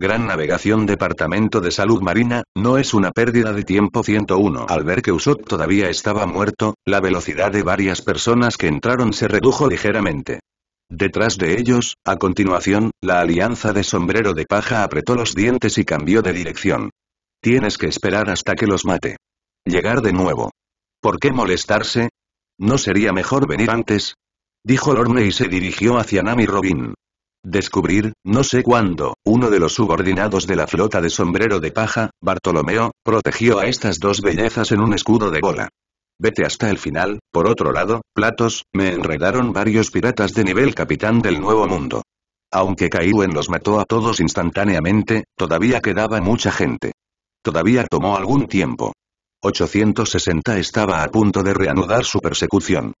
Gran Navegación Departamento de Salud Marina, no es una pérdida de tiempo 101. Al ver que Usopp todavía estaba muerto, la velocidad de varias personas que entraron se redujo ligeramente. Detrás de ellos, a continuación, la alianza de sombrero de paja apretó los dientes y cambió de dirección. Tienes que esperar hasta que los mate. Llegar de nuevo. ¿Por qué molestarse? ¿No sería mejor venir antes? Dijo Lorne y se dirigió hacia Nami Robin descubrir, no sé cuándo, uno de los subordinados de la flota de sombrero de paja, Bartolomeo, protegió a estas dos bellezas en un escudo de bola. Vete hasta el final, por otro lado, Platos, me enredaron varios piratas de nivel capitán del Nuevo Mundo. Aunque en los mató a todos instantáneamente, todavía quedaba mucha gente. Todavía tomó algún tiempo. 860 estaba a punto de reanudar su persecución.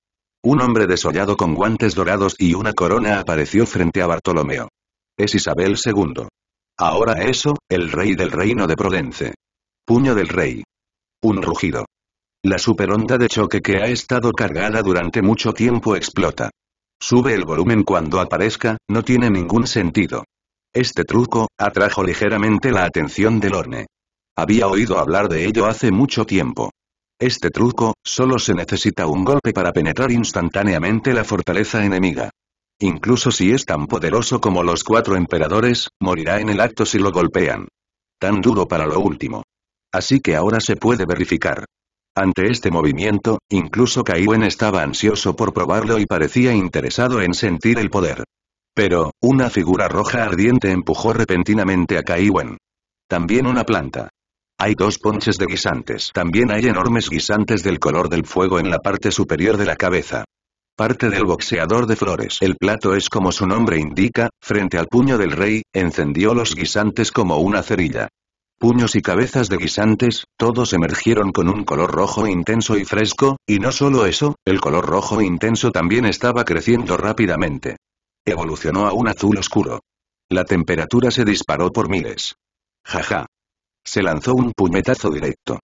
Un hombre desollado con guantes dorados y una corona apareció frente a Bartolomeo. Es Isabel II. Ahora eso, el rey del reino de Prodence. Puño del rey. Un rugido. La superonda de choque que ha estado cargada durante mucho tiempo explota. Sube el volumen cuando aparezca, no tiene ningún sentido. Este truco, atrajo ligeramente la atención del Orne. Había oído hablar de ello hace mucho tiempo. Este truco, solo se necesita un golpe para penetrar instantáneamente la fortaleza enemiga. Incluso si es tan poderoso como los cuatro emperadores, morirá en el acto si lo golpean. Tan duro para lo último. Así que ahora se puede verificar. Ante este movimiento, incluso Kaiwen estaba ansioso por probarlo y parecía interesado en sentir el poder. Pero, una figura roja ardiente empujó repentinamente a Kaiwen. También una planta. Hay dos ponches de guisantes. También hay enormes guisantes del color del fuego en la parte superior de la cabeza. Parte del boxeador de flores. El plato es como su nombre indica, frente al puño del rey, encendió los guisantes como una cerilla. Puños y cabezas de guisantes, todos emergieron con un color rojo intenso y fresco, y no solo eso, el color rojo intenso también estaba creciendo rápidamente. Evolucionó a un azul oscuro. La temperatura se disparó por miles. Jaja. Se lanzó un puñetazo directo.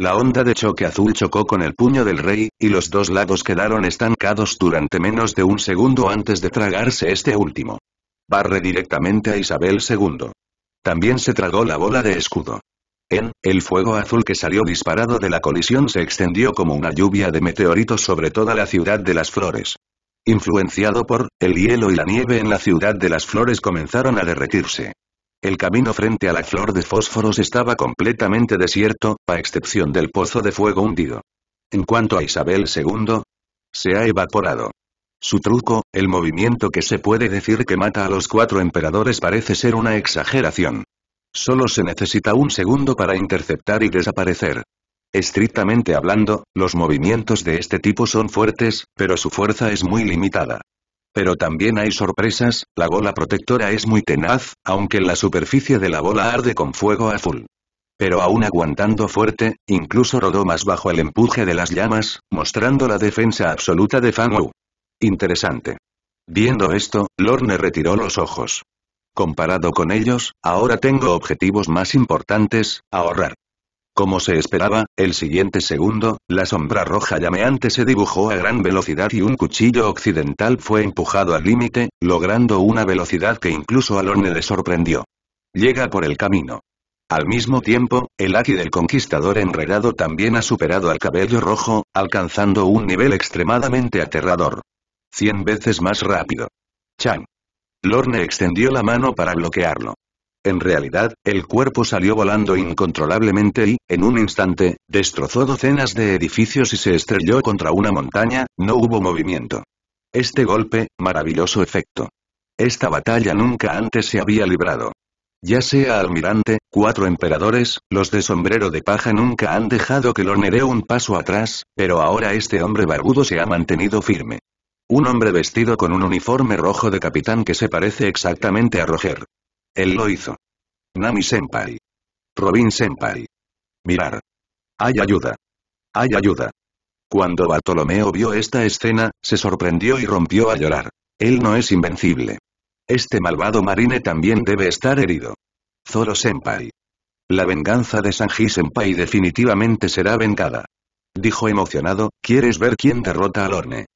La onda de choque azul chocó con el puño del rey, y los dos lados quedaron estancados durante menos de un segundo antes de tragarse este último. Barre directamente a Isabel II. También se tragó la bola de escudo. En, el fuego azul que salió disparado de la colisión se extendió como una lluvia de meteoritos sobre toda la ciudad de las flores. Influenciado por, el hielo y la nieve en la ciudad de las flores comenzaron a derretirse. El camino frente a la flor de fósforos estaba completamente desierto, a excepción del pozo de fuego hundido. En cuanto a Isabel II, se ha evaporado. Su truco, el movimiento que se puede decir que mata a los cuatro emperadores parece ser una exageración. Solo se necesita un segundo para interceptar y desaparecer. Estrictamente hablando, los movimientos de este tipo son fuertes, pero su fuerza es muy limitada. Pero también hay sorpresas, la bola protectora es muy tenaz, aunque la superficie de la bola arde con fuego azul. Pero aún aguantando fuerte, incluso rodó más bajo el empuje de las llamas, mostrando la defensa absoluta de Fan Wu. Interesante. Viendo esto, Lorne retiró los ojos. Comparado con ellos, ahora tengo objetivos más importantes, ahorrar. Como se esperaba, el siguiente segundo, la sombra roja llameante se dibujó a gran velocidad y un cuchillo occidental fue empujado al límite, logrando una velocidad que incluso a Lorne le sorprendió. Llega por el camino. Al mismo tiempo, el Aki del conquistador enredado también ha superado al cabello rojo, alcanzando un nivel extremadamente aterrador. Cien veces más rápido. Chang. Lorne extendió la mano para bloquearlo. En realidad, el cuerpo salió volando incontrolablemente y, en un instante, destrozó docenas de edificios y se estrelló contra una montaña, no hubo movimiento. Este golpe, maravilloso efecto. Esta batalla nunca antes se había librado. Ya sea almirante, cuatro emperadores, los de sombrero de paja nunca han dejado que Lorne dé un paso atrás, pero ahora este hombre barbudo se ha mantenido firme. Un hombre vestido con un uniforme rojo de capitán que se parece exactamente a Roger. Él lo hizo. Nami-senpai. Robin-senpai. Mirar. Hay ayuda. Hay ayuda. Cuando Bartolomeo vio esta escena, se sorprendió y rompió a llorar. Él no es invencible. Este malvado marine también debe estar herido. Zoro-senpai. La venganza de Sanji-senpai definitivamente será vengada. Dijo emocionado, ¿quieres ver quién derrota al Orne?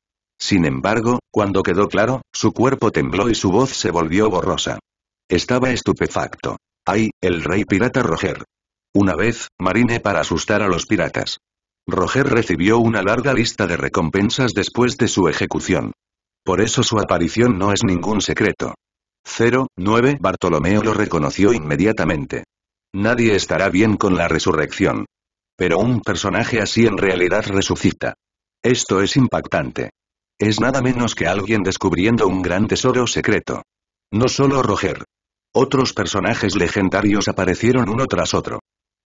Sin embargo, cuando quedó claro, su cuerpo tembló y su voz se volvió borrosa. Estaba estupefacto. ¡Ay, el rey pirata Roger! Una vez, Marine para asustar a los piratas. Roger recibió una larga lista de recompensas después de su ejecución. Por eso su aparición no es ningún secreto. 09 Bartolomeo lo reconoció inmediatamente. Nadie estará bien con la resurrección. Pero un personaje así en realidad resucita. Esto es impactante. Es nada menos que alguien descubriendo un gran tesoro secreto. No solo Roger, otros personajes legendarios aparecieron uno tras otro.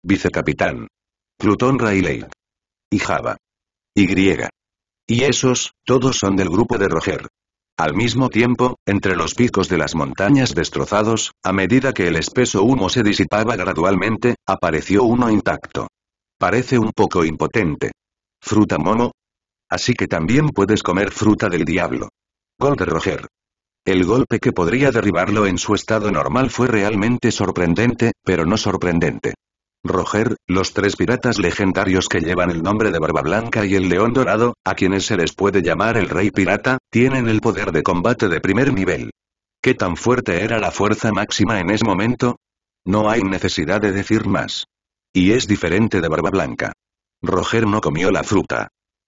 Vicecapitán. Plutón Rayleigh. Y Java. Y. Y esos, todos son del grupo de Roger. Al mismo tiempo, entre los picos de las montañas destrozados, a medida que el espeso humo se disipaba gradualmente, apareció uno intacto. Parece un poco impotente. ¿Fruta mono. Así que también puedes comer fruta del diablo. de Roger. El golpe que podría derribarlo en su estado normal fue realmente sorprendente, pero no sorprendente. Roger, los tres piratas legendarios que llevan el nombre de Barba Blanca y el León Dorado, a quienes se les puede llamar el Rey Pirata, tienen el poder de combate de primer nivel. ¿Qué tan fuerte era la fuerza máxima en ese momento? No hay necesidad de decir más. Y es diferente de Barba Blanca. Roger no comió la fruta.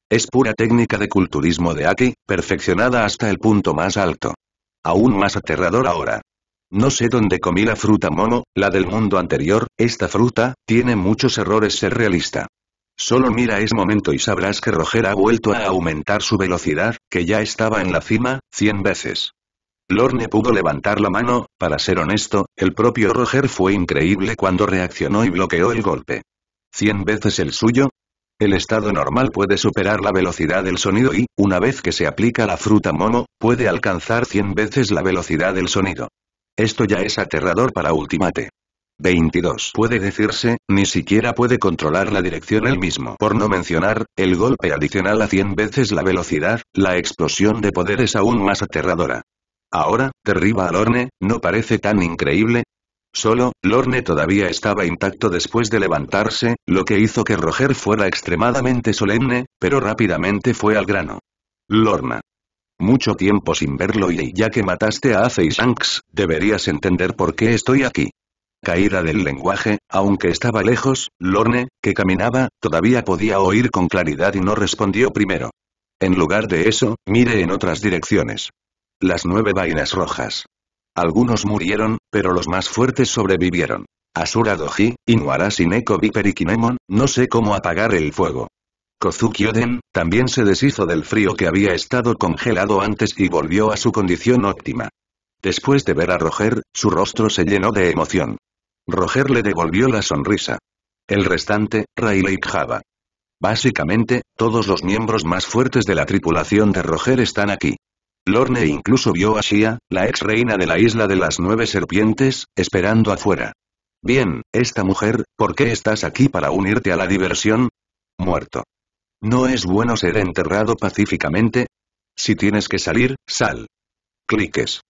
Es pura técnica de culturismo de Aki, perfeccionada hasta el punto más alto. Aún más aterrador ahora. No sé dónde comí la fruta mono, la del mundo anterior, esta fruta, tiene muchos errores ser realista. Solo mira ese momento y sabrás que Roger ha vuelto a aumentar su velocidad, que ya estaba en la cima, cien veces. Lorne pudo levantar la mano, para ser honesto, el propio Roger fue increíble cuando reaccionó y bloqueó el golpe. ¿Cien veces el suyo? El estado normal puede superar la velocidad del sonido y, una vez que se aplica la fruta mono, puede alcanzar 100 veces la velocidad del sonido. Esto ya es aterrador para Ultimate. 22. Puede decirse, ni siquiera puede controlar la dirección el mismo. Por no mencionar, el golpe adicional a 100 veces la velocidad, la explosión de poder es aún más aterradora. Ahora, derriba al horne, no parece tan increíble, Solo, Lorne todavía estaba intacto después de levantarse, lo que hizo que Roger fuera extremadamente solemne, pero rápidamente fue al grano. Lorna. Mucho tiempo sin verlo y ya que mataste a Ace y Shanks, deberías entender por qué estoy aquí. Caída del lenguaje, aunque estaba lejos, Lorne, que caminaba, todavía podía oír con claridad y no respondió primero. En lugar de eso, mire en otras direcciones. Las nueve vainas rojas. Algunos murieron, pero los más fuertes sobrevivieron. Asura Doji, Inuarashi Neko Viper y Kinemon, no sé cómo apagar el fuego. Kozuki Oden, también se deshizo del frío que había estado congelado antes y volvió a su condición óptima. Después de ver a Roger, su rostro se llenó de emoción. Roger le devolvió la sonrisa. El restante, Rayleigh Java. Básicamente, todos los miembros más fuertes de la tripulación de Roger están aquí. Lorne incluso vio a Shia, la ex reina de la isla de las nueve serpientes, esperando afuera. Bien, esta mujer, ¿por qué estás aquí para unirte a la diversión? Muerto. ¿No es bueno ser enterrado pacíficamente? Si tienes que salir, sal. Cliques.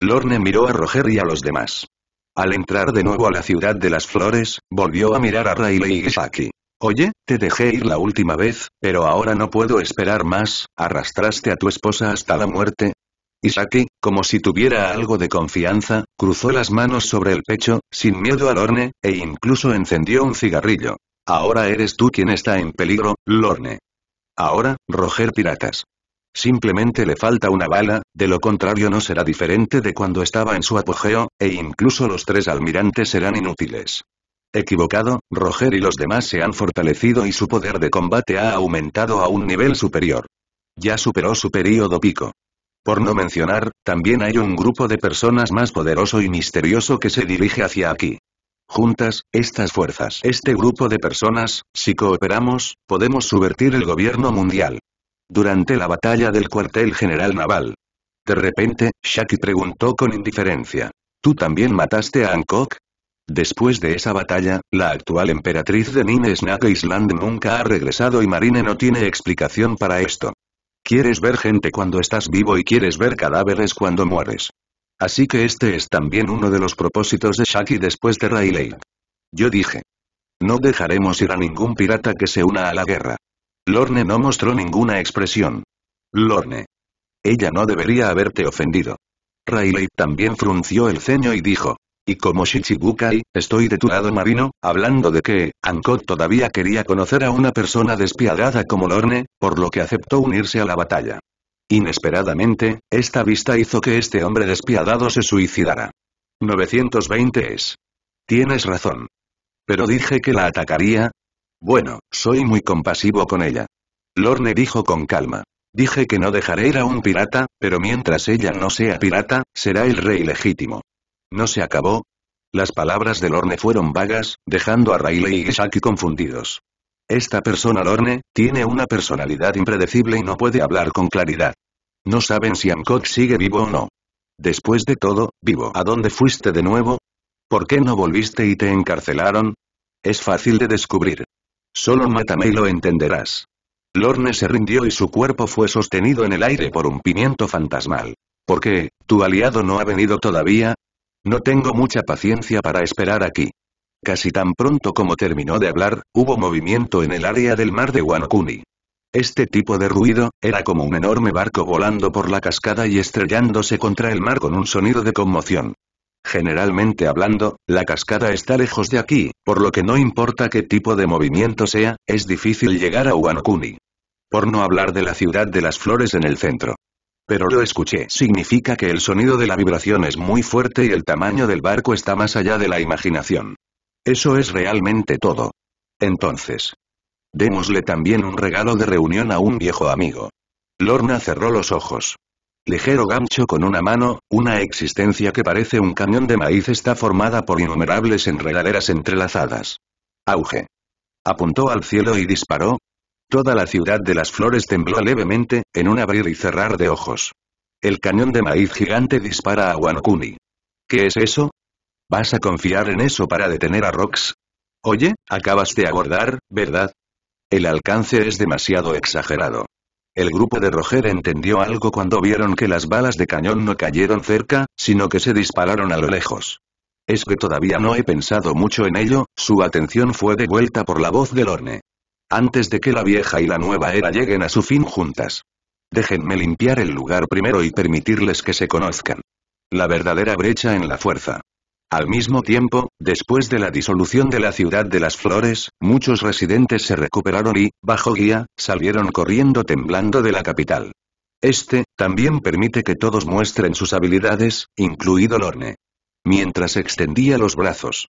Lorne miró a Roger y a los demás. Al entrar de nuevo a la ciudad de las flores, volvió a mirar a Riley y Shaki. Oye, te dejé ir la última vez, pero ahora no puedo esperar más, arrastraste a tu esposa hasta la muerte. Isaki, como si tuviera algo de confianza, cruzó las manos sobre el pecho, sin miedo a Lorne, e incluso encendió un cigarrillo. Ahora eres tú quien está en peligro, Lorne. Ahora, Roger Piratas. Simplemente le falta una bala, de lo contrario no será diferente de cuando estaba en su apogeo, e incluso los tres almirantes serán inútiles. Equivocado, Roger y los demás se han fortalecido y su poder de combate ha aumentado a un nivel superior. Ya superó su periodo pico. Por no mencionar, también hay un grupo de personas más poderoso y misterioso que se dirige hacia aquí. Juntas, estas fuerzas, este grupo de personas, si cooperamos, podemos subvertir el gobierno mundial. Durante la batalla del cuartel general naval. De repente, Shaki preguntó con indiferencia. ¿Tú también mataste a Hancock? Después de esa batalla, la actual emperatriz de Nine Snake Island nunca ha regresado y Marine no tiene explicación para esto. Quieres ver gente cuando estás vivo y quieres ver cadáveres cuando mueres. Así que este es también uno de los propósitos de Shaki después de Rayleigh. Yo dije. No dejaremos ir a ningún pirata que se una a la guerra. Lorne no mostró ninguna expresión. Lorne. Ella no debería haberte ofendido. Rayleigh también frunció el ceño y dijo, y como Shichibukai, estoy de tu lado marino, hablando de que, Ankot todavía quería conocer a una persona despiadada como Lorne, por lo que aceptó unirse a la batalla. Inesperadamente, esta vista hizo que este hombre despiadado se suicidara. 920 es. Tienes razón. Pero dije que la atacaría. Bueno, soy muy compasivo con ella. Lorne dijo con calma. Dije que no dejaré ir a un pirata, pero mientras ella no sea pirata, será el rey legítimo. ¿No se acabó? Las palabras de Lorne fueron vagas, dejando a Riley y Gesaki confundidos. Esta persona Lorne, tiene una personalidad impredecible y no puede hablar con claridad. No saben si Hancock sigue vivo o no. Después de todo, vivo. ¿A dónde fuiste de nuevo? ¿Por qué no volviste y te encarcelaron? Es fácil de descubrir. Solo mátame y lo entenderás. Lorne se rindió y su cuerpo fue sostenido en el aire por un pimiento fantasmal. ¿Por qué, tu aliado no ha venido todavía? No tengo mucha paciencia para esperar aquí. Casi tan pronto como terminó de hablar, hubo movimiento en el área del mar de Wanokuni. Este tipo de ruido, era como un enorme barco volando por la cascada y estrellándose contra el mar con un sonido de conmoción. Generalmente hablando, la cascada está lejos de aquí, por lo que no importa qué tipo de movimiento sea, es difícil llegar a Wanokuni. Por no hablar de la ciudad de las flores en el centro pero lo escuché. Significa que el sonido de la vibración es muy fuerte y el tamaño del barco está más allá de la imaginación. Eso es realmente todo. Entonces. Démosle también un regalo de reunión a un viejo amigo. Lorna cerró los ojos. Ligero gancho con una mano, una existencia que parece un cañón de maíz está formada por innumerables enredaderas entrelazadas. Auge. Apuntó al cielo y disparó, Toda la ciudad de las flores tembló levemente, en un abrir y cerrar de ojos. El cañón de maíz gigante dispara a Wanokuni. ¿Qué es eso? ¿Vas a confiar en eso para detener a Rox? Oye, acabas de abordar, ¿verdad? El alcance es demasiado exagerado. El grupo de Roger entendió algo cuando vieron que las balas de cañón no cayeron cerca, sino que se dispararon a lo lejos. Es que todavía no he pensado mucho en ello, su atención fue devuelta por la voz del Lorne. Antes de que la vieja y la nueva era lleguen a su fin juntas. Déjenme limpiar el lugar primero y permitirles que se conozcan. La verdadera brecha en la fuerza. Al mismo tiempo, después de la disolución de la ciudad de las flores, muchos residentes se recuperaron y, bajo guía, salieron corriendo temblando de la capital. Este, también permite que todos muestren sus habilidades, incluido Lorne. Mientras extendía los brazos,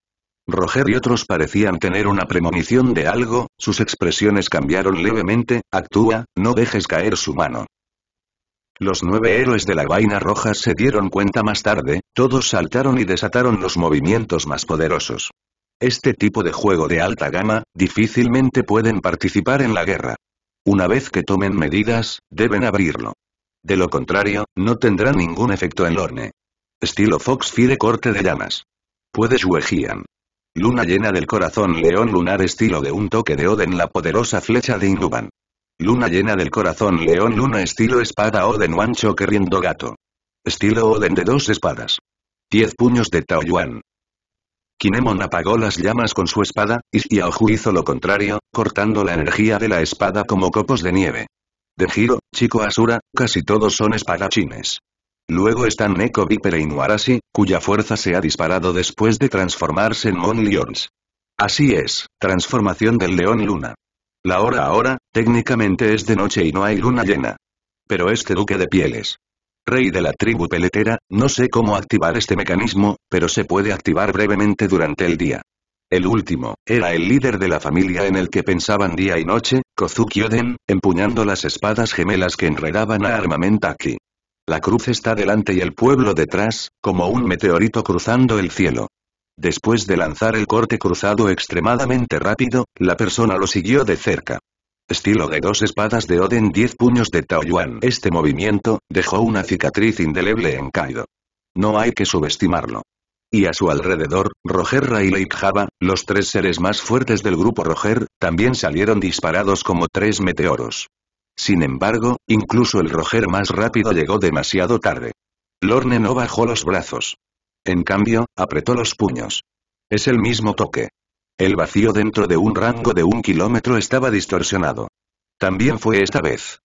Roger y otros parecían tener una premonición de algo, sus expresiones cambiaron levemente, actúa, no dejes caer su mano. Los nueve héroes de la vaina roja se dieron cuenta más tarde, todos saltaron y desataron los movimientos más poderosos. Este tipo de juego de alta gama, difícilmente pueden participar en la guerra. Una vez que tomen medidas, deben abrirlo. De lo contrario, no tendrá ningún efecto en Lorne. Estilo Fox Fire corte de llamas. Puede Juegian. Luna llena del corazón león lunar estilo de un toque de Oden la poderosa flecha de Induban. Luna llena del corazón león luna estilo espada Oden Wancho queriendo gato. Estilo Oden de dos espadas. Diez puños de Taoyuan. Kinemon apagó las llamas con su espada, y Xiaohu hizo lo contrario, cortando la energía de la espada como copos de nieve. De giro, chico Asura, casi todos son espadachines. Luego están Neko Viper y e Inuarashi, cuya fuerza se ha disparado después de transformarse en Mon Lions. Así es, transformación del león luna. La hora ahora, técnicamente es de noche y no hay luna llena. Pero este duque de pieles. Rey de la tribu peletera, no sé cómo activar este mecanismo, pero se puede activar brevemente durante el día. El último, era el líder de la familia en el que pensaban día y noche, Kozuki Oden, empuñando las espadas gemelas que enredaban a Armamentaki. La cruz está delante y el pueblo detrás, como un meteorito cruzando el cielo. Después de lanzar el corte cruzado extremadamente rápido, la persona lo siguió de cerca. Estilo de dos espadas de Oden diez puños de Taoyuan. Este movimiento, dejó una cicatriz indeleble en Kaido. No hay que subestimarlo. Y a su alrededor, Roger Ray y Java, los tres seres más fuertes del grupo Roger, también salieron disparados como tres meteoros. Sin embargo, incluso el Roger más rápido llegó demasiado tarde. Lorne no bajó los brazos. En cambio, apretó los puños. Es el mismo toque. El vacío dentro de un rango de un kilómetro estaba distorsionado. También fue esta vez.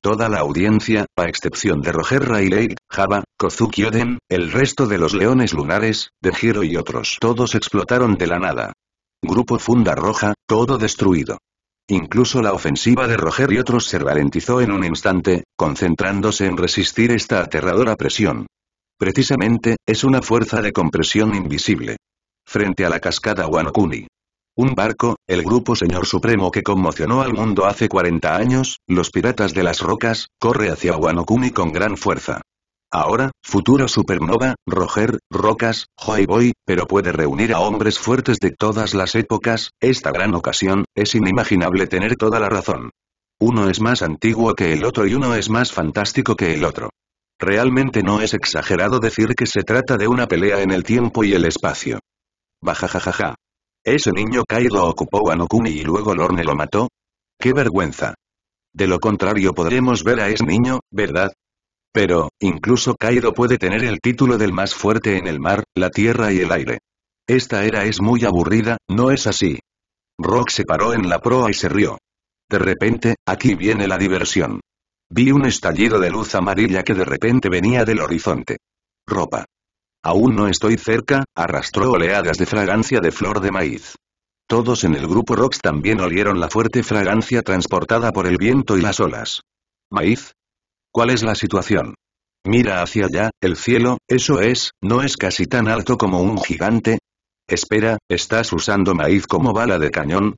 Toda la audiencia, a excepción de Roger Rayleigh, Java, Kozuki Oden, el resto de los leones lunares, de Giro y otros, todos explotaron de la nada. Grupo Funda Roja, todo destruido. Incluso la ofensiva de Roger y otros se ralentizó en un instante, concentrándose en resistir esta aterradora presión. Precisamente, es una fuerza de compresión invisible. Frente a la cascada Wanokuni. Un barco, el grupo Señor Supremo que conmocionó al mundo hace 40 años, los piratas de las rocas, corre hacia Wanokuni con gran fuerza. Ahora, futuro supernova, Roger, Rocas, Boy, pero puede reunir a hombres fuertes de todas las épocas, esta gran ocasión, es inimaginable tener toda la razón. Uno es más antiguo que el otro y uno es más fantástico que el otro. Realmente no es exagerado decir que se trata de una pelea en el tiempo y el espacio. Bajajajaja. ¿Ese niño Kaido ocupó a Kuni y luego Lorne lo mató? ¡Qué vergüenza! De lo contrario podremos ver a ese niño, ¿verdad? Pero, incluso Cairo puede tener el título del más fuerte en el mar, la tierra y el aire. Esta era es muy aburrida, ¿no es así? Rock se paró en la proa y se rió. De repente, aquí viene la diversión. Vi un estallido de luz amarilla que de repente venía del horizonte. Ropa. Aún no estoy cerca, arrastró oleadas de fragancia de flor de maíz. Todos en el grupo Rocks también olieron la fuerte fragancia transportada por el viento y las olas. Maíz, ¿Cuál es la situación? Mira hacia allá, el cielo, eso es, ¿no es casi tan alto como un gigante? Espera, ¿estás usando maíz como bala de cañón?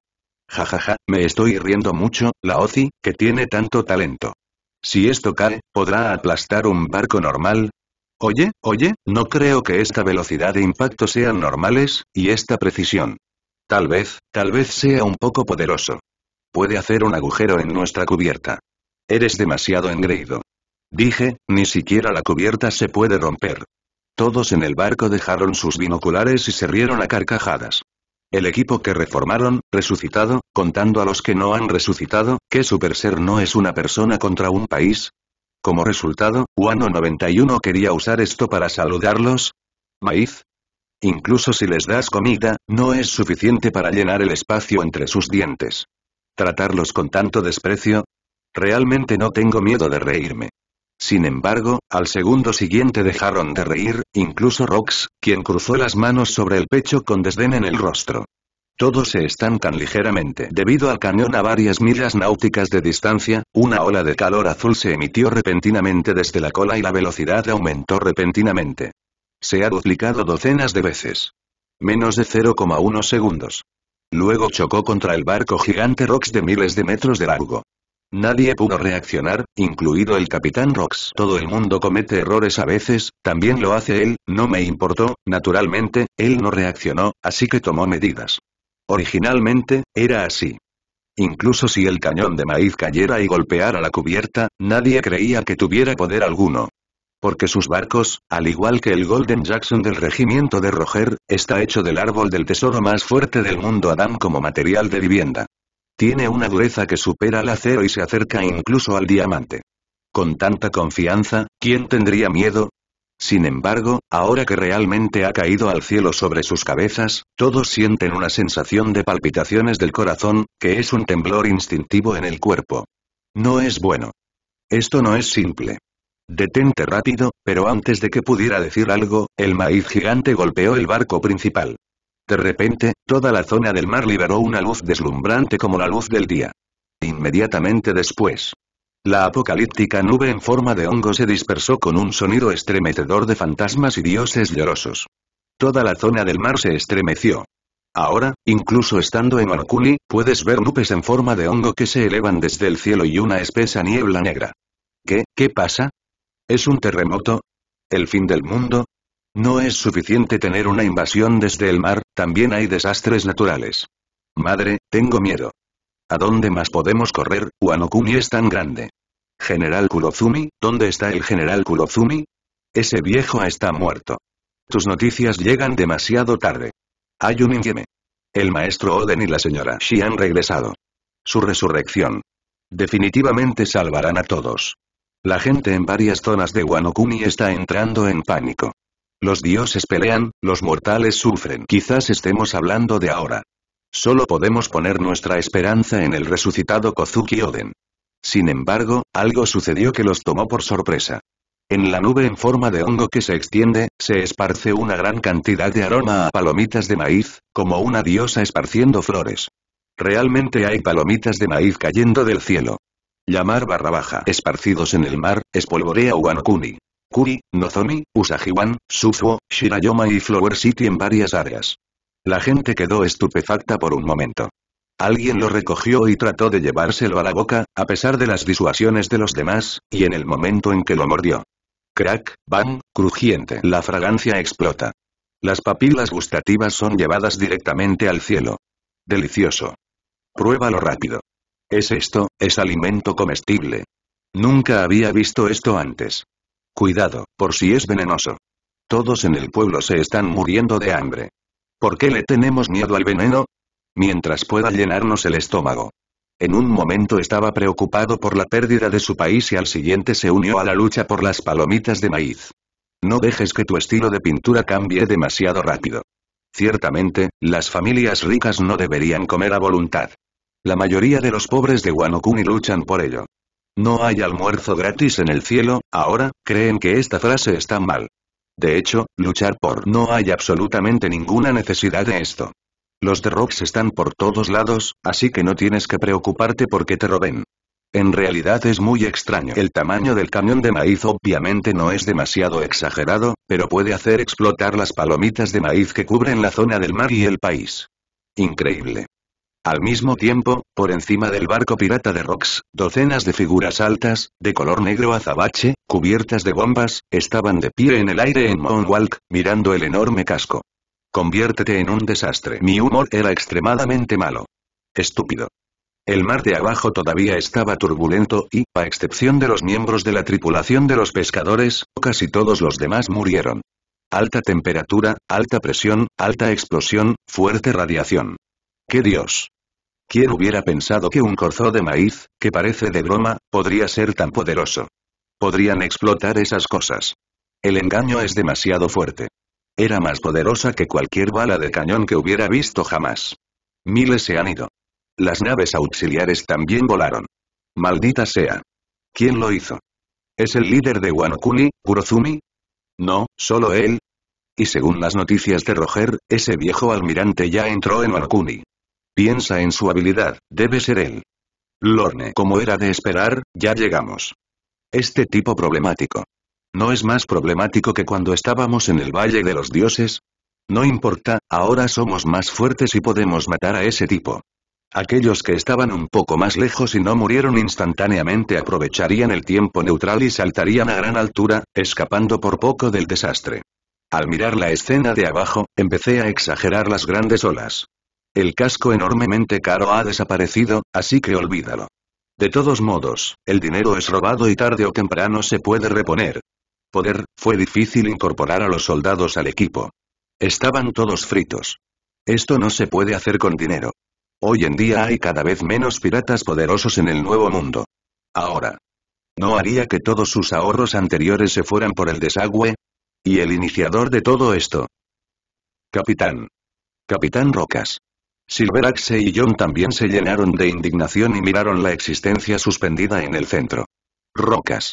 Jajaja, ja, ja, me estoy riendo mucho, la Ozi, que tiene tanto talento. Si esto cae, ¿podrá aplastar un barco normal? Oye, oye, no creo que esta velocidad de impacto sean normales, y esta precisión. Tal vez, tal vez sea un poco poderoso. Puede hacer un agujero en nuestra cubierta. Eres demasiado engreído. Dije, ni siquiera la cubierta se puede romper. Todos en el barco dejaron sus binoculares y se rieron a carcajadas. El equipo que reformaron, resucitado, contando a los que no han resucitado, que super ser no es una persona contra un país? Como resultado, Wano 91 quería usar esto para saludarlos. Maíz. Incluso si les das comida, no es suficiente para llenar el espacio entre sus dientes. Tratarlos con tanto desprecio, Realmente no tengo miedo de reírme. Sin embargo, al segundo siguiente dejaron de reír, incluso Rox, quien cruzó las manos sobre el pecho con desdén en el rostro. Todos se estancan ligeramente. Debido al cañón a varias millas náuticas de distancia, una ola de calor azul se emitió repentinamente desde la cola y la velocidad aumentó repentinamente. Se ha duplicado docenas de veces. Menos de 0,1 segundos. Luego chocó contra el barco gigante Rox de miles de metros de largo. Nadie pudo reaccionar, incluido el Capitán Rox. Todo el mundo comete errores a veces, también lo hace él, no me importó, naturalmente, él no reaccionó, así que tomó medidas. Originalmente, era así. Incluso si el cañón de maíz cayera y golpeara la cubierta, nadie creía que tuviera poder alguno. Porque sus barcos, al igual que el Golden Jackson del regimiento de Roger, está hecho del árbol del tesoro más fuerte del mundo Adam como material de vivienda. Tiene una dureza que supera al acero y se acerca incluso al diamante. Con tanta confianza, ¿quién tendría miedo? Sin embargo, ahora que realmente ha caído al cielo sobre sus cabezas, todos sienten una sensación de palpitaciones del corazón, que es un temblor instintivo en el cuerpo. No es bueno. Esto no es simple. Detente rápido, pero antes de que pudiera decir algo, el maíz gigante golpeó el barco principal. De repente, toda la zona del mar liberó una luz deslumbrante como la luz del día. Inmediatamente después, la apocalíptica nube en forma de hongo se dispersó con un sonido estremecedor de fantasmas y dioses llorosos. Toda la zona del mar se estremeció. Ahora, incluso estando en Orkuli, puedes ver nubes en forma de hongo que se elevan desde el cielo y una espesa niebla negra. ¿Qué, qué pasa? ¿Es un terremoto? ¿El fin del mundo? No es suficiente tener una invasión desde el mar, también hay desastres naturales. Madre, tengo miedo. ¿A dónde más podemos correr? Wanokuni es tan grande. General Kurozumi, ¿dónde está el general Kurozumi? Ese viejo está muerto. Tus noticias llegan demasiado tarde. Hay un El maestro Oden y la señora Shi han regresado. Su resurrección. Definitivamente salvarán a todos. La gente en varias zonas de Wanokuni está entrando en pánico. Los dioses pelean, los mortales sufren. Quizás estemos hablando de ahora. Solo podemos poner nuestra esperanza en el resucitado Kozuki Oden. Sin embargo, algo sucedió que los tomó por sorpresa. En la nube en forma de hongo que se extiende, se esparce una gran cantidad de aroma a palomitas de maíz, como una diosa esparciendo flores. Realmente hay palomitas de maíz cayendo del cielo. Llamar barra baja esparcidos en el mar, espolvorea Wanokuni. Kuri, Nozomi, Usajiwan, Suzuo, Shirayoma y Flower City en varias áreas. La gente quedó estupefacta por un momento. Alguien lo recogió y trató de llevárselo a la boca, a pesar de las disuasiones de los demás, y en el momento en que lo mordió. Crack, bam, crujiente. La fragancia explota. Las papilas gustativas son llevadas directamente al cielo. Delicioso. Pruébalo rápido. ¿Es esto, es alimento comestible? Nunca había visto esto antes. Cuidado, por si es venenoso. Todos en el pueblo se están muriendo de hambre. ¿Por qué le tenemos miedo al veneno? Mientras pueda llenarnos el estómago. En un momento estaba preocupado por la pérdida de su país y al siguiente se unió a la lucha por las palomitas de maíz. No dejes que tu estilo de pintura cambie demasiado rápido. Ciertamente, las familias ricas no deberían comer a voluntad. La mayoría de los pobres de Wanokuni luchan por ello. No hay almuerzo gratis en el cielo, ahora, creen que esta frase está mal. De hecho, luchar por no hay absolutamente ninguna necesidad de esto. Los de Rocks están por todos lados, así que no tienes que preocuparte porque te roben. En realidad es muy extraño. El tamaño del camión de maíz obviamente no es demasiado exagerado, pero puede hacer explotar las palomitas de maíz que cubren la zona del mar y el país. Increíble. Al mismo tiempo, por encima del barco pirata de Rox, docenas de figuras altas, de color negro azabache, cubiertas de bombas, estaban de pie en el aire en Moonwalk, mirando el enorme casco. Conviértete en un desastre. Mi humor era extremadamente malo. Estúpido. El mar de abajo todavía estaba turbulento y, a excepción de los miembros de la tripulación de los pescadores, casi todos los demás murieron. Alta temperatura, alta presión, alta explosión, fuerte radiación. ¡Qué Dios! ¿Quién hubiera pensado que un corzo de maíz, que parece de broma, podría ser tan poderoso? Podrían explotar esas cosas. El engaño es demasiado fuerte. Era más poderosa que cualquier bala de cañón que hubiera visto jamás. Miles se han ido. Las naves auxiliares también volaron. Maldita sea. ¿Quién lo hizo? ¿Es el líder de Wanokuni, Kurozumi? No, solo él. Y según las noticias de Roger, ese viejo almirante ya entró en Wanokuni. Piensa en su habilidad, debe ser él. Lorne, como era de esperar, ya llegamos. Este tipo problemático. ¿No es más problemático que cuando estábamos en el Valle de los Dioses? No importa, ahora somos más fuertes y podemos matar a ese tipo. Aquellos que estaban un poco más lejos y no murieron instantáneamente aprovecharían el tiempo neutral y saltarían a gran altura, escapando por poco del desastre. Al mirar la escena de abajo, empecé a exagerar las grandes olas. El casco enormemente caro ha desaparecido, así que olvídalo. De todos modos, el dinero es robado y tarde o temprano se puede reponer. Poder, fue difícil incorporar a los soldados al equipo. Estaban todos fritos. Esto no se puede hacer con dinero. Hoy en día hay cada vez menos piratas poderosos en el nuevo mundo. Ahora. ¿No haría que todos sus ahorros anteriores se fueran por el desagüe? ¿Y el iniciador de todo esto? Capitán. Capitán Rocas. Silveraxe y John también se llenaron de indignación y miraron la existencia suspendida en el centro. Rocas.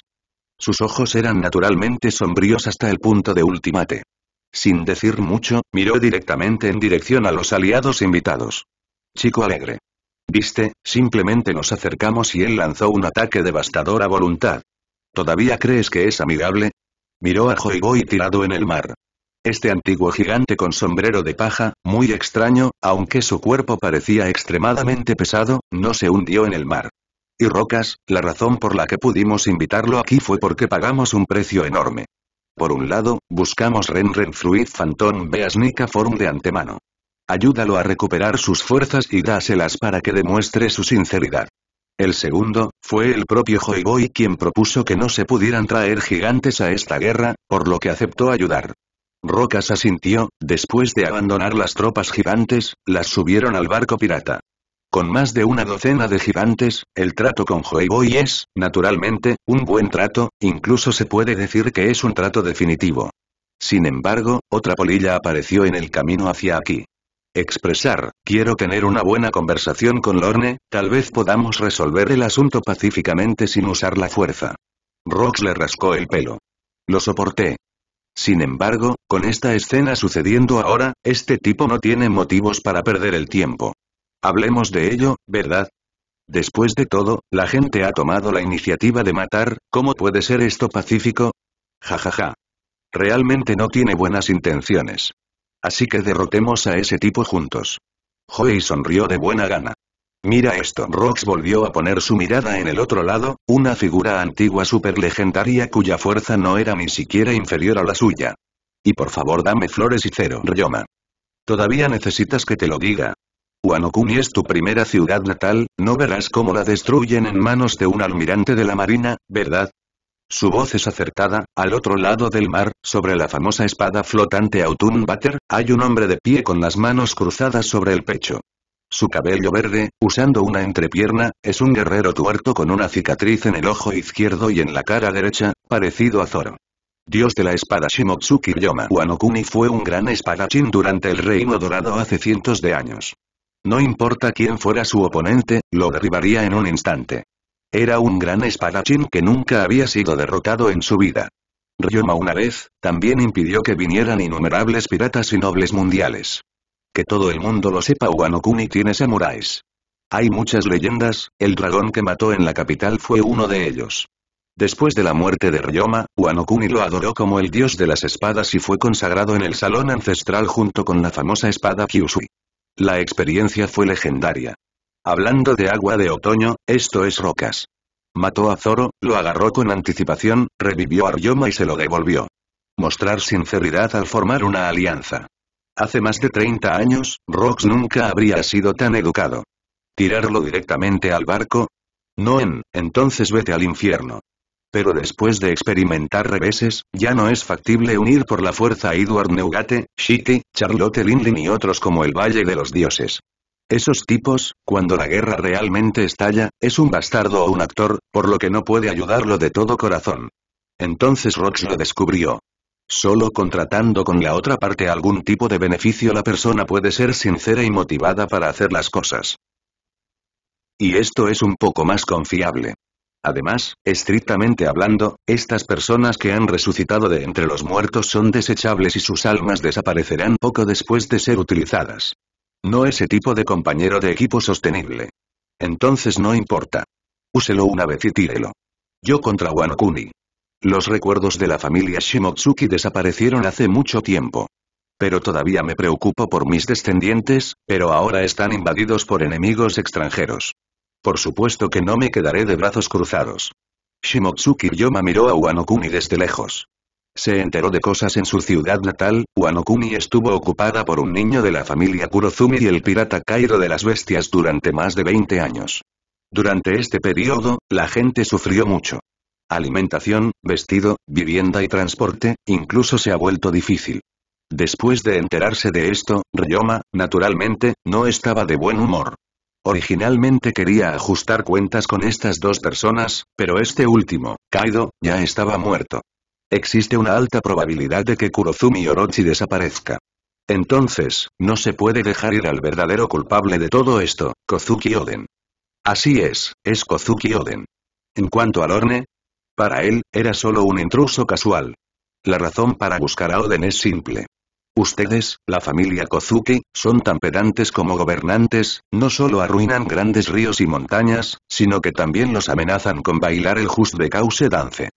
Sus ojos eran naturalmente sombríos hasta el punto de ultimate. Sin decir mucho, miró directamente en dirección a los aliados invitados. Chico alegre. Viste, simplemente nos acercamos y él lanzó un ataque devastador a voluntad. ¿Todavía crees que es amigable? Miró a Boy tirado en el mar. Este antiguo gigante con sombrero de paja, muy extraño, aunque su cuerpo parecía extremadamente pesado, no se hundió en el mar. Y Rocas, la razón por la que pudimos invitarlo aquí fue porque pagamos un precio enorme. Por un lado, buscamos Renren Fluid Phantom Beasnica Form de antemano. Ayúdalo a recuperar sus fuerzas y dáselas para que demuestre su sinceridad. El segundo, fue el propio Joyboy quien propuso que no se pudieran traer gigantes a esta guerra, por lo que aceptó ayudar. Rocas asintió, después de abandonar las tropas gigantes, las subieron al barco pirata. Con más de una docena de gigantes, el trato con Boy es, naturalmente, un buen trato, incluso se puede decir que es un trato definitivo. Sin embargo, otra polilla apareció en el camino hacia aquí. Expresar, quiero tener una buena conversación con Lorne, tal vez podamos resolver el asunto pacíficamente sin usar la fuerza. Rox le rascó el pelo. Lo soporté, sin embargo, con esta escena sucediendo ahora, este tipo no tiene motivos para perder el tiempo. Hablemos de ello, ¿verdad? Después de todo, la gente ha tomado la iniciativa de matar, ¿cómo puede ser esto pacífico? Jajaja. Ja, ja. Realmente no tiene buenas intenciones. Así que derrotemos a ese tipo juntos. Joey sonrió de buena gana. Mira esto. Rox volvió a poner su mirada en el otro lado, una figura antigua superlegendaria cuya fuerza no era ni siquiera inferior a la suya. Y por favor dame flores y cero Ryoma. Todavía necesitas que te lo diga. Wanokuni es tu primera ciudad natal, ¿no verás cómo la destruyen en manos de un almirante de la marina, verdad? Su voz es acertada, al otro lado del mar, sobre la famosa espada flotante Autumn Butter, hay un hombre de pie con las manos cruzadas sobre el pecho. Su cabello verde, usando una entrepierna, es un guerrero tuerto con una cicatriz en el ojo izquierdo y en la cara derecha, parecido a Zoro. Dios de la espada Shimotsuki Ryoma Wanokuni fue un gran espadachín durante el Reino Dorado hace cientos de años. No importa quién fuera su oponente, lo derribaría en un instante. Era un gran espadachín que nunca había sido derrotado en su vida. Ryoma una vez, también impidió que vinieran innumerables piratas y nobles mundiales. Que todo el mundo lo sepa Wano Kuni tiene samuráis. Hay muchas leyendas, el dragón que mató en la capital fue uno de ellos. Después de la muerte de Ryoma, Wano lo adoró como el dios de las espadas y fue consagrado en el salón ancestral junto con la famosa espada Kyusui. La experiencia fue legendaria. Hablando de agua de otoño, esto es rocas. Mató a Zoro, lo agarró con anticipación, revivió a Ryoma y se lo devolvió. Mostrar sinceridad al formar una alianza. Hace más de 30 años, Rox nunca habría sido tan educado. ¿Tirarlo directamente al barco? No en, entonces vete al infierno. Pero después de experimentar reveses, ya no es factible unir por la fuerza a Edward Neugate, Shiki, Charlotte Linlin y otros como el Valle de los Dioses. Esos tipos, cuando la guerra realmente estalla, es un bastardo o un actor, por lo que no puede ayudarlo de todo corazón. Entonces Rox lo descubrió. Solo contratando con la otra parte algún tipo de beneficio la persona puede ser sincera y motivada para hacer las cosas. Y esto es un poco más confiable. Además, estrictamente hablando, estas personas que han resucitado de entre los muertos son desechables y sus almas desaparecerán poco después de ser utilizadas. No ese tipo de compañero de equipo sostenible. Entonces no importa. Úselo una vez y tírelo. Yo contra Wanokuni. Los recuerdos de la familia Shimotsuki desaparecieron hace mucho tiempo. Pero todavía me preocupo por mis descendientes, pero ahora están invadidos por enemigos extranjeros. Por supuesto que no me quedaré de brazos cruzados. Shimotsuki Yoma miró a Wanokuni desde lejos. Se enteró de cosas en su ciudad natal, Wanokuni estuvo ocupada por un niño de la familia Kurozumi y el pirata Kairo de las Bestias durante más de 20 años. Durante este periodo, la gente sufrió mucho. Alimentación, vestido, vivienda y transporte, incluso se ha vuelto difícil. Después de enterarse de esto, Ryoma, naturalmente, no estaba de buen humor. Originalmente quería ajustar cuentas con estas dos personas, pero este último, Kaido, ya estaba muerto. Existe una alta probabilidad de que Kurozumi Orochi desaparezca. Entonces, no se puede dejar ir al verdadero culpable de todo esto, Kozuki Oden. Así es, es Kozuki Oden. En cuanto al Orne, para él, era solo un intruso casual. La razón para buscar a Oden es simple. Ustedes, la familia Kozuki, son tan pedantes como gobernantes, no solo arruinan grandes ríos y montañas, sino que también los amenazan con bailar el just de cause dance.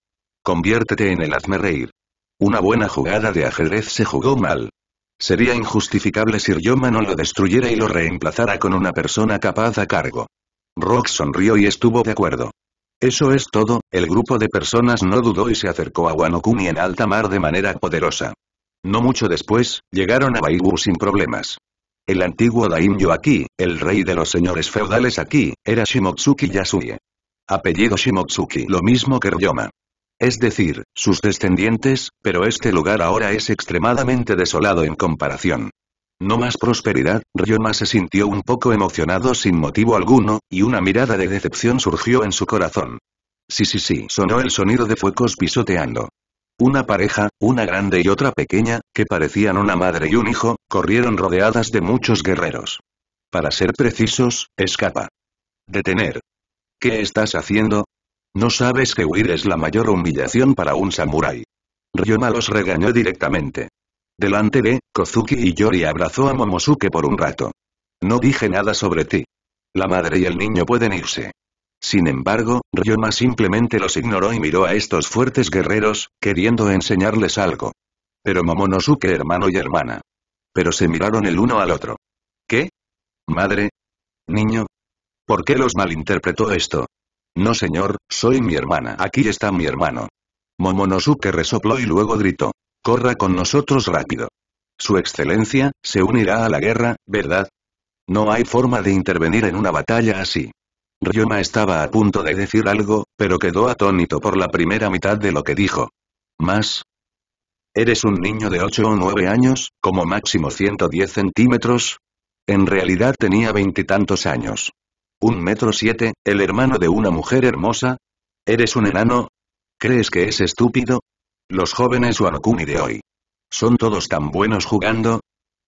Conviértete en el hazme reír. Una buena jugada de ajedrez se jugó mal. Sería injustificable si Ryoma no lo destruyera y lo reemplazara con una persona capaz a cargo. Rock sonrió y estuvo de acuerdo. Eso es todo, el grupo de personas no dudó y se acercó a Wanokumi en alta mar de manera poderosa. No mucho después, llegaron a Baibu sin problemas. El antiguo Daimyo aquí, el rey de los señores feudales aquí, era Shimotsuki Yasuye. Apellido Shimotsuki lo mismo que Ryoma. Es decir, sus descendientes, pero este lugar ahora es extremadamente desolado en comparación. No más prosperidad, Ryoma se sintió un poco emocionado sin motivo alguno, y una mirada de decepción surgió en su corazón. Sí sí sí, sonó el sonido de fuegos pisoteando. Una pareja, una grande y otra pequeña, que parecían una madre y un hijo, corrieron rodeadas de muchos guerreros. Para ser precisos, escapa. Detener. ¿Qué estás haciendo? No sabes que huir es la mayor humillación para un samurái. Ryoma los regañó directamente. Delante de, Kozuki y Yori abrazó a Momosuke por un rato. No dije nada sobre ti. La madre y el niño pueden irse. Sin embargo, Ryoma simplemente los ignoró y miró a estos fuertes guerreros, queriendo enseñarles algo. Pero Momonosuke hermano y hermana. Pero se miraron el uno al otro. ¿Qué? ¿Madre? ¿Niño? ¿Por qué los malinterpretó esto? No señor, soy mi hermana. Aquí está mi hermano. Momonosuke resopló y luego gritó. Corra con nosotros rápido. Su excelencia, se unirá a la guerra, ¿verdad? No hay forma de intervenir en una batalla así. Ryoma estaba a punto de decir algo, pero quedó atónito por la primera mitad de lo que dijo. Más. Eres un niño de 8 o 9 años, como máximo 110 centímetros. En realidad tenía veintitantos años. Un metro siete, el hermano de una mujer hermosa. ¿Eres un enano? ¿Crees que es estúpido? Los jóvenes Wanokuni de hoy. ¿Son todos tan buenos jugando?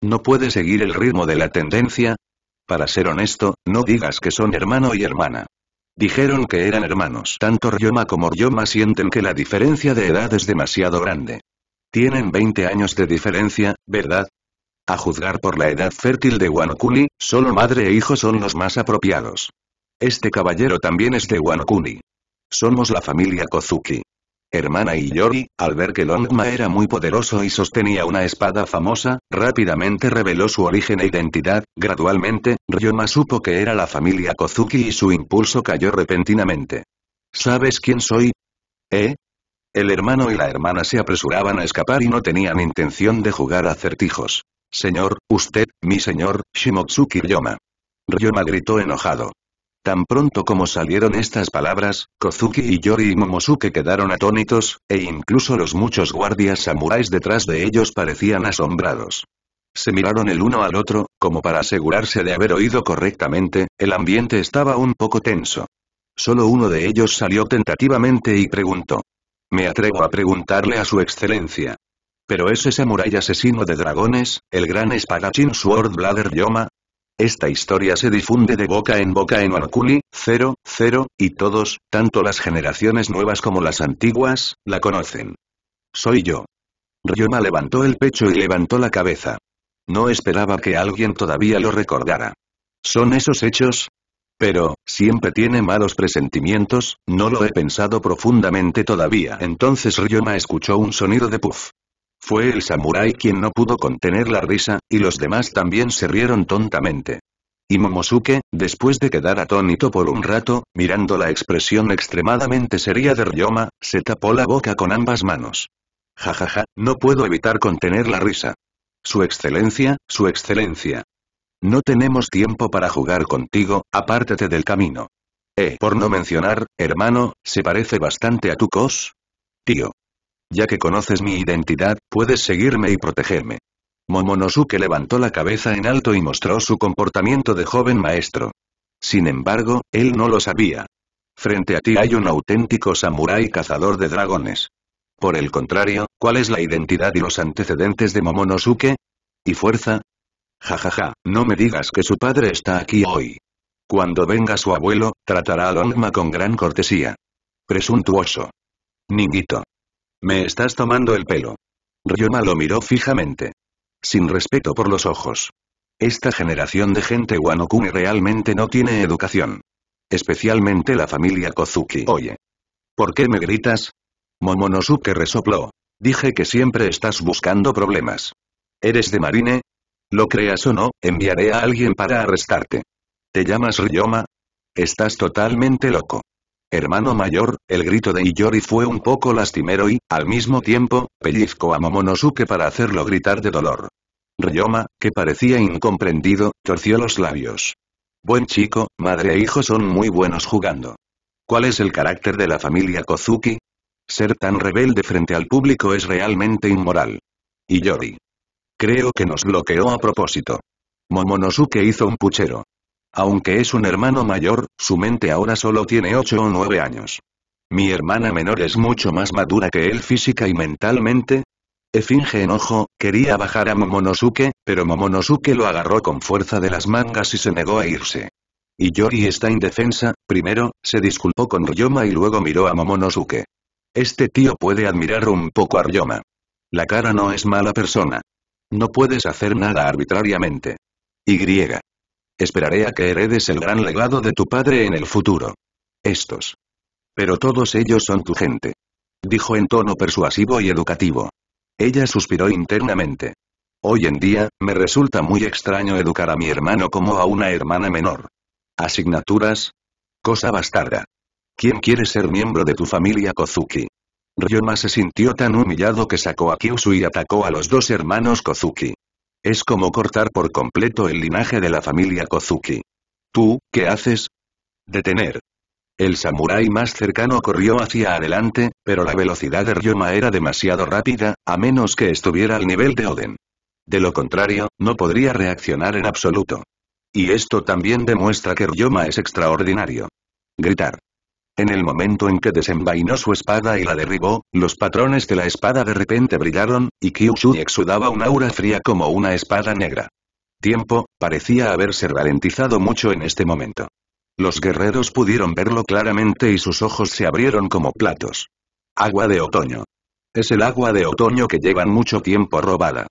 ¿No puede seguir el ritmo de la tendencia? Para ser honesto, no digas que son hermano y hermana. Dijeron que eran hermanos. Tanto Ryoma como Ryoma sienten que la diferencia de edad es demasiado grande. Tienen 20 años de diferencia, ¿verdad? A juzgar por la edad fértil de Wanokuni, solo madre e hijo son los más apropiados. Este caballero también es de Wanokuni. Somos la familia Kozuki hermana Yori, al ver que Longma era muy poderoso y sostenía una espada famosa, rápidamente reveló su origen e identidad, gradualmente, Ryoma supo que era la familia Kozuki y su impulso cayó repentinamente. ¿Sabes quién soy? ¿Eh? El hermano y la hermana se apresuraban a escapar y no tenían intención de jugar a acertijos. Señor, usted, mi señor, Shimotsuki Ryoma. Ryoma gritó enojado. Tan pronto como salieron estas palabras, Kozuki y Yori y Momosuke quedaron atónitos, e incluso los muchos guardias samuráis detrás de ellos parecían asombrados. Se miraron el uno al otro, como para asegurarse de haber oído correctamente, el ambiente estaba un poco tenso. Solo uno de ellos salió tentativamente y preguntó. Me atrevo a preguntarle a su excelencia. Pero ese samurái asesino de dragones, el gran espadachín Sword Blader Yoma, esta historia se difunde de boca en boca en Orkuli, 0, cero, y todos, tanto las generaciones nuevas como las antiguas, la conocen. Soy yo. Ryoma levantó el pecho y levantó la cabeza. No esperaba que alguien todavía lo recordara. ¿Son esos hechos? Pero, siempre tiene malos presentimientos, no lo he pensado profundamente todavía. Entonces Ryoma escuchó un sonido de puff. Fue el samurái quien no pudo contener la risa, y los demás también se rieron tontamente. Y Momosuke, después de quedar atónito por un rato, mirando la expresión extremadamente seria de Ryoma, se tapó la boca con ambas manos. Jajaja, ja, ja, no puedo evitar contener la risa. Su excelencia, su excelencia. No tenemos tiempo para jugar contigo, apártate del camino. Eh, por no mencionar, hermano, se parece bastante a tu cos. Tío. Ya que conoces mi identidad, puedes seguirme y protegerme. Momonosuke levantó la cabeza en alto y mostró su comportamiento de joven maestro. Sin embargo, él no lo sabía. Frente a ti hay un auténtico samurái cazador de dragones. Por el contrario, ¿cuál es la identidad y los antecedentes de Momonosuke? ¿Y fuerza? Jajaja, ja, ja, no me digas que su padre está aquí hoy. Cuando venga su abuelo, tratará a Longma con gran cortesía. Presuntuoso. Ninguito. Me estás tomando el pelo. Ryoma lo miró fijamente. Sin respeto por los ojos. Esta generación de gente Wanokuni realmente no tiene educación. Especialmente la familia Kozuki. Oye. ¿Por qué me gritas? Momonosuke resopló. Dije que siempre estás buscando problemas. ¿Eres de Marine? Lo creas o no, enviaré a alguien para arrestarte. ¿Te llamas Ryoma? Estás totalmente loco. Hermano mayor, el grito de Iyori fue un poco lastimero y, al mismo tiempo, pellizcó a Momonosuke para hacerlo gritar de dolor. Ryoma, que parecía incomprendido, torció los labios. Buen chico, madre e hijo son muy buenos jugando. ¿Cuál es el carácter de la familia Kozuki? Ser tan rebelde frente al público es realmente inmoral. Iyori. Creo que nos bloqueó a propósito. Momonosuke hizo un puchero. Aunque es un hermano mayor, su mente ahora solo tiene 8 o 9 años. Mi hermana menor es mucho más madura que él física y mentalmente. E finge enojo, quería bajar a Momonosuke, pero Momonosuke lo agarró con fuerza de las mangas y se negó a irse. Y Yori está indefensa, primero, se disculpó con Ryoma y luego miró a Momonosuke. Este tío puede admirar un poco a Ryoma. La cara no es mala persona. No puedes hacer nada arbitrariamente. Y. Esperaré a que heredes el gran legado de tu padre en el futuro. Estos. Pero todos ellos son tu gente. Dijo en tono persuasivo y educativo. Ella suspiró internamente. Hoy en día, me resulta muy extraño educar a mi hermano como a una hermana menor. Asignaturas. Cosa bastarda. ¿Quién quiere ser miembro de tu familia Kozuki? Ryoma se sintió tan humillado que sacó a Kyushu y atacó a los dos hermanos Kozuki. Es como cortar por completo el linaje de la familia Kozuki. ¿Tú, qué haces? Detener. El samurái más cercano corrió hacia adelante, pero la velocidad de Ryoma era demasiado rápida, a menos que estuviera al nivel de Oden. De lo contrario, no podría reaccionar en absoluto. Y esto también demuestra que Ryoma es extraordinario. Gritar. En el momento en que desenvainó su espada y la derribó, los patrones de la espada de repente brillaron, y Kyushu exudaba un aura fría como una espada negra. Tiempo, parecía haberse ralentizado mucho en este momento. Los guerreros pudieron verlo claramente y sus ojos se abrieron como platos. Agua de otoño. Es el agua de otoño que llevan mucho tiempo robada.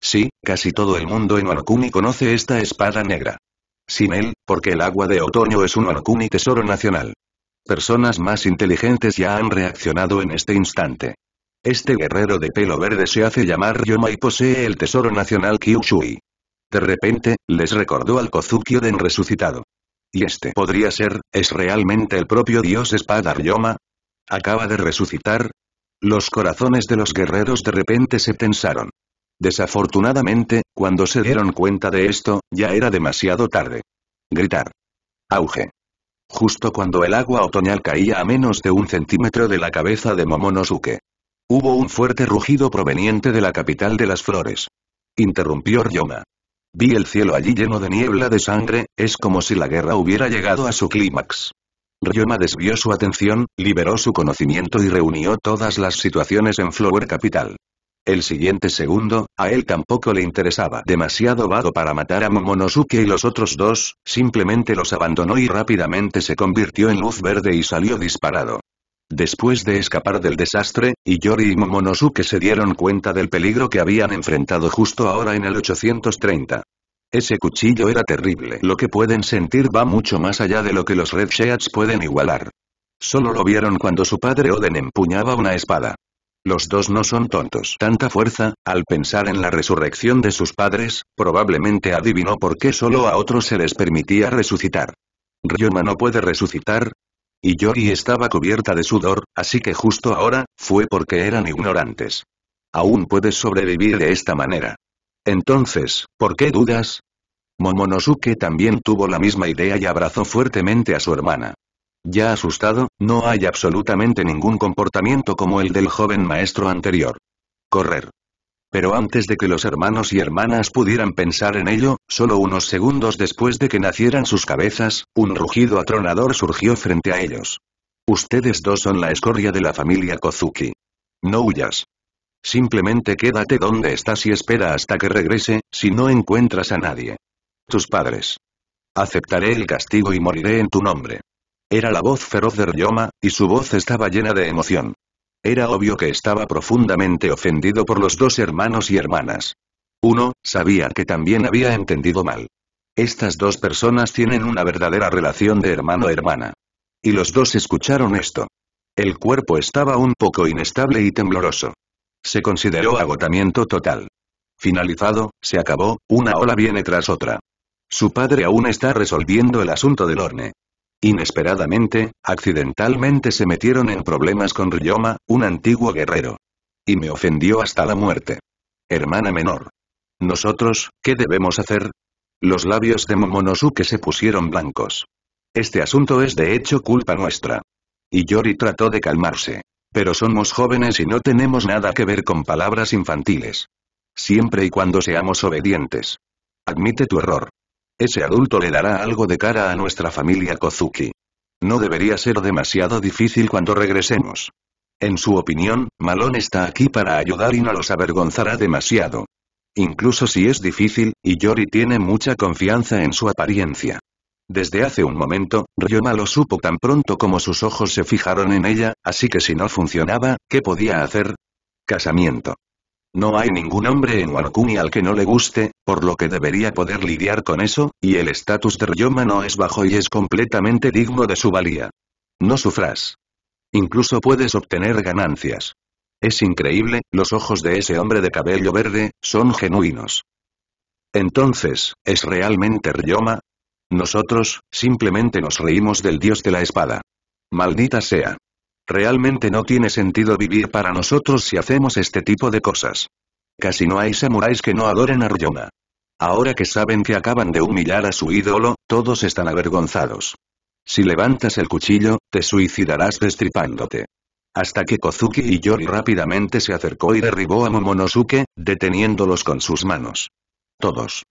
Sí, casi todo el mundo en Onokuni conoce esta espada negra. Sin él, porque el agua de otoño es un Onokuni tesoro nacional. Personas más inteligentes ya han reaccionado en este instante. Este guerrero de pelo verde se hace llamar Yoma y posee el tesoro nacional Kyushui. De repente, les recordó al Den resucitado. ¿Y este podría ser, es realmente el propio dios espada Ryoma? ¿Acaba de resucitar? Los corazones de los guerreros de repente se tensaron. Desafortunadamente, cuando se dieron cuenta de esto, ya era demasiado tarde. Gritar. Auge justo cuando el agua otoñal caía a menos de un centímetro de la cabeza de Momonosuke. Hubo un fuerte rugido proveniente de la capital de las flores. Interrumpió Ryoma. Vi el cielo allí lleno de niebla de sangre, es como si la guerra hubiera llegado a su clímax. Ryoma desvió su atención, liberó su conocimiento y reunió todas las situaciones en Flower Capital. El siguiente segundo, a él tampoco le interesaba demasiado vago para matar a Momonosuke y los otros dos, simplemente los abandonó y rápidamente se convirtió en luz verde y salió disparado. Después de escapar del desastre, Iyori y Momonosuke se dieron cuenta del peligro que habían enfrentado justo ahora en el 830. Ese cuchillo era terrible. Lo que pueden sentir va mucho más allá de lo que los Red Sheets pueden igualar. Solo lo vieron cuando su padre Oden empuñaba una espada. Los dos no son tontos. Tanta fuerza, al pensar en la resurrección de sus padres, probablemente adivinó por qué solo a otros se les permitía resucitar. Ryoma no puede resucitar, y Yori estaba cubierta de sudor, así que justo ahora, fue porque eran ignorantes. Aún puedes sobrevivir de esta manera. Entonces, ¿por qué dudas? Momonosuke también tuvo la misma idea y abrazó fuertemente a su hermana. Ya asustado, no hay absolutamente ningún comportamiento como el del joven maestro anterior. Correr. Pero antes de que los hermanos y hermanas pudieran pensar en ello, solo unos segundos después de que nacieran sus cabezas, un rugido atronador surgió frente a ellos. Ustedes dos son la escoria de la familia Kozuki. No huyas. Simplemente quédate donde estás y espera hasta que regrese, si no encuentras a nadie. Tus padres. Aceptaré el castigo y moriré en tu nombre. Era la voz feroz de Ryoma, y su voz estaba llena de emoción. Era obvio que estaba profundamente ofendido por los dos hermanos y hermanas. Uno, sabía que también había entendido mal. Estas dos personas tienen una verdadera relación de hermano-hermana. Y los dos escucharon esto. El cuerpo estaba un poco inestable y tembloroso. Se consideró agotamiento total. Finalizado, se acabó, una ola viene tras otra. Su padre aún está resolviendo el asunto del horne. Inesperadamente, accidentalmente se metieron en problemas con Ryoma, un antiguo guerrero. Y me ofendió hasta la muerte. Hermana menor. Nosotros, ¿qué debemos hacer? Los labios de Momonosuke se pusieron blancos. Este asunto es de hecho culpa nuestra. Y Yori trató de calmarse. Pero somos jóvenes y no tenemos nada que ver con palabras infantiles. Siempre y cuando seamos obedientes. Admite tu error. Ese adulto le dará algo de cara a nuestra familia Kozuki. No debería ser demasiado difícil cuando regresemos. En su opinión, Malone está aquí para ayudar y no los avergonzará demasiado. Incluso si es difícil, y Yori tiene mucha confianza en su apariencia. Desde hace un momento, Ryoma lo supo tan pronto como sus ojos se fijaron en ella, así que si no funcionaba, ¿qué podía hacer? Casamiento. No hay ningún hombre en Wanakuni al que no le guste, por lo que debería poder lidiar con eso, y el estatus de Ryoma no es bajo y es completamente digno de su valía. No sufras. Incluso puedes obtener ganancias. Es increíble, los ojos de ese hombre de cabello verde, son genuinos. Entonces, ¿es realmente Ryoma? Nosotros, simplemente nos reímos del dios de la espada. Maldita sea. Realmente no tiene sentido vivir para nosotros si hacemos este tipo de cosas. Casi no hay samuráis que no adoren a Ryoma. Ahora que saben que acaban de humillar a su ídolo, todos están avergonzados. Si levantas el cuchillo, te suicidarás destripándote. Hasta que Kozuki y Yori rápidamente se acercó y derribó a Momonosuke, deteniéndolos con sus manos. Todos.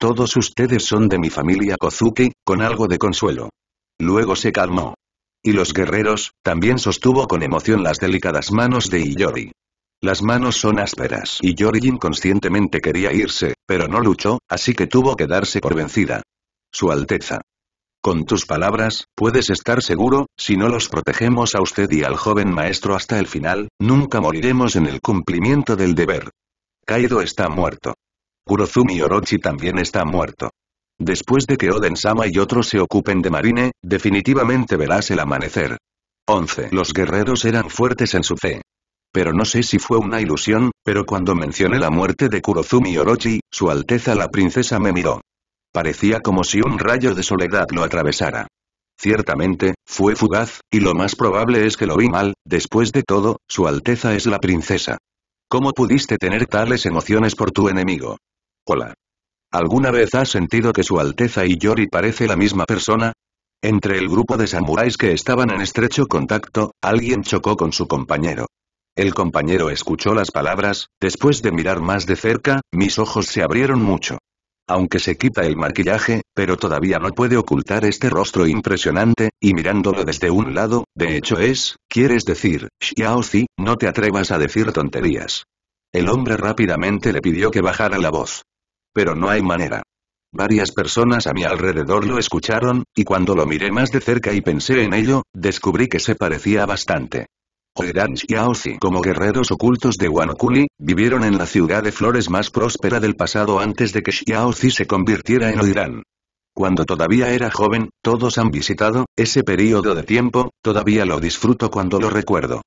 Todos ustedes son de mi familia Kozuki, con algo de consuelo. Luego se calmó y los guerreros, también sostuvo con emoción las delicadas manos de Iyori. Las manos son ásperas. Iyori inconscientemente quería irse, pero no luchó, así que tuvo que darse por vencida. Su Alteza. Con tus palabras, puedes estar seguro, si no los protegemos a usted y al joven maestro hasta el final, nunca moriremos en el cumplimiento del deber. Kaido está muerto. Kurozumi Orochi también está muerto. Después de que Oden-sama y otros se ocupen de Marine, definitivamente verás el amanecer. 11. Los guerreros eran fuertes en su fe. Pero no sé si fue una ilusión, pero cuando mencioné la muerte de Kurozumi Orochi, su alteza la princesa me miró. Parecía como si un rayo de soledad lo atravesara. Ciertamente, fue fugaz, y lo más probable es que lo vi mal, después de todo, su alteza es la princesa. ¿Cómo pudiste tener tales emociones por tu enemigo? Hola. ¿Alguna vez has sentido que su Alteza y Yori parece la misma persona? Entre el grupo de samuráis que estaban en estrecho contacto, alguien chocó con su compañero. El compañero escuchó las palabras, después de mirar más de cerca, mis ojos se abrieron mucho. Aunque se quita el maquillaje, pero todavía no puede ocultar este rostro impresionante, y mirándolo desde un lado, de hecho es, quieres decir, Xiaozi, no te atrevas a decir tonterías. El hombre rápidamente le pidió que bajara la voz pero no hay manera. Varias personas a mi alrededor lo escucharon, y cuando lo miré más de cerca y pensé en ello, descubrí que se parecía bastante. y Xiaozi como guerreros ocultos de Wanokuli, vivieron en la ciudad de flores más próspera del pasado antes de que Xiaozi se convirtiera en Oirán. Cuando todavía era joven, todos han visitado, ese periodo de tiempo, todavía lo disfruto cuando lo recuerdo.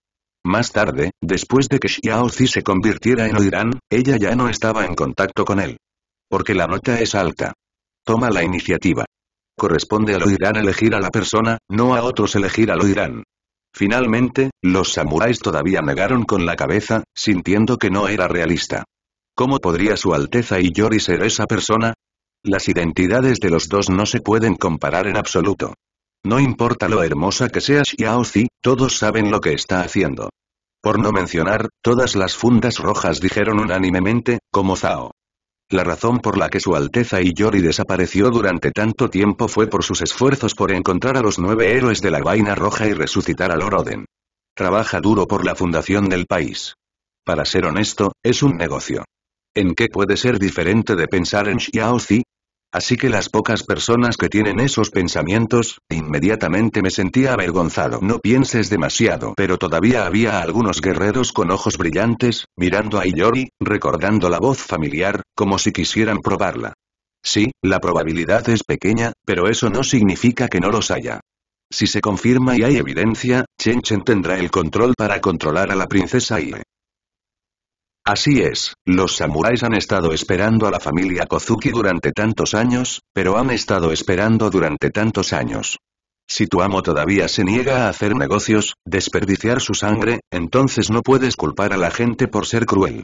Más tarde, después de que Xiaozi se convirtiera en Oirán, ella ya no estaba en contacto con él. Porque la nota es alta. Toma la iniciativa. Corresponde lo irán elegir a la persona, no a otros elegir lo irán. Finalmente, los samuráis todavía negaron con la cabeza, sintiendo que no era realista. ¿Cómo podría su Alteza y Yori ser esa persona? Las identidades de los dos no se pueden comparar en absoluto. No importa lo hermosa que sea Xiaozi, todos saben lo que está haciendo. Por no mencionar, todas las fundas rojas dijeron unánimemente, como Zhao. La razón por la que su Alteza Iyori desapareció durante tanto tiempo fue por sus esfuerzos por encontrar a los nueve héroes de la vaina roja y resucitar al Oroden. Trabaja duro por la fundación del país. Para ser honesto, es un negocio. ¿En qué puede ser diferente de pensar en Xiaozi? Así que las pocas personas que tienen esos pensamientos, inmediatamente me sentía avergonzado. No pienses demasiado. Pero todavía había algunos guerreros con ojos brillantes, mirando a Iori, recordando la voz familiar, como si quisieran probarla. Sí, la probabilidad es pequeña, pero eso no significa que no los haya. Si se confirma y hay evidencia, Chen Chen tendrá el control para controlar a la princesa Ie. Así es, los samuráis han estado esperando a la familia Kozuki durante tantos años, pero han estado esperando durante tantos años. Si tu amo todavía se niega a hacer negocios, desperdiciar su sangre, entonces no puedes culpar a la gente por ser cruel.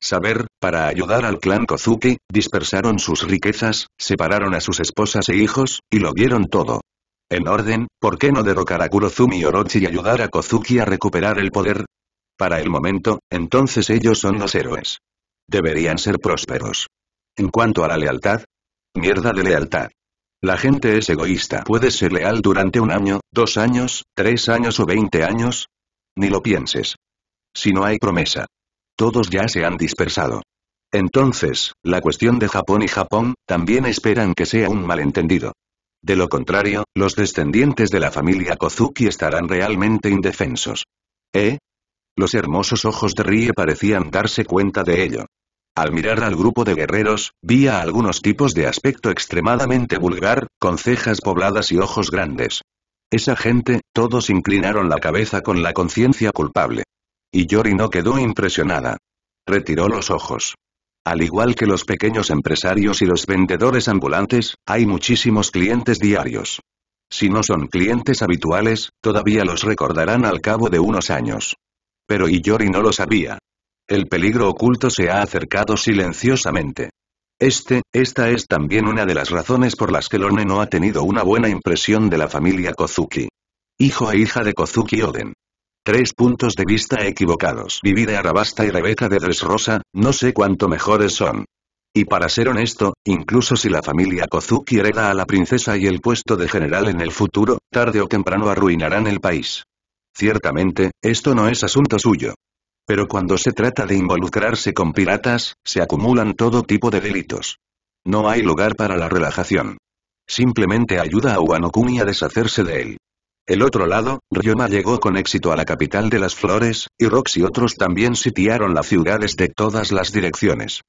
Saber, para ayudar al clan Kozuki, dispersaron sus riquezas, separaron a sus esposas e hijos, y lo dieron todo. En orden, ¿por qué no derrocar a Kurozumi Orochi y ayudar a Kozuki a recuperar el poder? Para el momento, entonces ellos son los héroes. Deberían ser prósperos. En cuanto a la lealtad, mierda de lealtad. La gente es egoísta. Puedes ser leal durante un año, dos años, tres años o veinte años. Ni lo pienses. Si no hay promesa. Todos ya se han dispersado. Entonces, la cuestión de Japón y Japón, también esperan que sea un malentendido. De lo contrario, los descendientes de la familia Kozuki estarán realmente indefensos. ¿Eh? Los hermosos ojos de Rie parecían darse cuenta de ello. Al mirar al grupo de guerreros, vi a algunos tipos de aspecto extremadamente vulgar, con cejas pobladas y ojos grandes. Esa gente, todos inclinaron la cabeza con la conciencia culpable. Y Yori no quedó impresionada. Retiró los ojos. Al igual que los pequeños empresarios y los vendedores ambulantes, hay muchísimos clientes diarios. Si no son clientes habituales, todavía los recordarán al cabo de unos años. Pero Iyori no lo sabía. El peligro oculto se ha acercado silenciosamente. Este, esta es también una de las razones por las que Lone no ha tenido una buena impresión de la familia Kozuki. Hijo e hija de Kozuki Oden. Tres puntos de vista equivocados. Vivir de Arabasta y Rebeca de rosa no sé cuánto mejores son. Y para ser honesto, incluso si la familia Kozuki hereda a la princesa y el puesto de general en el futuro, tarde o temprano arruinarán el país. Ciertamente, esto no es asunto suyo. Pero cuando se trata de involucrarse con piratas, se acumulan todo tipo de delitos. No hay lugar para la relajación. Simplemente ayuda a Wanokuni a deshacerse de él. El otro lado, Ryoma llegó con éxito a la capital de las flores, y Rox y otros también sitiaron las ciudades de todas las direcciones.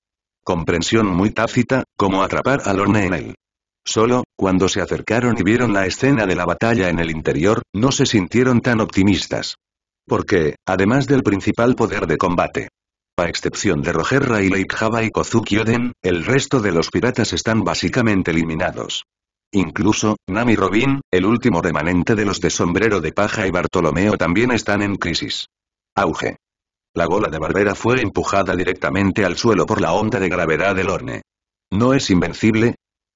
Comprensión muy tácita, como atrapar al Lorne en él. Solo, cuando se acercaron y vieron la escena de la batalla en el interior, no se sintieron tan optimistas. Porque, además del principal poder de combate, a excepción de Roger Riley Java y Kozuki Oden, el resto de los piratas están básicamente eliminados. Incluso, Nami Robin, el último remanente de los de Sombrero de Paja y Bartolomeo también están en crisis. Auge. La bola de Barbera fue empujada directamente al suelo por la onda de gravedad del horne. No es invencible,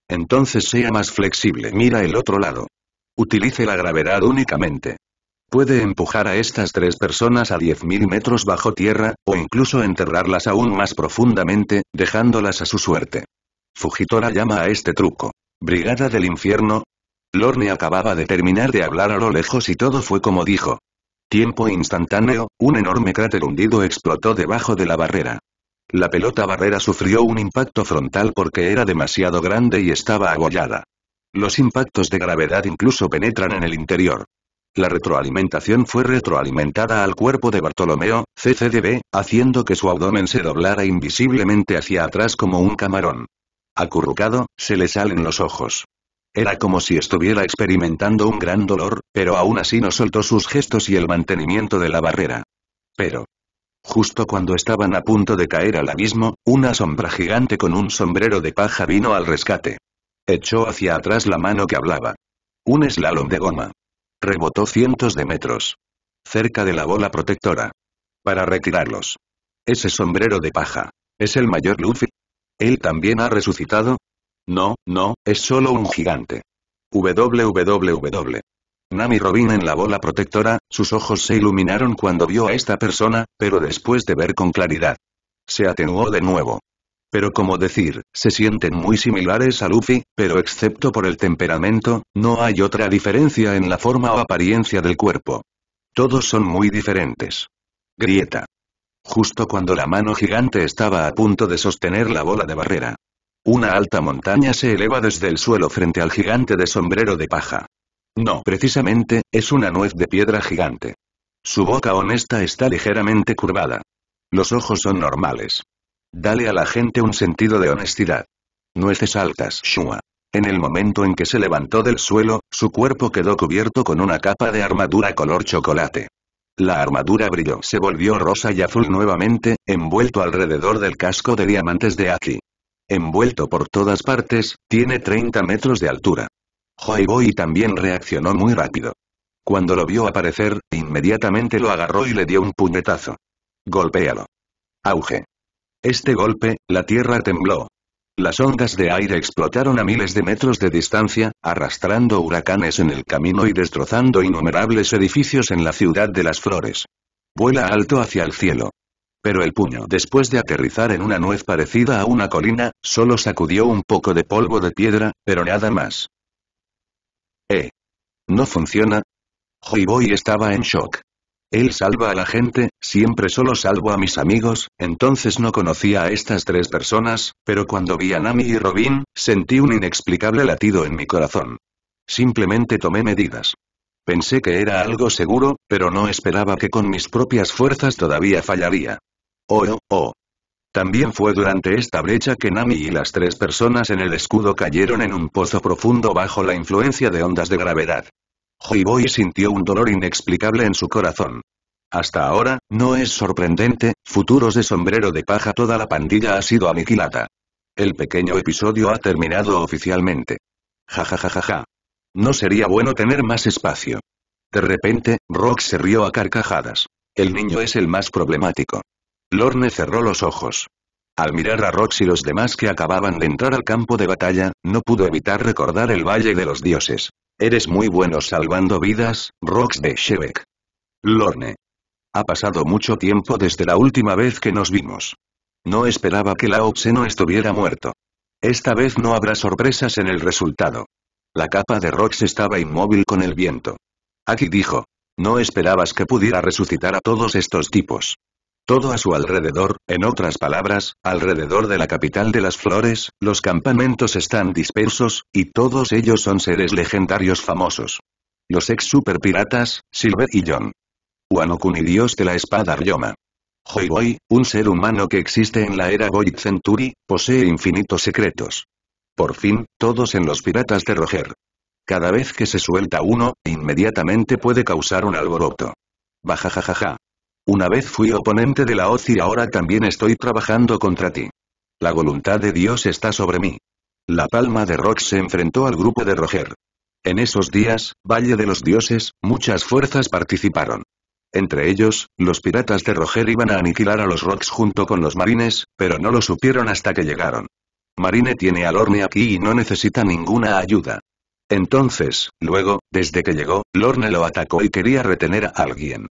entonces sea más flexible. Mira el otro lado. Utilice la gravedad únicamente. Puede empujar a estas tres personas a 10.000 metros bajo tierra, o incluso enterrarlas aún más profundamente, dejándolas a su suerte. Fujitora llama a este truco. Brigada del infierno. Lorne acababa de terminar de hablar a lo lejos y todo fue como dijo. Tiempo instantáneo, un enorme cráter hundido explotó debajo de la barrera. La pelota barrera sufrió un impacto frontal porque era demasiado grande y estaba agollada. Los impactos de gravedad incluso penetran en el interior. La retroalimentación fue retroalimentada al cuerpo de Bartolomeo, CCDB, haciendo que su abdomen se doblara invisiblemente hacia atrás como un camarón. Acurrucado, se le salen los ojos. Era como si estuviera experimentando un gran dolor, pero aún así no soltó sus gestos y el mantenimiento de la barrera. Pero, Justo cuando estaban a punto de caer al abismo, una sombra gigante con un sombrero de paja vino al rescate. Echó hacia atrás la mano que hablaba. Un slalom de goma. Rebotó cientos de metros. Cerca de la bola protectora. Para retirarlos. Ese sombrero de paja. ¿Es el mayor Luffy? ¿Él también ha resucitado? No, no, es solo un gigante. WWW. Nami Robin en la bola protectora, sus ojos se iluminaron cuando vio a esta persona, pero después de ver con claridad. Se atenuó de nuevo. Pero como decir, se sienten muy similares a Luffy, pero excepto por el temperamento, no hay otra diferencia en la forma o apariencia del cuerpo. Todos son muy diferentes. Grieta. Justo cuando la mano gigante estaba a punto de sostener la bola de barrera. Una alta montaña se eleva desde el suelo frente al gigante de sombrero de paja. No precisamente, es una nuez de piedra gigante. Su boca honesta está ligeramente curvada. Los ojos son normales. Dale a la gente un sentido de honestidad. Nueces altas, Shua. En el momento en que se levantó del suelo, su cuerpo quedó cubierto con una capa de armadura color chocolate. La armadura brilló, se volvió rosa y azul nuevamente, envuelto alrededor del casco de diamantes de Aki. Envuelto por todas partes, tiene 30 metros de altura. Joy Boy también reaccionó muy rápido. Cuando lo vio aparecer, inmediatamente lo agarró y le dio un puñetazo. Golpéalo. Auge. Este golpe, la tierra tembló. Las ondas de aire explotaron a miles de metros de distancia, arrastrando huracanes en el camino y destrozando innumerables edificios en la ciudad de las flores. Vuela alto hacia el cielo. Pero el puño, después de aterrizar en una nuez parecida a una colina, solo sacudió un poco de polvo de piedra, pero nada más. ¿Eh? ¿No funciona? Joyboy estaba en shock. Él salva a la gente, siempre solo salvo a mis amigos, entonces no conocía a estas tres personas, pero cuando vi a Nami y Robin, sentí un inexplicable latido en mi corazón. Simplemente tomé medidas. Pensé que era algo seguro, pero no esperaba que con mis propias fuerzas todavía fallaría. Oh, oh, oh. También fue durante esta brecha que Nami y las tres personas en el escudo cayeron en un pozo profundo bajo la influencia de ondas de gravedad. Boy sintió un dolor inexplicable en su corazón. Hasta ahora, no es sorprendente, futuros de sombrero de paja toda la pandilla ha sido aniquilada. El pequeño episodio ha terminado oficialmente. Ja No sería bueno tener más espacio. De repente, Rock se rió a carcajadas. El niño es el más problemático. Lorne cerró los ojos. Al mirar a Rox y los demás que acababan de entrar al campo de batalla, no pudo evitar recordar el Valle de los Dioses. Eres muy bueno salvando vidas, Rox de Shebek. Lorne. Ha pasado mucho tiempo desde la última vez que nos vimos. No esperaba que la no estuviera muerto. Esta vez no habrá sorpresas en el resultado. La capa de Rox estaba inmóvil con el viento. Aki dijo. No esperabas que pudiera resucitar a todos estos tipos. Todo a su alrededor, en otras palabras, alrededor de la capital de las flores, los campamentos están dispersos, y todos ellos son seres legendarios famosos. Los ex superpiratas, Silver y John. y dios de la espada Ryoma. Joyboy, un ser humano que existe en la era Void Century, posee infinitos secretos. Por fin, todos en los piratas de Roger. Cada vez que se suelta uno, inmediatamente puede causar un alboroto. Bajajajaja. Una vez fui oponente de la hoz y ahora también estoy trabajando contra ti. La voluntad de Dios está sobre mí. La palma de Rock se enfrentó al grupo de Roger. En esos días, Valle de los Dioses, muchas fuerzas participaron. Entre ellos, los piratas de Roger iban a aniquilar a los Rocks junto con los marines, pero no lo supieron hasta que llegaron. Marine tiene a Lorne aquí y no necesita ninguna ayuda. Entonces, luego, desde que llegó, Lorne lo atacó y quería retener a alguien.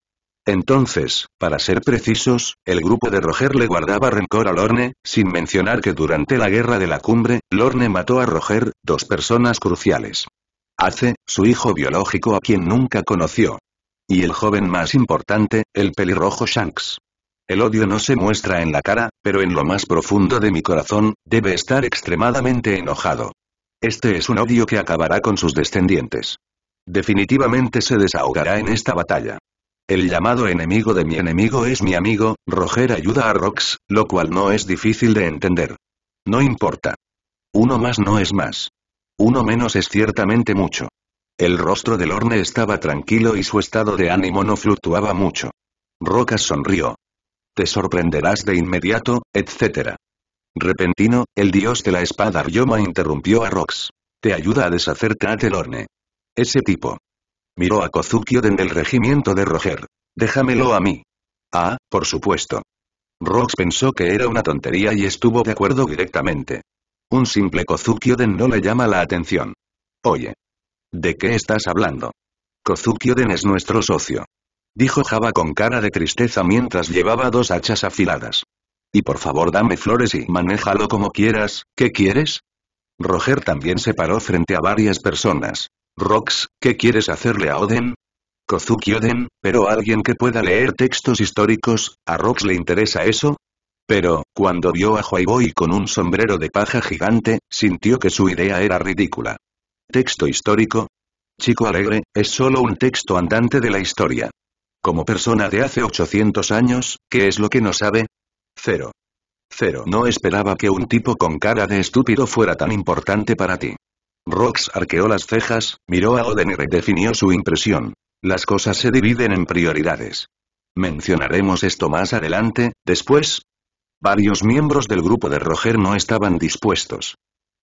Entonces, para ser precisos, el grupo de Roger le guardaba rencor a Lorne, sin mencionar que durante la guerra de la cumbre, Lorne mató a Roger, dos personas cruciales. Ace, su hijo biológico a quien nunca conoció. Y el joven más importante, el pelirrojo Shanks. El odio no se muestra en la cara, pero en lo más profundo de mi corazón, debe estar extremadamente enojado. Este es un odio que acabará con sus descendientes. Definitivamente se desahogará en esta batalla. El llamado enemigo de mi enemigo es mi amigo, Roger ayuda a Rox, lo cual no es difícil de entender. No importa. Uno más no es más. Uno menos es ciertamente mucho. El rostro del Lorne estaba tranquilo y su estado de ánimo no fluctuaba mucho. Roca sonrió. Te sorprenderás de inmediato, etc. Repentino, el dios de la espada Ryoma interrumpió a Rox. Te ayuda a deshacerte a horne Ese tipo miró a Kozuki-Oden del regimiento de Roger. Déjamelo a mí. Ah, por supuesto. Rox pensó que era una tontería y estuvo de acuerdo directamente. Un simple Kozuki-Oden no le llama la atención. Oye. ¿De qué estás hablando? Kozuki-Oden es nuestro socio. Dijo Java con cara de tristeza mientras llevaba dos hachas afiladas. Y por favor dame flores y manéjalo como quieras, ¿qué quieres? Roger también se paró frente a varias personas. Rox, ¿qué quieres hacerle a Oden? Kozuki Oden, pero alguien que pueda leer textos históricos, ¿a Rox le interesa eso? Pero, cuando vio a Boy con un sombrero de paja gigante, sintió que su idea era ridícula. ¿Texto histórico? Chico alegre, es solo un texto andante de la historia. Como persona de hace 800 años, ¿qué es lo que no sabe? Cero. Cero. No esperaba que un tipo con cara de estúpido fuera tan importante para ti. Rox arqueó las cejas, miró a Oden y redefinió su impresión. Las cosas se dividen en prioridades. Mencionaremos esto más adelante, después. Varios miembros del grupo de Roger no estaban dispuestos.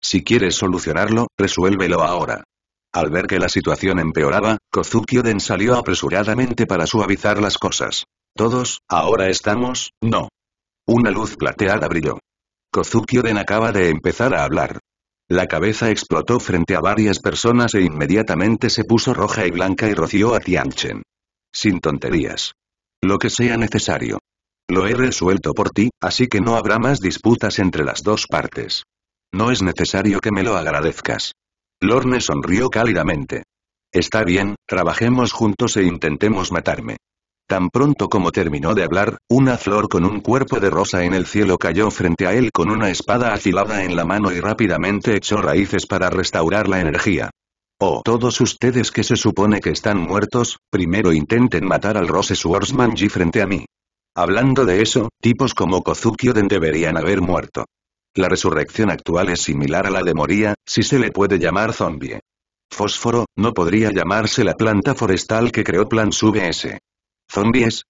Si quieres solucionarlo, resuélvelo ahora. Al ver que la situación empeoraba, Kozuki Oden salió apresuradamente para suavizar las cosas. Todos, ahora estamos, no. Una luz plateada brilló. Kozuki Oden acaba de empezar a hablar. La cabeza explotó frente a varias personas e inmediatamente se puso roja y blanca y roció a Tianchen. Sin tonterías. Lo que sea necesario. Lo he resuelto por ti, así que no habrá más disputas entre las dos partes. No es necesario que me lo agradezcas. Lorne sonrió cálidamente. Está bien, trabajemos juntos e intentemos matarme. Tan pronto como terminó de hablar, una flor con un cuerpo de rosa en el cielo cayó frente a él con una espada afilada en la mano y rápidamente echó raíces para restaurar la energía. Oh, todos ustedes que se supone que están muertos, primero intenten matar al Rose G frente a mí. Hablando de eso, tipos como Kozuki deberían haber muerto. La resurrección actual es similar a la de Moria, si se le puede llamar zombie. Fósforo, no podría llamarse la planta forestal que creó Plan ¿Zombies?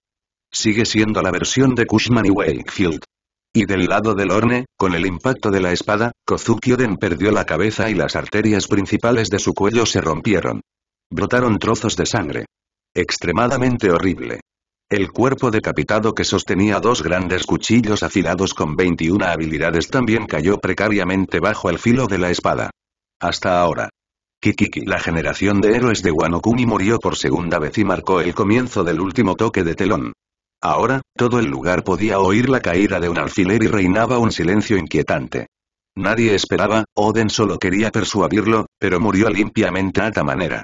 Sigue siendo la versión de Cushman y Wakefield. Y del lado del horne, con el impacto de la espada, Kozuki Oden perdió la cabeza y las arterias principales de su cuello se rompieron. Brotaron trozos de sangre. Extremadamente horrible. El cuerpo decapitado que sostenía dos grandes cuchillos afilados con 21 habilidades también cayó precariamente bajo el filo de la espada. Hasta ahora. Kikiki. La generación de héroes de Wano Kuni murió por segunda vez y marcó el comienzo del último toque de telón. Ahora, todo el lugar podía oír la caída de un alfiler y reinaba un silencio inquietante. Nadie esperaba, Oden solo quería persuadirlo, pero murió limpiamente a ta manera.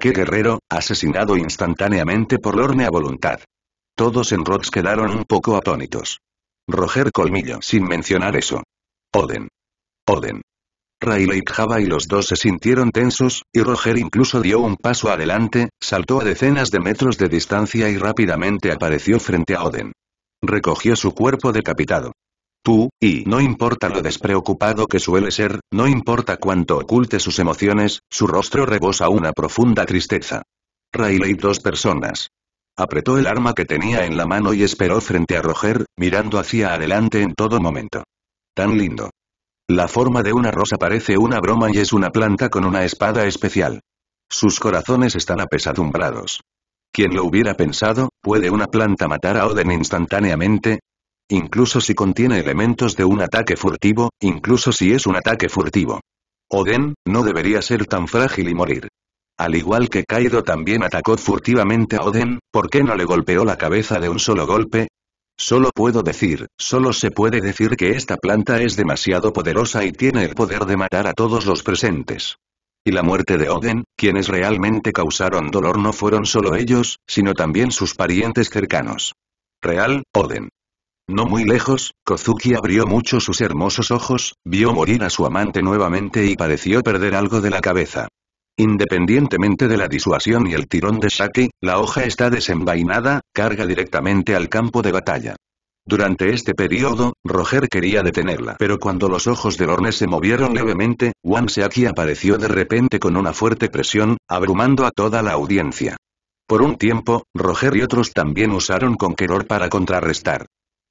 ¡Qué guerrero, asesinado instantáneamente por Lorne a voluntad! Todos en Rocks quedaron un poco atónitos. Roger Colmillo sin mencionar eso. Oden. Oden. Rayleigh Java y los dos se sintieron tensos, y Roger incluso dio un paso adelante, saltó a decenas de metros de distancia y rápidamente apareció frente a Oden. Recogió su cuerpo decapitado. Tú, y no importa lo despreocupado que suele ser, no importa cuánto oculte sus emociones, su rostro rebosa una profunda tristeza. Rayleigh dos personas. Apretó el arma que tenía en la mano y esperó frente a Roger, mirando hacia adelante en todo momento. Tan lindo. La forma de una rosa parece una broma y es una planta con una espada especial. Sus corazones están apesadumbrados. ¿Quién lo hubiera pensado, ¿puede una planta matar a Oden instantáneamente? Incluso si contiene elementos de un ataque furtivo, incluso si es un ataque furtivo. Oden, no debería ser tan frágil y morir. Al igual que Kaido también atacó furtivamente a Oden, ¿por qué no le golpeó la cabeza de un solo golpe? Solo puedo decir, solo se puede decir que esta planta es demasiado poderosa y tiene el poder de matar a todos los presentes. Y la muerte de Oden, quienes realmente causaron dolor no fueron solo ellos, sino también sus parientes cercanos. Real, Oden. No muy lejos, Kozuki abrió mucho sus hermosos ojos, vio morir a su amante nuevamente y pareció perder algo de la cabeza. Independientemente de la disuasión y el tirón de saki la hoja está desenvainada, carga directamente al campo de batalla. Durante este periodo, Roger quería detenerla, pero cuando los ojos de Lorne se movieron levemente, Wan saki apareció de repente con una fuerte presión, abrumando a toda la audiencia. Por un tiempo, Roger y otros también usaron Conqueror para contrarrestar.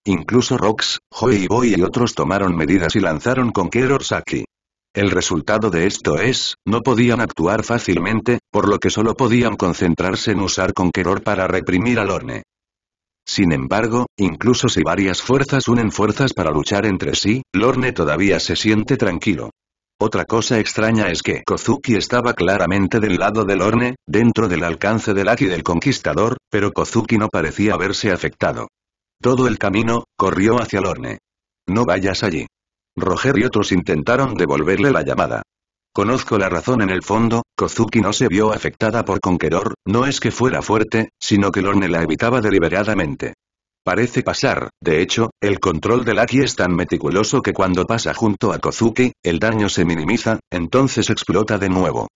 Incluso Rox, y Boy y otros tomaron medidas y lanzaron Conqueror Saki. El resultado de esto es, no podían actuar fácilmente, por lo que solo podían concentrarse en usar Conqueror para reprimir al Orne. Sin embargo, incluso si varias fuerzas unen fuerzas para luchar entre sí, Lorne todavía se siente tranquilo. Otra cosa extraña es que Kozuki estaba claramente del lado del Lorne, dentro del alcance del Aki del Conquistador, pero Kozuki no parecía haberse afectado. Todo el camino, corrió hacia Lorne. No vayas allí. Roger y otros intentaron devolverle la llamada. Conozco la razón en el fondo, Kozuki no se vio afectada por Conqueror, no es que fuera fuerte, sino que Lorne la evitaba deliberadamente. Parece pasar, de hecho, el control de Lucky es tan meticuloso que cuando pasa junto a Kozuki, el daño se minimiza, entonces explota de nuevo.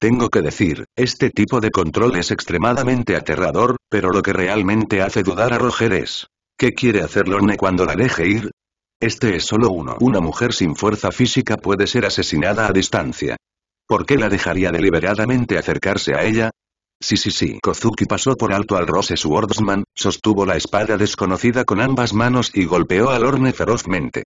Tengo que decir, este tipo de control es extremadamente aterrador, pero lo que realmente hace dudar a Roger es... ¿Qué quiere hacer Lorne cuando la deje ir? Este es solo uno. Una mujer sin fuerza física puede ser asesinada a distancia. ¿Por qué la dejaría deliberadamente acercarse a ella? Sí sí sí. Kozuki pasó por alto al Rose Swordsman, sostuvo la espada desconocida con ambas manos y golpeó al horne ferozmente.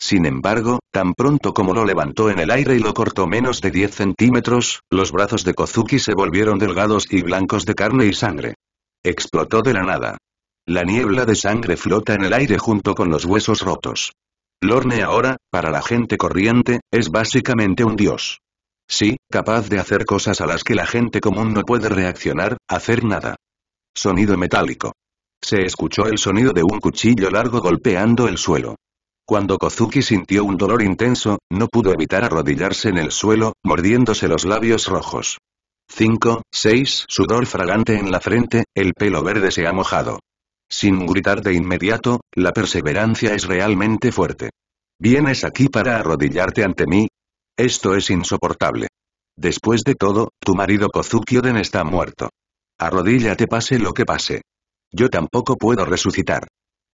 Sin embargo, tan pronto como lo levantó en el aire y lo cortó menos de 10 centímetros, los brazos de Kozuki se volvieron delgados y blancos de carne y sangre. Explotó de la nada. La niebla de sangre flota en el aire junto con los huesos rotos. Lorne ahora, para la gente corriente, es básicamente un dios. Sí, capaz de hacer cosas a las que la gente común no puede reaccionar, hacer nada. Sonido metálico. Se escuchó el sonido de un cuchillo largo golpeando el suelo. Cuando Kozuki sintió un dolor intenso, no pudo evitar arrodillarse en el suelo, mordiéndose los labios rojos. 5, 6, sudor fragante en la frente, el pelo verde se ha mojado. Sin gritar de inmediato, la perseverancia es realmente fuerte. ¿Vienes aquí para arrodillarte ante mí? Esto es insoportable. Después de todo, tu marido Kozuki Oden está muerto. Arrodíllate pase lo que pase. Yo tampoco puedo resucitar.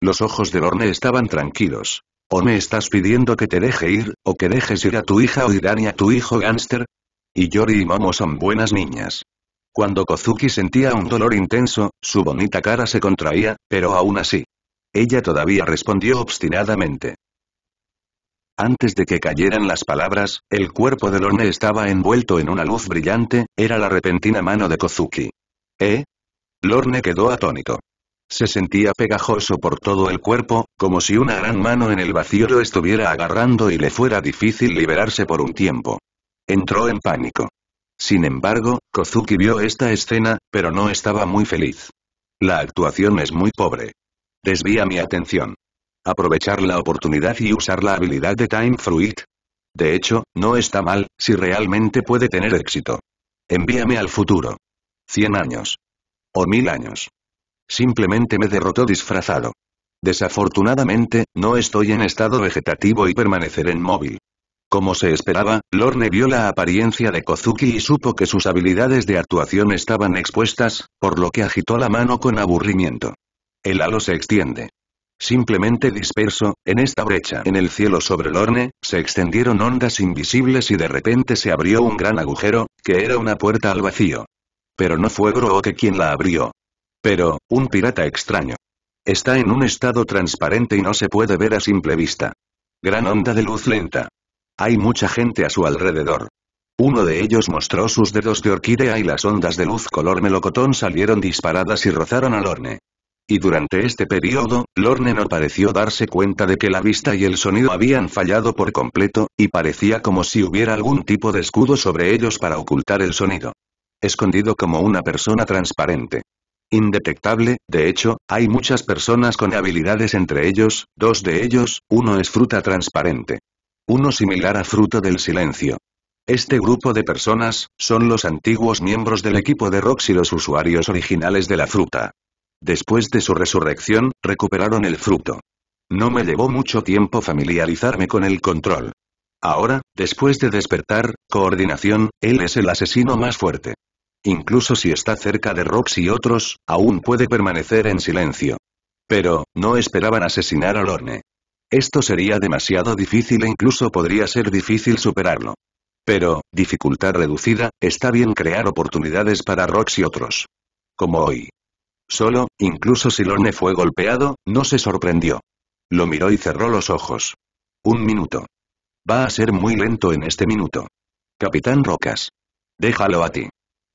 Los ojos de Orne estaban tranquilos. ¿O me estás pidiendo que te deje ir, o que dejes ir a tu hija o y a tu hijo gánster? Y Yori y Momo son buenas niñas. Cuando Kozuki sentía un dolor intenso, su bonita cara se contraía, pero aún así. Ella todavía respondió obstinadamente. Antes de que cayeran las palabras, el cuerpo de Lorne estaba envuelto en una luz brillante, era la repentina mano de Kozuki. ¿Eh? Lorne quedó atónito. Se sentía pegajoso por todo el cuerpo, como si una gran mano en el vacío lo estuviera agarrando y le fuera difícil liberarse por un tiempo. Entró en pánico. Sin embargo, Kozuki vio esta escena, pero no estaba muy feliz. La actuación es muy pobre. Desvía mi atención. Aprovechar la oportunidad y usar la habilidad de Time Fruit. De hecho, no está mal, si realmente puede tener éxito. Envíame al futuro. Cien años. O mil años. Simplemente me derrotó disfrazado. Desafortunadamente, no estoy en estado vegetativo y permaneceré móvil. Como se esperaba, Lorne vio la apariencia de Kozuki y supo que sus habilidades de actuación estaban expuestas, por lo que agitó la mano con aburrimiento. El halo se extiende. Simplemente disperso, en esta brecha en el cielo sobre Lorne, se extendieron ondas invisibles y de repente se abrió un gran agujero, que era una puerta al vacío. Pero no fue que quien la abrió. Pero, un pirata extraño. Está en un estado transparente y no se puede ver a simple vista. Gran onda de luz lenta. Hay mucha gente a su alrededor. Uno de ellos mostró sus dedos de orquídea y las ondas de luz color melocotón salieron disparadas y rozaron a Lorne. Y durante este periodo, Lorne no pareció darse cuenta de que la vista y el sonido habían fallado por completo, y parecía como si hubiera algún tipo de escudo sobre ellos para ocultar el sonido. Escondido como una persona transparente. Indetectable, de hecho, hay muchas personas con habilidades entre ellos, dos de ellos, uno es fruta transparente. Uno similar a Fruto del Silencio. Este grupo de personas, son los antiguos miembros del equipo de Rox y los usuarios originales de la fruta. Después de su resurrección, recuperaron el fruto. No me llevó mucho tiempo familiarizarme con el control. Ahora, después de despertar, coordinación, él es el asesino más fuerte. Incluso si está cerca de Rox y otros, aún puede permanecer en silencio. Pero, no esperaban asesinar a Lorne. Esto sería demasiado difícil e incluso podría ser difícil superarlo. Pero, dificultad reducida, está bien crear oportunidades para Rox y otros. Como hoy. Solo, incluso si Lone fue golpeado, no se sorprendió. Lo miró y cerró los ojos. Un minuto. Va a ser muy lento en este minuto. Capitán Rocas. Déjalo a ti.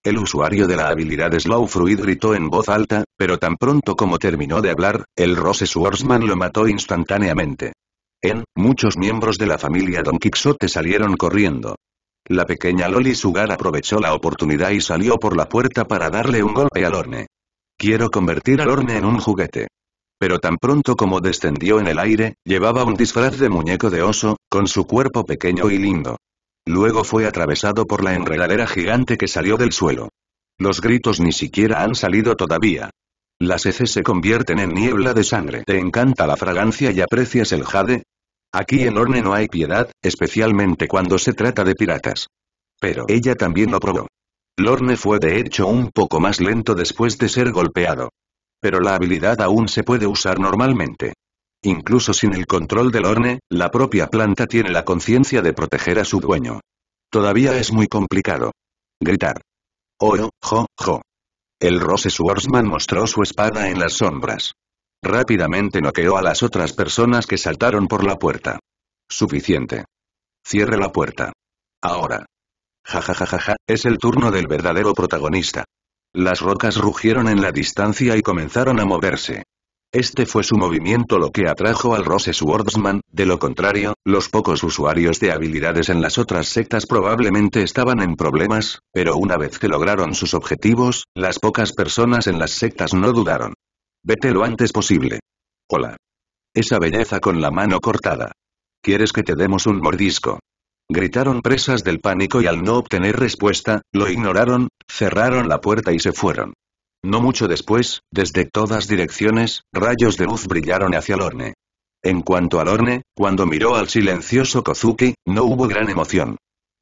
El usuario de la habilidad Slow Fruit gritó en voz alta, pero tan pronto como terminó de hablar, el Rose Swordsman lo mató instantáneamente. En, muchos miembros de la familia Don Quixote salieron corriendo. La pequeña Loli Sugar aprovechó la oportunidad y salió por la puerta para darle un golpe al horne. Quiero convertir al horne en un juguete. Pero tan pronto como descendió en el aire, llevaba un disfraz de muñeco de oso, con su cuerpo pequeño y lindo. Luego fue atravesado por la enredadera gigante que salió del suelo. Los gritos ni siquiera han salido todavía. Las heces se convierten en niebla de sangre. ¿Te encanta la fragancia y aprecias el jade? Aquí en Orne no hay piedad, especialmente cuando se trata de piratas. Pero ella también lo probó. Lorne fue de hecho un poco más lento después de ser golpeado. Pero la habilidad aún se puede usar normalmente. Incluso sin el control del horne, la propia planta tiene la conciencia de proteger a su dueño. Todavía es muy complicado. Gritar. Oro, jo, jo. El Rose Swordsman mostró su espada en las sombras. Rápidamente noqueó a las otras personas que saltaron por la puerta. Suficiente. Cierre la puerta. Ahora. Ja ja ja ja ja, es el turno del verdadero protagonista. Las rocas rugieron en la distancia y comenzaron a moverse. Este fue su movimiento lo que atrajo al Rose Swordsman, de lo contrario, los pocos usuarios de habilidades en las otras sectas probablemente estaban en problemas, pero una vez que lograron sus objetivos, las pocas personas en las sectas no dudaron. Vete lo antes posible. Hola. Esa belleza con la mano cortada. ¿Quieres que te demos un mordisco? Gritaron presas del pánico y al no obtener respuesta, lo ignoraron, cerraron la puerta y se fueron. No mucho después, desde todas direcciones, rayos de luz brillaron hacia Lorne. En cuanto a Lorne, cuando miró al silencioso Kozuki, no hubo gran emoción.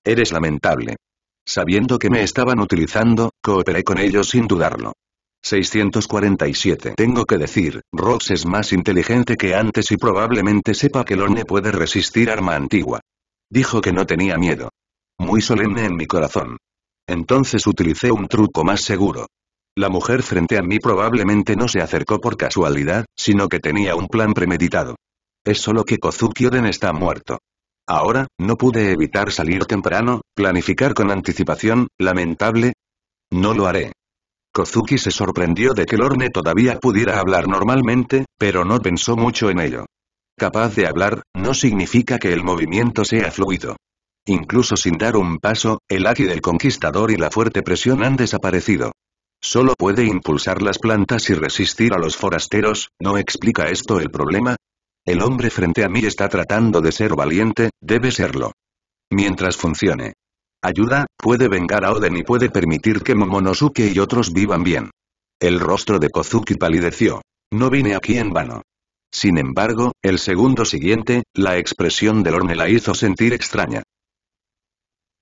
Eres lamentable. Sabiendo que me estaban utilizando, cooperé con ellos sin dudarlo. 647 Tengo que decir, Rox es más inteligente que antes y probablemente sepa que Lorne puede resistir arma antigua. Dijo que no tenía miedo. Muy solemne en mi corazón. Entonces utilicé un truco más seguro. La mujer frente a mí probablemente no se acercó por casualidad, sino que tenía un plan premeditado. Es solo que Kozuki Oden está muerto. Ahora, no pude evitar salir temprano, planificar con anticipación, lamentable. No lo haré. Kozuki se sorprendió de que Lorne todavía pudiera hablar normalmente, pero no pensó mucho en ello. Capaz de hablar, no significa que el movimiento sea fluido. Incluso sin dar un paso, el aquí del conquistador y la fuerte presión han desaparecido. Solo puede impulsar las plantas y resistir a los forasteros, ¿no explica esto el problema? El hombre frente a mí está tratando de ser valiente, debe serlo. Mientras funcione. Ayuda, puede vengar a Oden y puede permitir que Momonosuke y otros vivan bien. El rostro de Kozuki palideció. No vine aquí en vano. Sin embargo, el segundo siguiente, la expresión del me la hizo sentir extraña.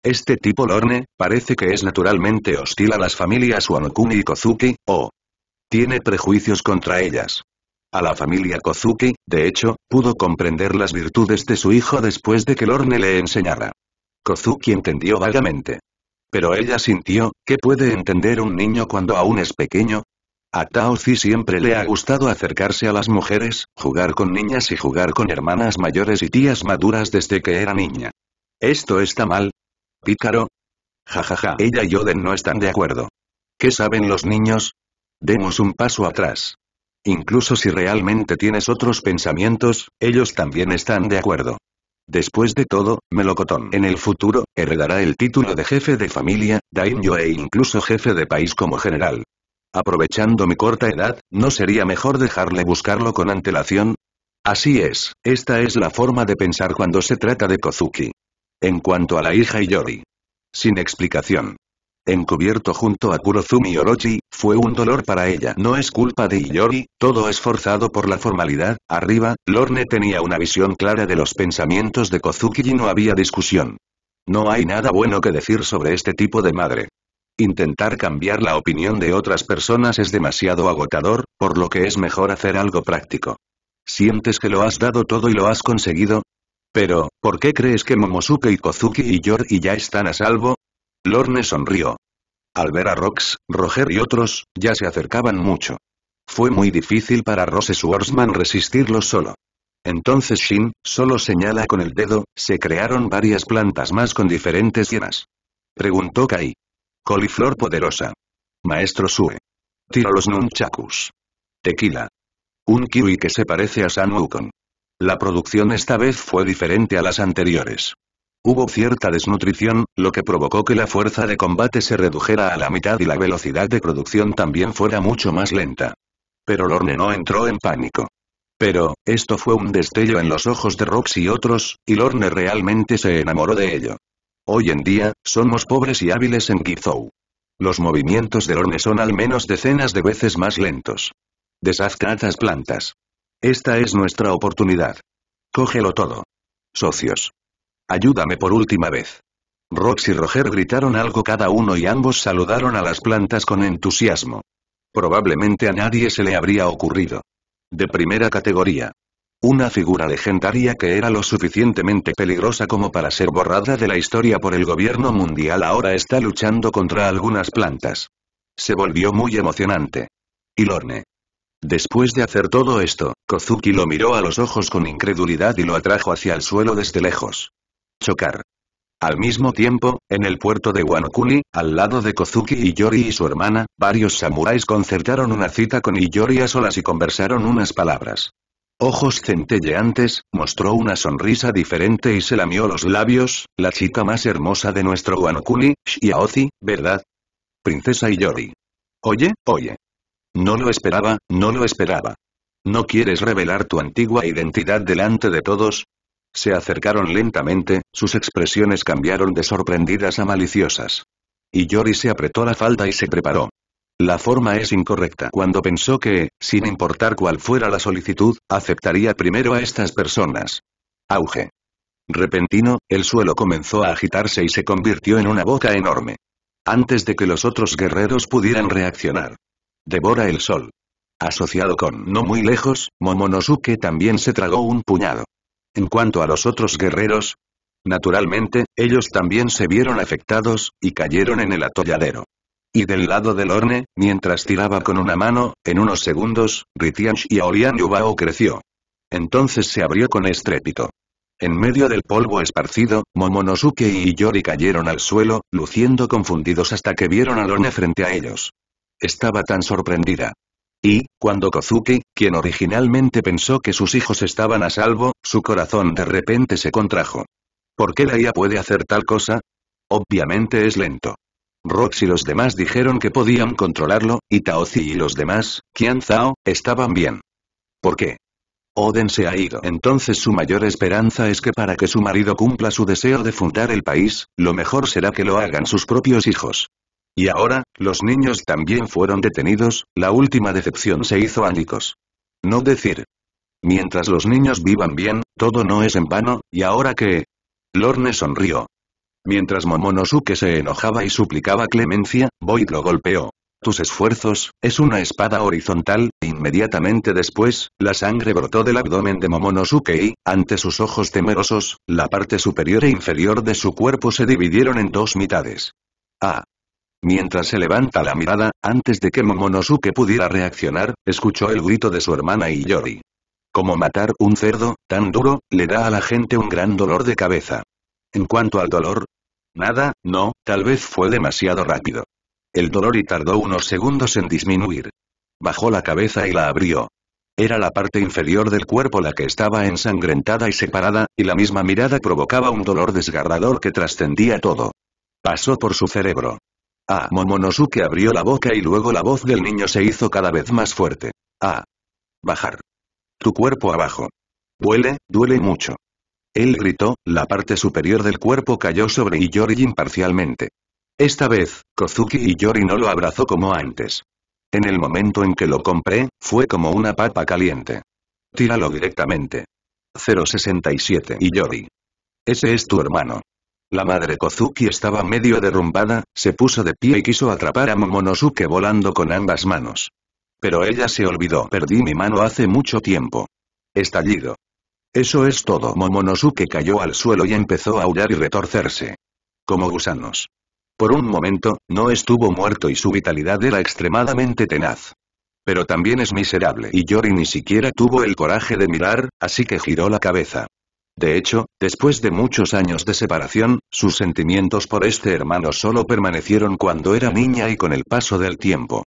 Este tipo Lorne, parece que es naturalmente hostil a las familias Wanokuni y Kozuki, o tiene prejuicios contra ellas. A la familia Kozuki, de hecho, pudo comprender las virtudes de su hijo después de que Lorne le enseñara. Kozuki entendió vagamente. Pero ella sintió, ¿qué puede entender un niño cuando aún es pequeño? A Taozi siempre le ha gustado acercarse a las mujeres, jugar con niñas y jugar con hermanas mayores y tías maduras desde que era niña. Esto está mal, ¿Pícaro? Jajaja, ella y Oden no están de acuerdo. ¿Qué saben los niños? Demos un paso atrás. Incluso si realmente tienes otros pensamientos, ellos también están de acuerdo. Después de todo, Melocotón en el futuro, heredará el título de jefe de familia, daimyo e incluso jefe de país como general. Aprovechando mi corta edad, ¿no sería mejor dejarle buscarlo con antelación? Así es, esta es la forma de pensar cuando se trata de Kozuki. En cuanto a la hija Yori. Sin explicación. Encubierto junto a Kurozumi Orochi, fue un dolor para ella. No es culpa de Yori, todo es forzado por la formalidad. Arriba, Lorne tenía una visión clara de los pensamientos de Kozuki y no había discusión. No hay nada bueno que decir sobre este tipo de madre. Intentar cambiar la opinión de otras personas es demasiado agotador, por lo que es mejor hacer algo práctico. Sientes que lo has dado todo y lo has conseguido, pero, ¿por qué crees que Momosuke y Kozuki y y ya están a salvo? Lorne sonrió. Al ver a Rox, Roger y otros, ya se acercaban mucho. Fue muy difícil para Rose Swordsman resistirlo solo. Entonces Shin, solo señala con el dedo, se crearon varias plantas más con diferentes hienas. Preguntó Kai. Coliflor poderosa. Maestro Sue. Tira los nunchakus. Tequila. Un kiwi que se parece a San Wukong. La producción esta vez fue diferente a las anteriores. Hubo cierta desnutrición, lo que provocó que la fuerza de combate se redujera a la mitad y la velocidad de producción también fuera mucho más lenta. Pero Lorne no entró en pánico. Pero, esto fue un destello en los ojos de Rox y otros, y Lorne realmente se enamoró de ello. Hoy en día, somos pobres y hábiles en Gizou. Los movimientos de Lorne son al menos decenas de veces más lentos. Deshaz plantas. Esta es nuestra oportunidad. Cógelo todo. Socios. Ayúdame por última vez. Rox y Roger gritaron algo cada uno y ambos saludaron a las plantas con entusiasmo. Probablemente a nadie se le habría ocurrido. De primera categoría. Una figura legendaria que era lo suficientemente peligrosa como para ser borrada de la historia por el gobierno mundial ahora está luchando contra algunas plantas. Se volvió muy emocionante. Y Lorne. Después de hacer todo esto, Kozuki lo miró a los ojos con incredulidad y lo atrajo hacia el suelo desde lejos. Chocar. Al mismo tiempo, en el puerto de Wanokuni, al lado de Kozuki y Yori y su hermana, varios samuráis concertaron una cita con Iyori a solas y conversaron unas palabras. Ojos centelleantes, mostró una sonrisa diferente y se lamió los labios, la chica más hermosa de nuestro Wanokuni, Shiaozi, ¿verdad? Princesa Iyori. Oye, oye. No lo esperaba, no lo esperaba. ¿No quieres revelar tu antigua identidad delante de todos? Se acercaron lentamente, sus expresiones cambiaron de sorprendidas a maliciosas. Y Yori se apretó la falda y se preparó. La forma es incorrecta cuando pensó que, sin importar cuál fuera la solicitud, aceptaría primero a estas personas. Auge. Repentino, el suelo comenzó a agitarse y se convirtió en una boca enorme. Antes de que los otros guerreros pudieran reaccionar. Devora el sol. Asociado con no muy lejos, Momonosuke también se tragó un puñado. En cuanto a los otros guerreros, naturalmente, ellos también se vieron afectados, y cayeron en el atolladero. Y del lado del horne, mientras tiraba con una mano, en unos segundos, Ritian y Aorian Yubao creció. Entonces se abrió con estrépito. En medio del polvo esparcido, Momonosuke y Yori cayeron al suelo, luciendo confundidos hasta que vieron a Lorne frente a ellos. Estaba tan sorprendida. Y, cuando Kozuki, quien originalmente pensó que sus hijos estaban a salvo, su corazón de repente se contrajo. ¿Por qué la IA puede hacer tal cosa? Obviamente es lento. Rox y los demás dijeron que podían controlarlo, y Taozi y los demás, Qian Zhao, estaban bien. ¿Por qué? Oden se ha ido. Entonces su mayor esperanza es que para que su marido cumpla su deseo de fundar el país, lo mejor será que lo hagan sus propios hijos. Y ahora, los niños también fueron detenidos, la última decepción se hizo ánicos. No decir. Mientras los niños vivan bien, todo no es en vano, y ahora que... Lorne sonrió. Mientras Momonosuke se enojaba y suplicaba clemencia, Boyd lo golpeó. Tus esfuerzos, es una espada horizontal, inmediatamente después, la sangre brotó del abdomen de Momonosuke y, ante sus ojos temerosos, la parte superior e inferior de su cuerpo se dividieron en dos mitades. Ah, Mientras se levanta la mirada, antes de que Momonosuke pudiera reaccionar, escuchó el grito de su hermana Iyori. Como matar un cerdo, tan duro, le da a la gente un gran dolor de cabeza. En cuanto al dolor, nada, no, tal vez fue demasiado rápido. El dolor y tardó unos segundos en disminuir. Bajó la cabeza y la abrió. Era la parte inferior del cuerpo la que estaba ensangrentada y separada, y la misma mirada provocaba un dolor desgarrador que trascendía todo. Pasó por su cerebro. Ah, Momonosuke abrió la boca y luego la voz del niño se hizo cada vez más fuerte. Ah. Bajar. Tu cuerpo abajo. Duele, duele mucho. Él gritó, la parte superior del cuerpo cayó sobre Iyori imparcialmente. Esta vez, Kozuki Iyori no lo abrazó como antes. En el momento en que lo compré, fue como una papa caliente. Tíralo directamente. 067 Iyori. Ese es tu hermano. La madre Kozuki estaba medio derrumbada, se puso de pie y quiso atrapar a Momonosuke volando con ambas manos. Pero ella se olvidó. Perdí mi mano hace mucho tiempo. Estallido. Eso es todo. Momonosuke cayó al suelo y empezó a aullar y retorcerse. Como gusanos. Por un momento, no estuvo muerto y su vitalidad era extremadamente tenaz. Pero también es miserable. Y Yori ni siquiera tuvo el coraje de mirar, así que giró la cabeza. De hecho, después de muchos años de separación, sus sentimientos por este hermano solo permanecieron cuando era niña y con el paso del tiempo.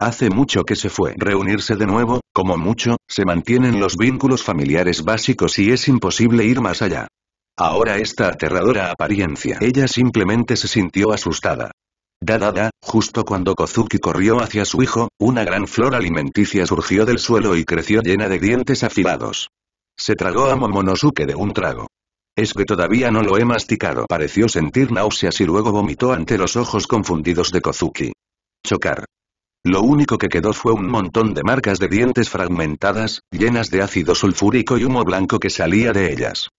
Hace mucho que se fue. Reunirse de nuevo, como mucho, se mantienen los vínculos familiares básicos y es imposible ir más allá. Ahora esta aterradora apariencia. Ella simplemente se sintió asustada. Dadada, justo cuando Kozuki corrió hacia su hijo, una gran flor alimenticia surgió del suelo y creció llena de dientes afilados. Se tragó a Momonosuke de un trago. Es que todavía no lo he masticado. Pareció sentir náuseas y luego vomitó ante los ojos confundidos de Kozuki. Chocar. Lo único que quedó fue un montón de marcas de dientes fragmentadas, llenas de ácido sulfúrico y humo blanco que salía de ellas.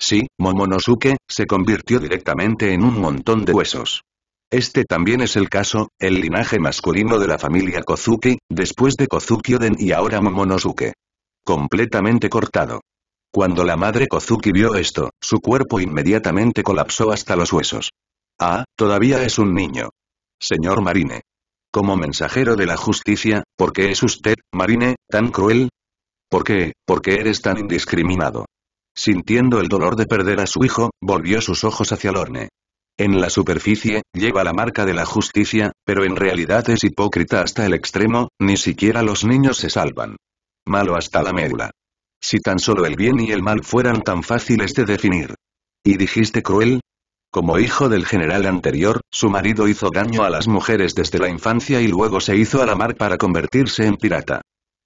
Sí, Momonosuke, se convirtió directamente en un montón de huesos. Este también es el caso, el linaje masculino de la familia Kozuki, después de Kozuki Oden y ahora Momonosuke. Completamente cortado. Cuando la madre Kozuki vio esto, su cuerpo inmediatamente colapsó hasta los huesos. Ah, todavía es un niño. Señor Marine. Como mensajero de la justicia, ¿por qué es usted, Marine, tan cruel? ¿Por qué, por qué eres tan indiscriminado? Sintiendo el dolor de perder a su hijo, volvió sus ojos hacia Lorne. En la superficie, lleva la marca de la justicia, pero en realidad es hipócrita hasta el extremo, ni siquiera los niños se salvan. Malo hasta la médula. Si tan solo el bien y el mal fueran tan fáciles de definir. ¿Y dijiste cruel? Como hijo del general anterior, su marido hizo daño a las mujeres desde la infancia y luego se hizo a la mar para convertirse en pirata.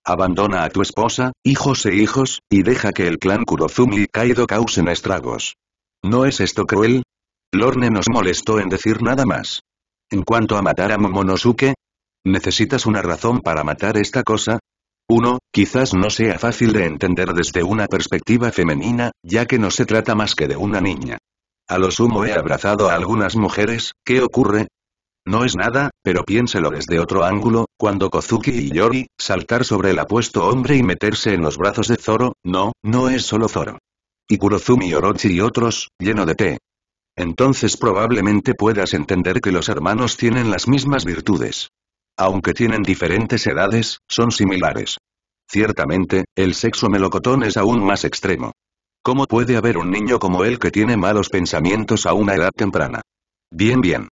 Abandona a tu esposa, hijos e hijos, y deja que el clan Kurozumi y Kaido causen estragos. ¿No es esto cruel? Lorne nos molestó en decir nada más. En cuanto a matar a Momonosuke, necesitas una razón para matar esta cosa, 1. Quizás no sea fácil de entender desde una perspectiva femenina, ya que no se trata más que de una niña. A lo sumo he abrazado a algunas mujeres, ¿qué ocurre? No es nada, pero piénselo desde otro ángulo, cuando Kozuki y Yori, saltar sobre el apuesto hombre y meterse en los brazos de Zoro, no, no es solo Zoro. Y Kurozumi Orochi y otros, lleno de té. Entonces probablemente puedas entender que los hermanos tienen las mismas virtudes aunque tienen diferentes edades, son similares. Ciertamente, el sexo melocotón es aún más extremo. ¿Cómo puede haber un niño como él que tiene malos pensamientos a una edad temprana? Bien, bien.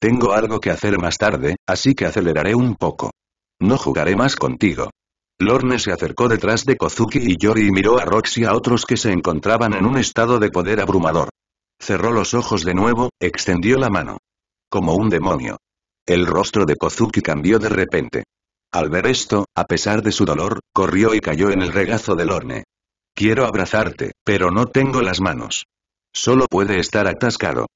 Tengo algo que hacer más tarde, así que aceleraré un poco. No jugaré más contigo. Lorne se acercó detrás de Kozuki y Yori y miró a Roxy a otros que se encontraban en un estado de poder abrumador. Cerró los ojos de nuevo, extendió la mano. Como un demonio. El rostro de Kozuki cambió de repente. Al ver esto, a pesar de su dolor, corrió y cayó en el regazo del horne. Quiero abrazarte, pero no tengo las manos. Solo puede estar atascado.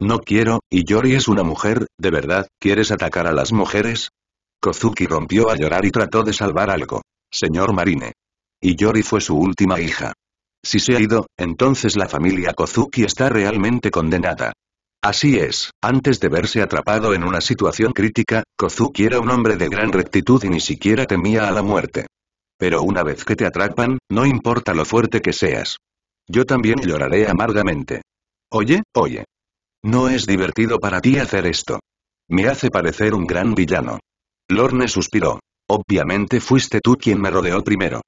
No quiero, y Yori es una mujer, ¿de verdad, quieres atacar a las mujeres? Kozuki rompió a llorar y trató de salvar algo. Señor Marine. Y Yori fue su última hija. Si se ha ido, entonces la familia Kozuki está realmente condenada. Así es, antes de verse atrapado en una situación crítica, Kozuki era un hombre de gran rectitud y ni siquiera temía a la muerte. Pero una vez que te atrapan, no importa lo fuerte que seas. Yo también lloraré amargamente. Oye, oye. No es divertido para ti hacer esto. Me hace parecer un gran villano. Lorne suspiró. Obviamente fuiste tú quien me rodeó primero.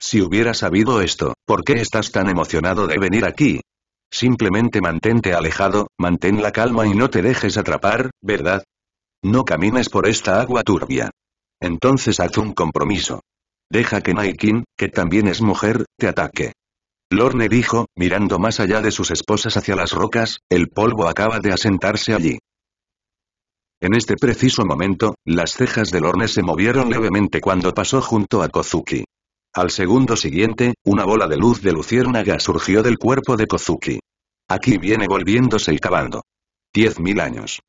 Si hubiera sabido esto, ¿por qué estás tan emocionado de venir aquí? Simplemente mantente alejado, mantén la calma y no te dejes atrapar, ¿verdad? No camines por esta agua turbia. Entonces haz un compromiso. Deja que Naikin, que también es mujer, te ataque. Lorne dijo, mirando más allá de sus esposas hacia las rocas, el polvo acaba de asentarse allí. En este preciso momento, las cejas de Lorne se movieron levemente cuando pasó junto a Kozuki. Al segundo siguiente, una bola de luz de luciérnaga surgió del cuerpo de Kozuki. Aquí viene volviéndose y cavando. Diez mil años.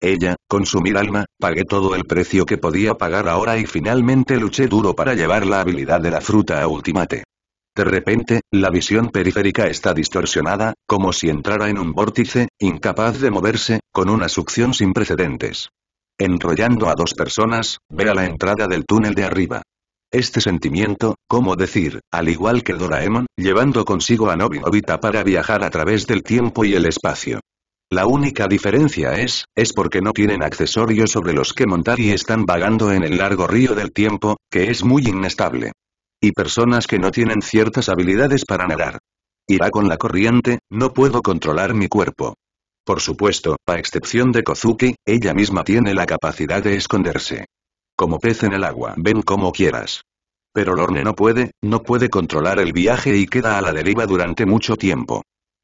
Ella, con su mil alma, pagué todo el precio que podía pagar ahora y finalmente luché duro para llevar la habilidad de la fruta a ultimate. De repente, la visión periférica está distorsionada, como si entrara en un vórtice, incapaz de moverse, con una succión sin precedentes. Enrollando a dos personas, ve a la entrada del túnel de arriba. Este sentimiento, como decir, al igual que Doraemon, llevando consigo a Nobi Nobita para viajar a través del tiempo y el espacio. La única diferencia es, es porque no tienen accesorios sobre los que montar y están vagando en el largo río del tiempo, que es muy inestable. Y personas que no tienen ciertas habilidades para nadar. Irá con la corriente, no puedo controlar mi cuerpo. Por supuesto, a excepción de Kozuki, ella misma tiene la capacidad de esconderse. Como pez en el agua, ven como quieras. Pero Lorne no puede, no puede controlar el viaje y queda a la deriva durante mucho tiempo.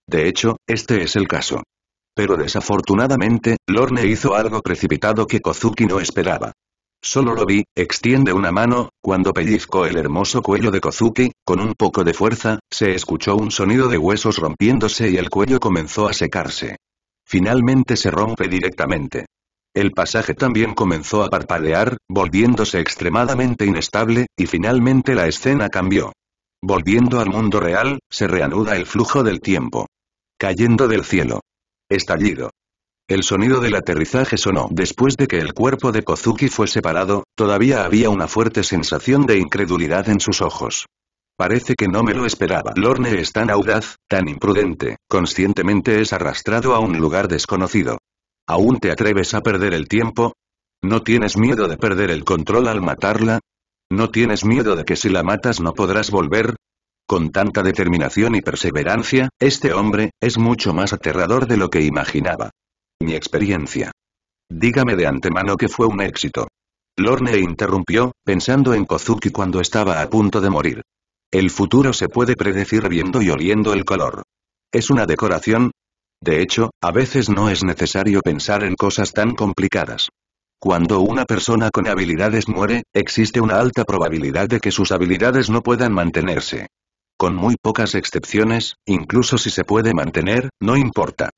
De hecho, este es el caso. Pero desafortunadamente, Lorne hizo algo precipitado que Kozuki no esperaba. Solo lo vi, extiende una mano, cuando pellizcó el hermoso cuello de Kozuki, con un poco de fuerza, se escuchó un sonido de huesos rompiéndose y el cuello comenzó a secarse. Finalmente se rompe directamente. El pasaje también comenzó a parpadear, volviéndose extremadamente inestable, y finalmente la escena cambió. Volviendo al mundo real, se reanuda el flujo del tiempo. Cayendo del cielo. Estallido. El sonido del aterrizaje sonó después de que el cuerpo de Kozuki fue separado, todavía había una fuerte sensación de incredulidad en sus ojos. Parece que no me lo esperaba. Lorne es tan audaz, tan imprudente, conscientemente es arrastrado a un lugar desconocido. ¿Aún te atreves a perder el tiempo? ¿No tienes miedo de perder el control al matarla? ¿No tienes miedo de que si la matas no podrás volver? Con tanta determinación y perseverancia, este hombre, es mucho más aterrador de lo que imaginaba. Mi experiencia. Dígame de antemano que fue un éxito. Lorne interrumpió, pensando en Kozuki cuando estaba a punto de morir. El futuro se puede predecir viendo y oliendo el color. Es una decoración, de hecho, a veces no es necesario pensar en cosas tan complicadas. Cuando una persona con habilidades muere, existe una alta probabilidad de que sus habilidades no puedan mantenerse. Con muy pocas excepciones, incluso si se puede mantener, no importa.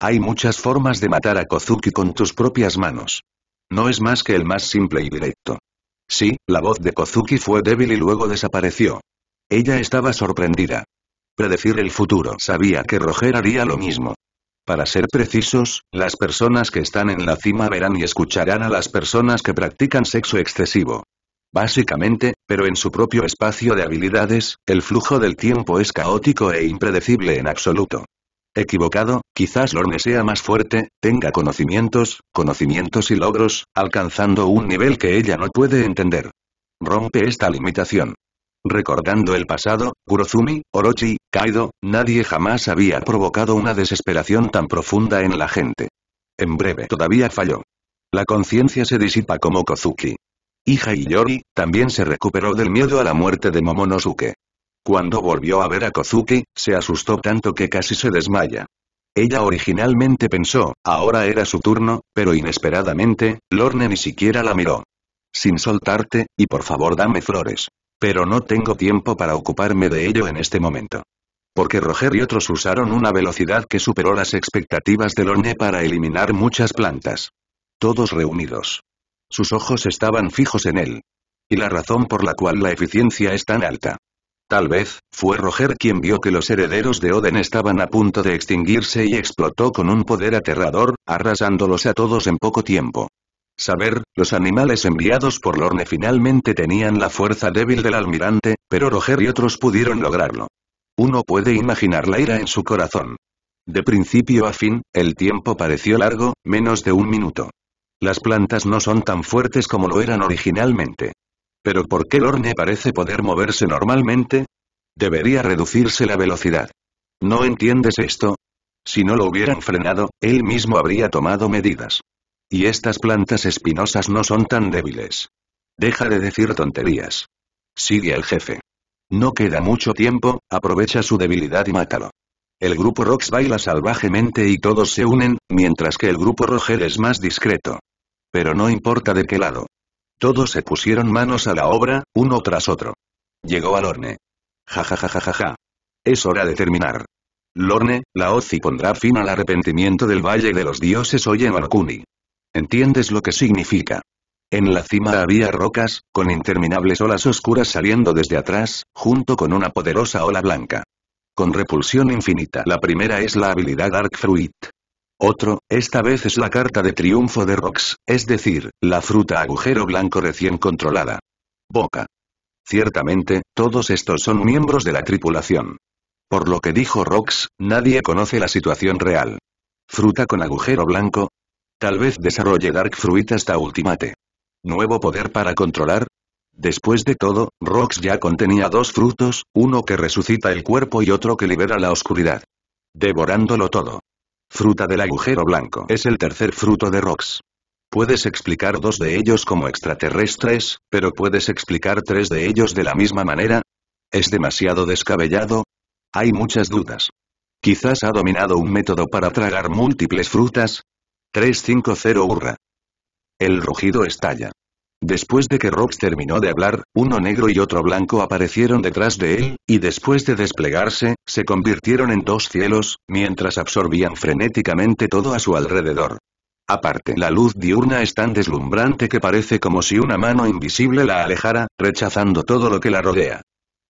Hay muchas formas de matar a Kozuki con tus propias manos. No es más que el más simple y directo. Sí, la voz de Kozuki fue débil y luego desapareció. Ella estaba sorprendida. Predecir el futuro. Sabía que Roger haría lo mismo. Para ser precisos, las personas que están en la cima verán y escucharán a las personas que practican sexo excesivo. Básicamente, pero en su propio espacio de habilidades, el flujo del tiempo es caótico e impredecible en absoluto. Equivocado, quizás Lorne sea más fuerte, tenga conocimientos, conocimientos y logros, alcanzando un nivel que ella no puede entender. Rompe esta limitación. Recordando el pasado, Kurozumi, Orochi, Kaido, nadie jamás había provocado una desesperación tan profunda en la gente. En breve todavía falló. La conciencia se disipa como Kozuki. Hija y Yori, también se recuperó del miedo a la muerte de Momonosuke. Cuando volvió a ver a Kozuki, se asustó tanto que casi se desmaya. Ella originalmente pensó, ahora era su turno, pero inesperadamente, Lorne ni siquiera la miró. Sin soltarte, y por favor dame flores. Pero no tengo tiempo para ocuparme de ello en este momento porque Roger y otros usaron una velocidad que superó las expectativas de Lorne para eliminar muchas plantas. Todos reunidos. Sus ojos estaban fijos en él. Y la razón por la cual la eficiencia es tan alta. Tal vez, fue Roger quien vio que los herederos de Oden estaban a punto de extinguirse y explotó con un poder aterrador, arrasándolos a todos en poco tiempo. Saber, los animales enviados por Lorne finalmente tenían la fuerza débil del almirante, pero Roger y otros pudieron lograrlo. Uno puede imaginar la ira en su corazón. De principio a fin, el tiempo pareció largo, menos de un minuto. Las plantas no son tan fuertes como lo eran originalmente. Pero ¿por qué Lorne parece poder moverse normalmente? Debería reducirse la velocidad. ¿No entiendes esto? Si no lo hubieran frenado, él mismo habría tomado medidas. Y estas plantas espinosas no son tan débiles. Deja de decir tonterías. Sigue al jefe. No queda mucho tiempo, aprovecha su debilidad y mátalo. El grupo Rox baila salvajemente y todos se unen, mientras que el grupo Roger es más discreto. Pero no importa de qué lado. Todos se pusieron manos a la obra, uno tras otro. Llegó a Lorne. Ja Es hora de terminar. Lorne, la Ozi pondrá fin al arrepentimiento del Valle de los Dioses hoy en Orkuni. ¿Entiendes lo que significa? En la cima había rocas, con interminables olas oscuras saliendo desde atrás, junto con una poderosa ola blanca. Con repulsión infinita. La primera es la habilidad Dark Fruit. Otro, esta vez es la carta de triunfo de Rox, es decir, la fruta agujero blanco recién controlada. Boca. Ciertamente, todos estos son miembros de la tripulación. Por lo que dijo Rox, nadie conoce la situación real. Fruta con agujero blanco. Tal vez desarrolle Dark Fruit hasta Ultimate. ¿Nuevo poder para controlar? Después de todo, Rox ya contenía dos frutos, uno que resucita el cuerpo y otro que libera la oscuridad. Devorándolo todo. Fruta del agujero blanco es el tercer fruto de Rox. Puedes explicar dos de ellos como extraterrestres, pero puedes explicar tres de ellos de la misma manera. ¿Es demasiado descabellado? Hay muchas dudas. Quizás ha dominado un método para tragar múltiples frutas. 350 Urra. El rugido estalla. Después de que Rox terminó de hablar, uno negro y otro blanco aparecieron detrás de él, y después de desplegarse, se convirtieron en dos cielos, mientras absorbían frenéticamente todo a su alrededor. Aparte la luz diurna es tan deslumbrante que parece como si una mano invisible la alejara, rechazando todo lo que la rodea.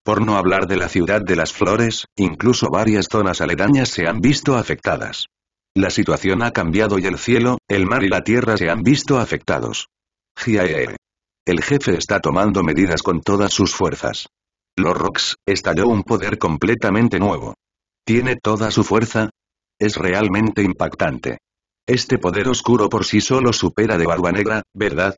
Por no hablar de la ciudad de las flores, incluso varias zonas aledañas se han visto afectadas. La situación ha cambiado y el cielo, el mar y la tierra se han visto afectados. Jae. El jefe está tomando medidas con todas sus fuerzas. Los Rocks, estalló un poder completamente nuevo. ¿Tiene toda su fuerza? Es realmente impactante. Este poder oscuro por sí solo supera de Barba Negra, ¿verdad?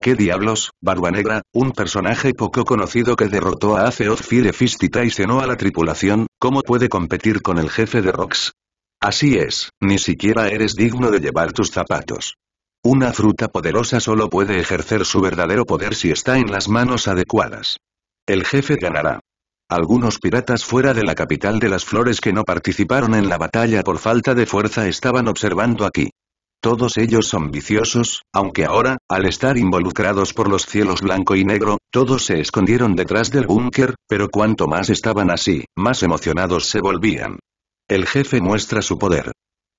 ¿Qué diablos, Barba Negra, un personaje poco conocido que derrotó a de Fistita y cenó a la tripulación, cómo puede competir con el jefe de Rox? Así es, ni siquiera eres digno de llevar tus zapatos. Una fruta poderosa solo puede ejercer su verdadero poder si está en las manos adecuadas. El jefe ganará. Algunos piratas fuera de la capital de las flores que no participaron en la batalla por falta de fuerza estaban observando aquí. Todos ellos son viciosos, aunque ahora, al estar involucrados por los cielos blanco y negro, todos se escondieron detrás del búnker, pero cuanto más estaban así, más emocionados se volvían. El jefe muestra su poder.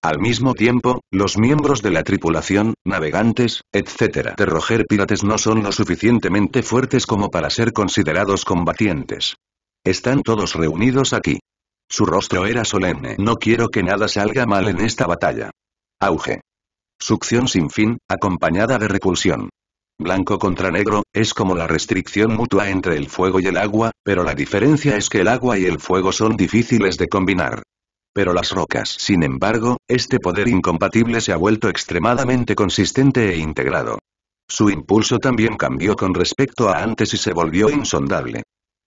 Al mismo tiempo, los miembros de la tripulación, navegantes, etc. de Roger Pirates no son lo suficientemente fuertes como para ser considerados combatientes. Están todos reunidos aquí. Su rostro era solemne. No quiero que nada salga mal en esta batalla. Auge. Succión sin fin, acompañada de repulsión. Blanco contra negro, es como la restricción mutua entre el fuego y el agua, pero la diferencia es que el agua y el fuego son difíciles de combinar pero las rocas. Sin embargo, este poder incompatible se ha vuelto extremadamente consistente e integrado. Su impulso también cambió con respecto a antes y se volvió insondable.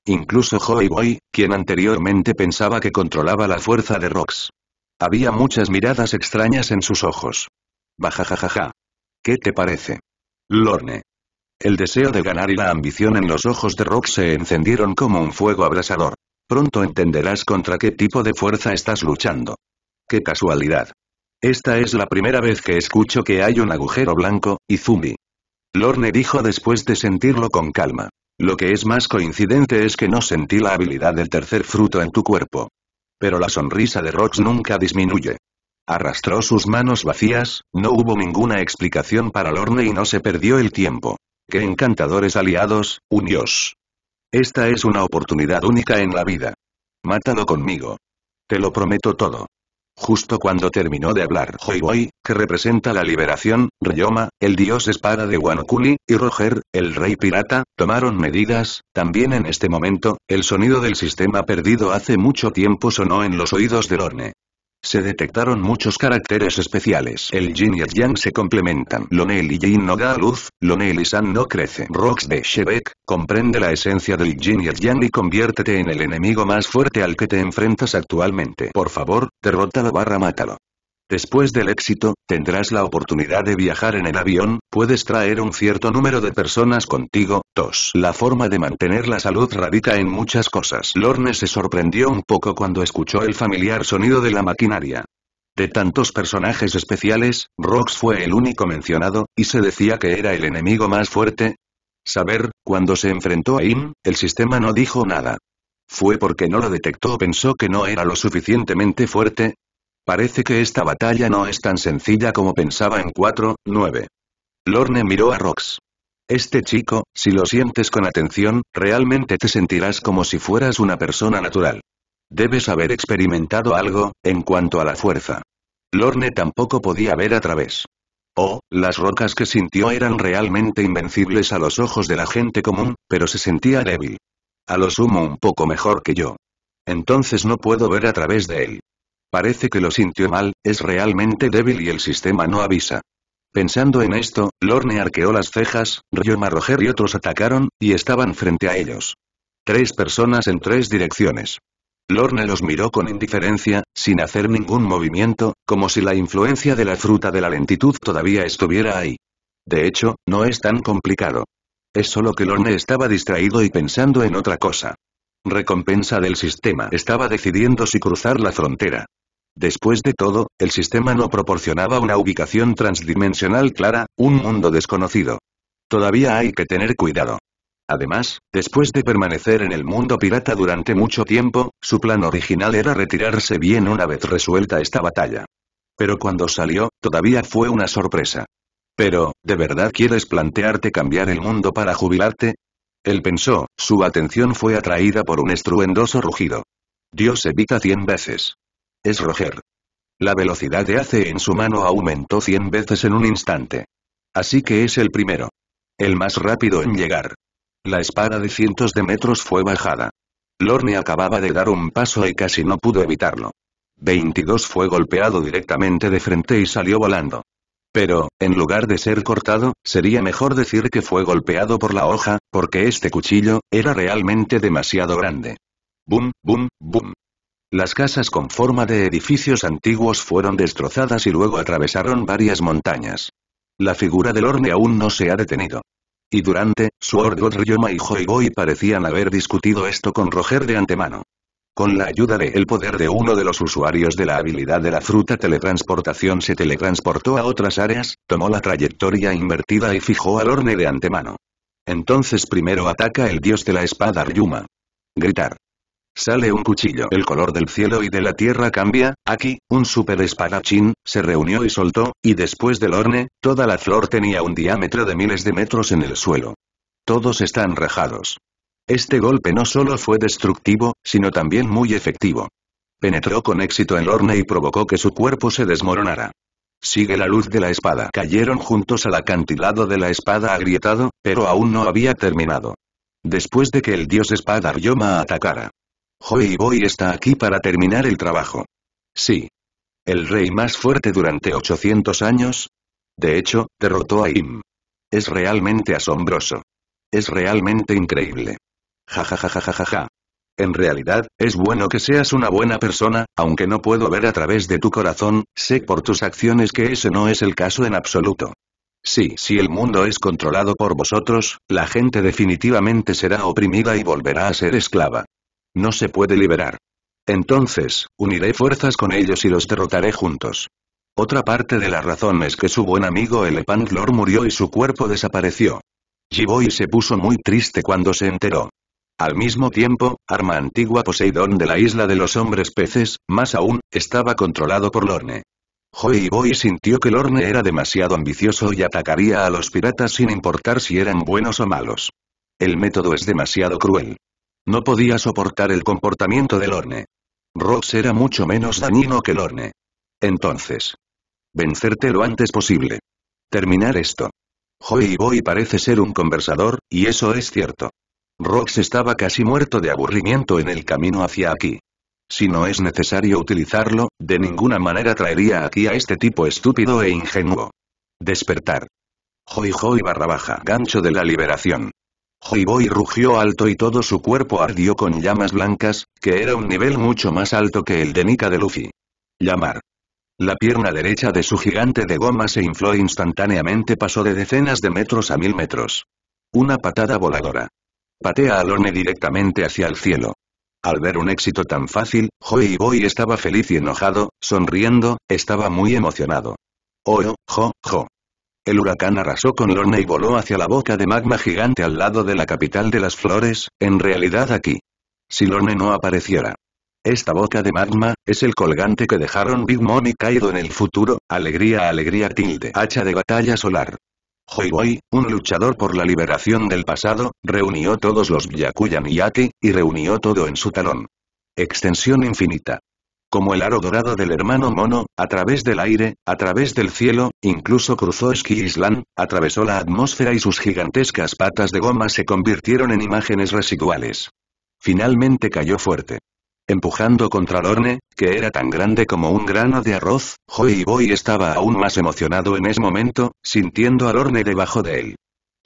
Incluso Joy Boy, quien anteriormente pensaba que controlaba la fuerza de Rox. Había muchas miradas extrañas en sus ojos. Bajajajaja. ¿Qué te parece? Lorne. El deseo de ganar y la ambición en los ojos de Rox se encendieron como un fuego abrasador. Pronto entenderás contra qué tipo de fuerza estás luchando. ¡Qué casualidad! Esta es la primera vez que escucho que hay un agujero blanco, Izumi. Lorne dijo después de sentirlo con calma. Lo que es más coincidente es que no sentí la habilidad del tercer fruto en tu cuerpo. Pero la sonrisa de Rox nunca disminuye. Arrastró sus manos vacías, no hubo ninguna explicación para Lorne y no se perdió el tiempo. ¡Qué encantadores aliados, unios! Esta es una oportunidad única en la vida. Mátalo conmigo. Te lo prometo todo. Justo cuando terminó de hablar Hoiboi, que representa la liberación, Ryoma, el dios espada de Wanokuli, y Roger, el rey pirata, tomaron medidas, también en este momento, el sonido del sistema perdido hace mucho tiempo sonó en los oídos de Lorne. Se detectaron muchos caracteres especiales. El yin y el yang se complementan. Lonel y yin no da luz, Lonel y san no crece. Rox de Shebek, comprende la esencia del yin y el yang y conviértete en el enemigo más fuerte al que te enfrentas actualmente. Por favor, la barra mátalo. Después del éxito, tendrás la oportunidad de viajar en el avión, puedes traer un cierto número de personas contigo. Tos. La forma de mantener la salud radica en muchas cosas. Lorne se sorprendió un poco cuando escuchó el familiar sonido de la maquinaria. De tantos personajes especiales, Rox fue el único mencionado, y se decía que era el enemigo más fuerte. Saber, cuando se enfrentó a Im, el sistema no dijo nada. Fue porque no lo detectó o pensó que no era lo suficientemente fuerte, Parece que esta batalla no es tan sencilla como pensaba en 4, 9. Lorne miró a Rox. Este chico, si lo sientes con atención, realmente te sentirás como si fueras una persona natural. Debes haber experimentado algo, en cuanto a la fuerza. Lorne tampoco podía ver a través. Oh, las rocas que sintió eran realmente invencibles a los ojos de la gente común, pero se sentía débil. A lo sumo un poco mejor que yo. Entonces no puedo ver a través de él. Parece que lo sintió mal, es realmente débil y el sistema no avisa. Pensando en esto, Lorne arqueó las cejas, Ryoma Roger y otros atacaron, y estaban frente a ellos. Tres personas en tres direcciones. Lorne los miró con indiferencia, sin hacer ningún movimiento, como si la influencia de la fruta de la lentitud todavía estuviera ahí. De hecho, no es tan complicado. Es solo que Lorne estaba distraído y pensando en otra cosa. Recompensa del sistema estaba decidiendo si cruzar la frontera. Después de todo, el sistema no proporcionaba una ubicación transdimensional clara, un mundo desconocido. Todavía hay que tener cuidado. Además, después de permanecer en el mundo pirata durante mucho tiempo, su plan original era retirarse bien una vez resuelta esta batalla. Pero cuando salió, todavía fue una sorpresa. Pero, ¿de verdad quieres plantearte cambiar el mundo para jubilarte? Él pensó, su atención fue atraída por un estruendoso rugido. Dios evita cien veces es Roger. La velocidad de hace en su mano aumentó 100 veces en un instante. Así que es el primero. El más rápido en llegar. La espada de cientos de metros fue bajada. Lorne acababa de dar un paso y casi no pudo evitarlo. 22 fue golpeado directamente de frente y salió volando. Pero, en lugar de ser cortado, sería mejor decir que fue golpeado por la hoja, porque este cuchillo, era realmente demasiado grande. Bum, bum, bum. Las casas con forma de edificios antiguos fueron destrozadas y luego atravesaron varias montañas. La figura del horne aún no se ha detenido. Y durante, Sword God Ryoma y Boy parecían haber discutido esto con Roger de antemano. Con la ayuda de el poder de uno de los usuarios de la habilidad de la fruta teletransportación se teletransportó a otras áreas, tomó la trayectoria invertida y fijó al horne de antemano. Entonces primero ataca el dios de la espada Ryuma. Gritar. Sale un cuchillo. El color del cielo y de la tierra cambia, aquí, un super espadachín, se reunió y soltó, y después del horne toda la flor tenía un diámetro de miles de metros en el suelo. Todos están rajados. Este golpe no solo fue destructivo, sino también muy efectivo. Penetró con éxito el horne y provocó que su cuerpo se desmoronara. Sigue la luz de la espada. Cayeron juntos al acantilado de la espada agrietado, pero aún no había terminado. Después de que el dios espada Ryoma atacara, Joey Boy está aquí para terminar el trabajo. Sí. El rey más fuerte durante 800 años. De hecho, derrotó a Im. Es realmente asombroso. Es realmente increíble. Ja ja ja ja ja ja En realidad, es bueno que seas una buena persona, aunque no puedo ver a través de tu corazón, sé por tus acciones que ese no es el caso en absoluto. Sí, si el mundo es controlado por vosotros, la gente definitivamente será oprimida y volverá a ser esclava. No se puede liberar. Entonces, uniré fuerzas con ellos y los derrotaré juntos. Otra parte de la razón es que su buen amigo el murió y su cuerpo desapareció. Jiboy se puso muy triste cuando se enteró. Al mismo tiempo, Arma Antigua Poseidón de la Isla de los Hombres Peces, más aún, estaba controlado por Lorne. Joy Boy sintió que Lorne era demasiado ambicioso y atacaría a los piratas sin importar si eran buenos o malos. El método es demasiado cruel. No podía soportar el comportamiento de Lorne. Rox era mucho menos dañino que Lorne. Entonces. Vencerte lo antes posible. Terminar esto. Joy Boy parece ser un conversador, y eso es cierto. Rox estaba casi muerto de aburrimiento en el camino hacia aquí. Si no es necesario utilizarlo, de ninguna manera traería aquí a este tipo estúpido e ingenuo. Despertar. Joy Joy barra baja gancho de la liberación. Boy rugió alto y todo su cuerpo ardió con llamas blancas, que era un nivel mucho más alto que el de Nika de Luffy. Llamar. La pierna derecha de su gigante de goma se infló instantáneamente pasó de decenas de metros a mil metros. Una patada voladora. Patea a Lone directamente hacia el cielo. Al ver un éxito tan fácil, Joy Boy estaba feliz y enojado, sonriendo, estaba muy emocionado. Oh, jo, jo. El huracán arrasó con Lorne y voló hacia la boca de magma gigante al lado de la capital de las flores, en realidad aquí. Si Lorne no apareciera. Esta boca de magma, es el colgante que dejaron Big Mom y en el futuro, alegría alegría tilde hacha de batalla solar. Boy, un luchador por la liberación del pasado, reunió todos los Byakuyan y y reunió todo en su talón. Extensión infinita como el aro dorado del hermano mono, a través del aire, a través del cielo, incluso cruzó Ski Island, atravesó la atmósfera y sus gigantescas patas de goma se convirtieron en imágenes residuales. Finalmente cayó fuerte. Empujando contra Lorne, que era tan grande como un grano de arroz, Joy Boy estaba aún más emocionado en ese momento, sintiendo a Lorne debajo de él.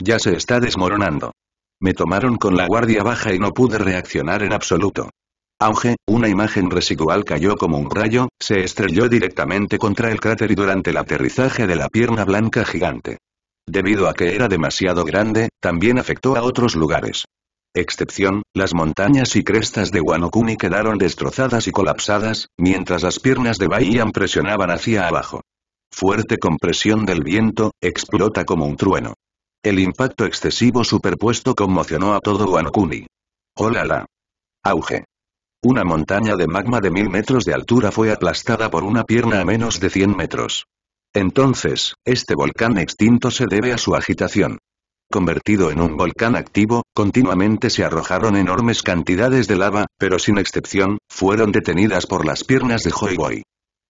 Ya se está desmoronando. Me tomaron con la guardia baja y no pude reaccionar en absoluto auge, una imagen residual cayó como un rayo, se estrelló directamente contra el cráter y durante el aterrizaje de la pierna blanca gigante. Debido a que era demasiado grande, también afectó a otros lugares. Excepción, las montañas y crestas de Wanokuni quedaron destrozadas y colapsadas, mientras las piernas de Baiyan presionaban hacia abajo. Fuerte compresión del viento, explota como un trueno. El impacto excesivo superpuesto conmocionó a todo Wanokuni. ¡Hola la! Auge. Una montaña de magma de mil metros de altura fue aplastada por una pierna a menos de 100 metros. Entonces, este volcán extinto se debe a su agitación. Convertido en un volcán activo, continuamente se arrojaron enormes cantidades de lava, pero sin excepción, fueron detenidas por las piernas de Joy Boy.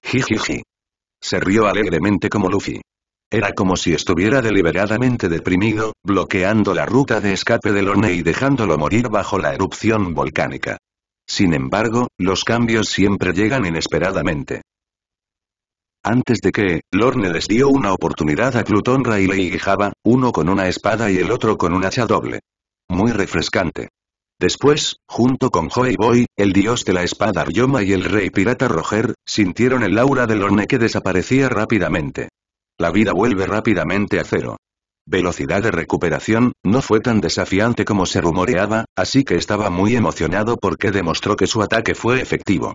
Jijiji. Se rió alegremente como Luffy. Era como si estuviera deliberadamente deprimido, bloqueando la ruta de escape del Orne y dejándolo morir bajo la erupción volcánica. Sin embargo, los cambios siempre llegan inesperadamente. Antes de que, Lorne les dio una oportunidad a Plutón Rayleigh y Java, uno con una espada y el otro con un hacha doble. Muy refrescante. Después, junto con Joy Boy, el dios de la espada Ryoma y el rey pirata Roger, sintieron el aura de Lorne que desaparecía rápidamente. La vida vuelve rápidamente a cero velocidad de recuperación, no fue tan desafiante como se rumoreaba, así que estaba muy emocionado porque demostró que su ataque fue efectivo.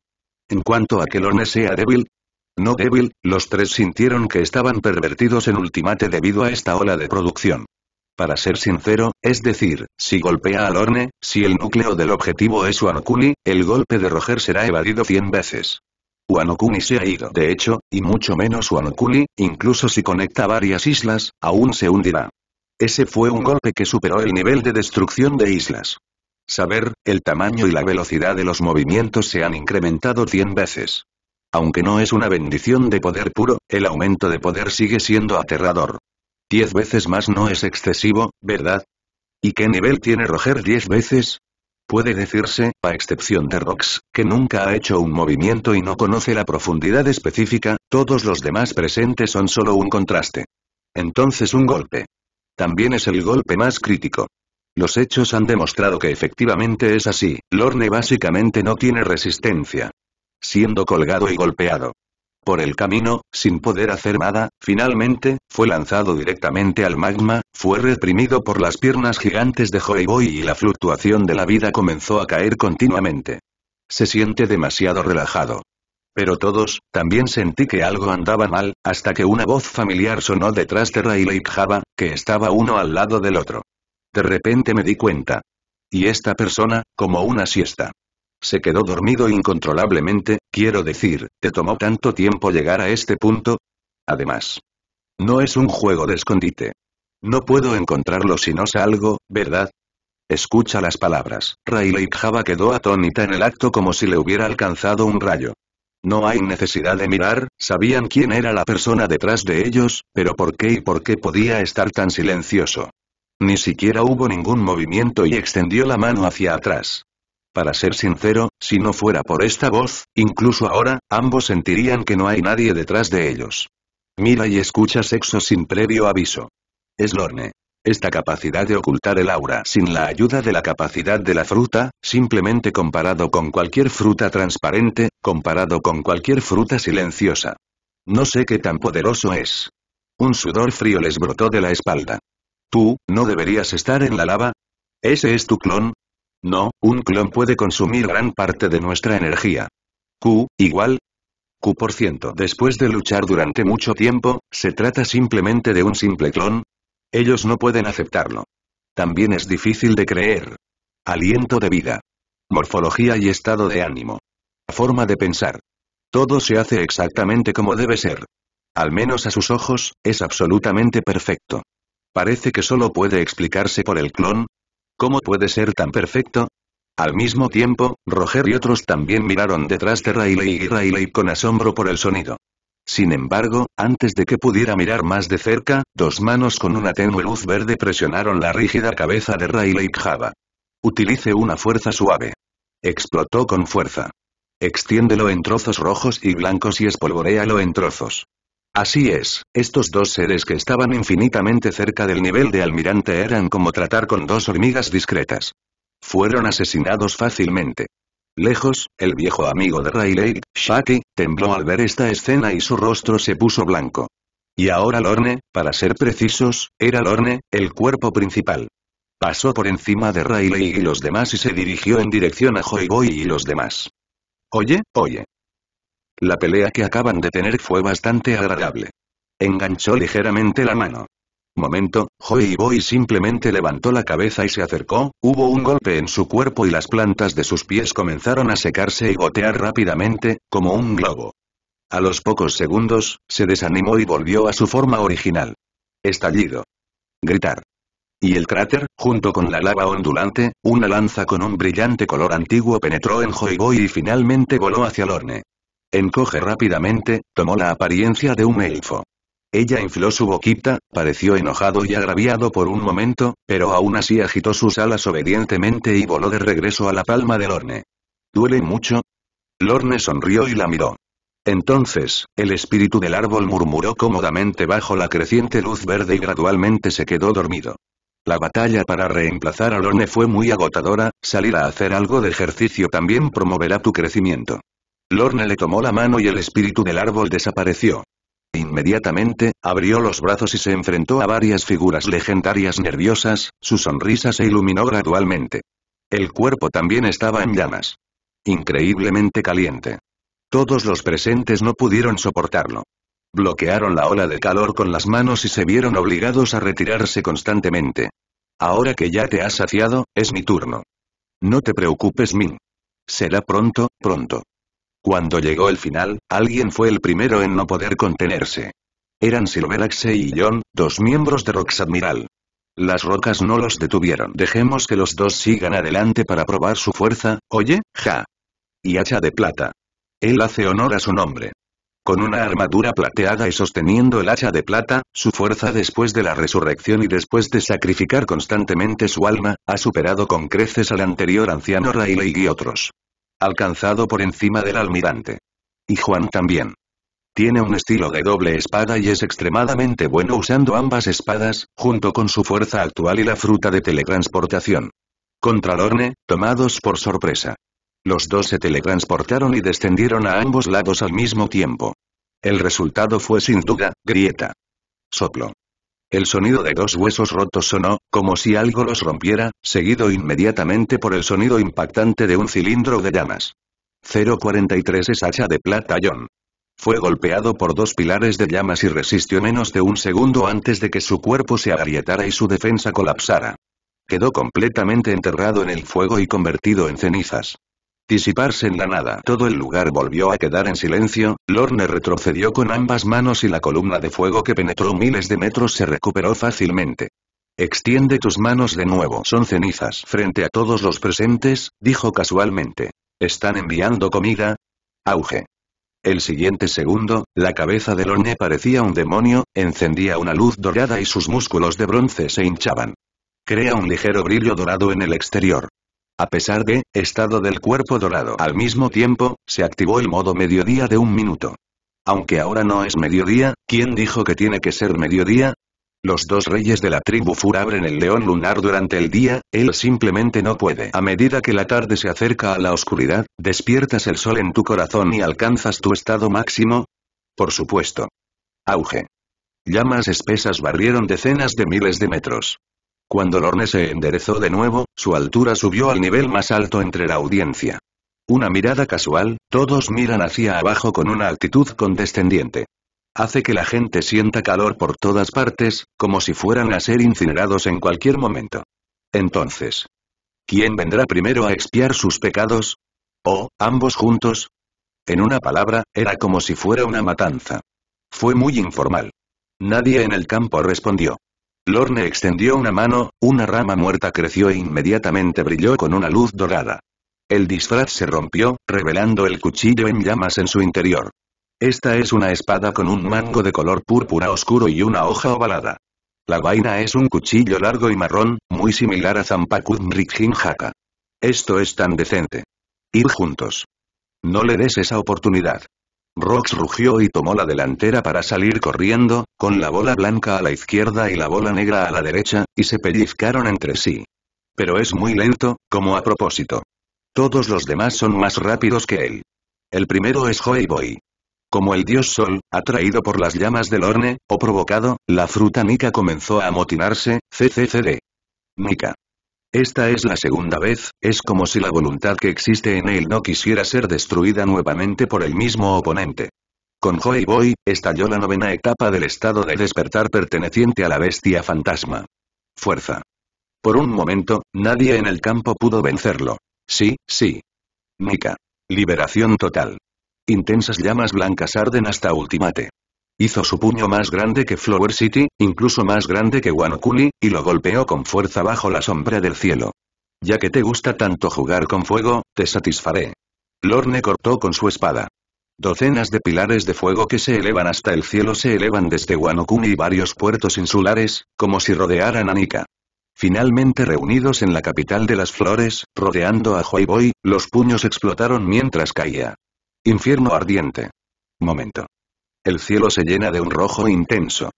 En cuanto a que Lorne sea débil, no débil, los tres sintieron que estaban pervertidos en ultimate debido a esta ola de producción. Para ser sincero, es decir, si golpea al Orne, si el núcleo del objetivo es su el golpe de Roger será evadido 100 veces. Wanokuni se ha ido. De hecho, y mucho menos Wanokuni, incluso si conecta varias islas, aún se hundirá. Ese fue un golpe que superó el nivel de destrucción de islas. Saber, el tamaño y la velocidad de los movimientos se han incrementado 100 veces. Aunque no es una bendición de poder puro, el aumento de poder sigue siendo aterrador. 10 veces más no es excesivo, ¿verdad? ¿Y qué nivel tiene Roger 10 veces? Puede decirse, a excepción de Rox, que nunca ha hecho un movimiento y no conoce la profundidad específica, todos los demás presentes son solo un contraste. Entonces un golpe. También es el golpe más crítico. Los hechos han demostrado que efectivamente es así, Lorne básicamente no tiene resistencia. Siendo colgado y golpeado. Por el camino, sin poder hacer nada, finalmente, fue lanzado directamente al magma, fue reprimido por las piernas gigantes de Joy y la fluctuación de la vida comenzó a caer continuamente. Se siente demasiado relajado. Pero todos, también sentí que algo andaba mal, hasta que una voz familiar sonó detrás de Rayleigh y Java, que estaba uno al lado del otro. De repente me di cuenta. Y esta persona, como una siesta. Se quedó dormido incontrolablemente, quiero decir, ¿te tomó tanto tiempo llegar a este punto? Además. No es un juego de escondite. No puedo encontrarlo si no salgo, ¿verdad? Escucha las palabras. Riley Java quedó atónita en el acto como si le hubiera alcanzado un rayo. No hay necesidad de mirar, sabían quién era la persona detrás de ellos, pero por qué y por qué podía estar tan silencioso. Ni siquiera hubo ningún movimiento y extendió la mano hacia atrás. Para ser sincero, si no fuera por esta voz, incluso ahora, ambos sentirían que no hay nadie detrás de ellos. Mira y escucha sexo sin previo aviso. Es Lorne. Esta capacidad de ocultar el aura sin la ayuda de la capacidad de la fruta, simplemente comparado con cualquier fruta transparente, comparado con cualquier fruta silenciosa. No sé qué tan poderoso es. Un sudor frío les brotó de la espalda. Tú, ¿no deberías estar en la lava? ¿Ese es tu clon? No, un clon puede consumir gran parte de nuestra energía. Q, igual. Q por ciento. Después de luchar durante mucho tiempo, se trata simplemente de un simple clon. Ellos no pueden aceptarlo. También es difícil de creer. Aliento de vida. Morfología y estado de ánimo. Forma de pensar. Todo se hace exactamente como debe ser. Al menos a sus ojos, es absolutamente perfecto. Parece que solo puede explicarse por el clon, ¿Cómo puede ser tan perfecto? Al mismo tiempo, Roger y otros también miraron detrás de Rayleigh y Rayleigh con asombro por el sonido. Sin embargo, antes de que pudiera mirar más de cerca, dos manos con una tenue luz verde presionaron la rígida cabeza de Riley Java. Utilice una fuerza suave. Explotó con fuerza. Extiéndelo en trozos rojos y blancos y espolvorealo en trozos. Así es, estos dos seres que estaban infinitamente cerca del nivel de almirante eran como tratar con dos hormigas discretas. Fueron asesinados fácilmente. Lejos, el viejo amigo de Rayleigh, Shaki, tembló al ver esta escena y su rostro se puso blanco. Y ahora Lorne, para ser precisos, era Lorne, el cuerpo principal. Pasó por encima de Rayleigh y los demás y se dirigió en dirección a Boy y los demás. Oye, oye. La pelea que acaban de tener fue bastante agradable. Enganchó ligeramente la mano. Momento, Joy Boy simplemente levantó la cabeza y se acercó, hubo un golpe en su cuerpo y las plantas de sus pies comenzaron a secarse y gotear rápidamente, como un globo. A los pocos segundos, se desanimó y volvió a su forma original. Estallido. Gritar. Y el cráter, junto con la lava ondulante, una lanza con un brillante color antiguo penetró en Boy y finalmente voló hacia el horne. Encoge rápidamente, tomó la apariencia de un elfo. Ella infló su boquita, pareció enojado y agraviado por un momento, pero aún así agitó sus alas obedientemente y voló de regreso a la palma de Lorne. ¿Duele mucho? Lorne sonrió y la miró. Entonces, el espíritu del árbol murmuró cómodamente bajo la creciente luz verde y gradualmente se quedó dormido. La batalla para reemplazar a Lorne fue muy agotadora, salir a hacer algo de ejercicio también promoverá tu crecimiento. Lorne le tomó la mano y el espíritu del árbol desapareció. Inmediatamente, abrió los brazos y se enfrentó a varias figuras legendarias nerviosas, su sonrisa se iluminó gradualmente. El cuerpo también estaba en llamas. Increíblemente caliente. Todos los presentes no pudieron soportarlo. Bloquearon la ola de calor con las manos y se vieron obligados a retirarse constantemente. Ahora que ya te has saciado, es mi turno. No te preocupes, Min. Será pronto, pronto. Cuando llegó el final, alguien fue el primero en no poder contenerse. Eran Silveraxe y John, dos miembros de Rox Admiral. Las rocas no los detuvieron. Dejemos que los dos sigan adelante para probar su fuerza, oye, ja. Y hacha de plata. Él hace honor a su nombre. Con una armadura plateada y sosteniendo el hacha de plata, su fuerza después de la resurrección y después de sacrificar constantemente su alma, ha superado con creces al anterior anciano Rayleigh y otros. Alcanzado por encima del almirante. Y Juan también. Tiene un estilo de doble espada y es extremadamente bueno usando ambas espadas, junto con su fuerza actual y la fruta de teletransportación. Contra Lorne, tomados por sorpresa. Los dos se teletransportaron y descendieron a ambos lados al mismo tiempo. El resultado fue sin duda, grieta. Soplo. El sonido de dos huesos rotos sonó, como si algo los rompiera, seguido inmediatamente por el sonido impactante de un cilindro de llamas. 043 es hacha de plata John. Fue golpeado por dos pilares de llamas y resistió menos de un segundo antes de que su cuerpo se agrietara y su defensa colapsara. Quedó completamente enterrado en el fuego y convertido en cenizas disiparse en la nada. Todo el lugar volvió a quedar en silencio, Lorne retrocedió con ambas manos y la columna de fuego que penetró miles de metros se recuperó fácilmente. Extiende tus manos de nuevo. Son cenizas. Frente a todos los presentes, dijo casualmente. ¿Están enviando comida? Auge. El siguiente segundo, la cabeza de Lorne parecía un demonio, encendía una luz dorada y sus músculos de bronce se hinchaban. Crea un ligero brillo dorado en el exterior. A pesar de, estado del cuerpo dorado. Al mismo tiempo, se activó el modo mediodía de un minuto. Aunque ahora no es mediodía, ¿quién dijo que tiene que ser mediodía? Los dos reyes de la tribu Fur abren el león lunar durante el día, él simplemente no puede. A medida que la tarde se acerca a la oscuridad, despiertas el sol en tu corazón y alcanzas tu estado máximo. Por supuesto. Auge. Llamas espesas barrieron decenas de miles de metros. Cuando Lorne se enderezó de nuevo, su altura subió al nivel más alto entre la audiencia. Una mirada casual, todos miran hacia abajo con una actitud condescendiente. Hace que la gente sienta calor por todas partes, como si fueran a ser incinerados en cualquier momento. Entonces, ¿quién vendrá primero a expiar sus pecados? ¿O, ambos juntos? En una palabra, era como si fuera una matanza. Fue muy informal. Nadie en el campo respondió. Lorne extendió una mano, una rama muerta creció e inmediatamente brilló con una luz dorada. El disfraz se rompió, revelando el cuchillo en llamas en su interior. Esta es una espada con un mango de color púrpura oscuro y una hoja ovalada. La vaina es un cuchillo largo y marrón, muy similar a Rikhim Haka. Esto es tan decente. Ir juntos. No le des esa oportunidad. Rox rugió y tomó la delantera para salir corriendo, con la bola blanca a la izquierda y la bola negra a la derecha, y se pellizcaron entre sí. Pero es muy lento, como a propósito. Todos los demás son más rápidos que él. El primero es Joy Boy. Como el dios Sol, atraído por las llamas del horne, o provocado, la fruta Mika comenzó a amotinarse, cccd. Mika. Esta es la segunda vez, es como si la voluntad que existe en él no quisiera ser destruida nuevamente por el mismo oponente. Con Joy Boy, estalló la novena etapa del estado de despertar perteneciente a la bestia fantasma. Fuerza. Por un momento, nadie en el campo pudo vencerlo. Sí, sí. Mika. Liberación total. Intensas llamas blancas arden hasta ultimate. Hizo su puño más grande que Flower City, incluso más grande que Wanokuni, y lo golpeó con fuerza bajo la sombra del cielo. Ya que te gusta tanto jugar con fuego, te satisfaré. Lorne cortó con su espada. Docenas de pilares de fuego que se elevan hasta el cielo se elevan desde Wanokuni y varios puertos insulares, como si rodearan a Nika. Finalmente reunidos en la capital de las flores, rodeando a Joy Boy, los puños explotaron mientras caía. Infierno ardiente. Momento. El cielo se llena de un rojo intenso.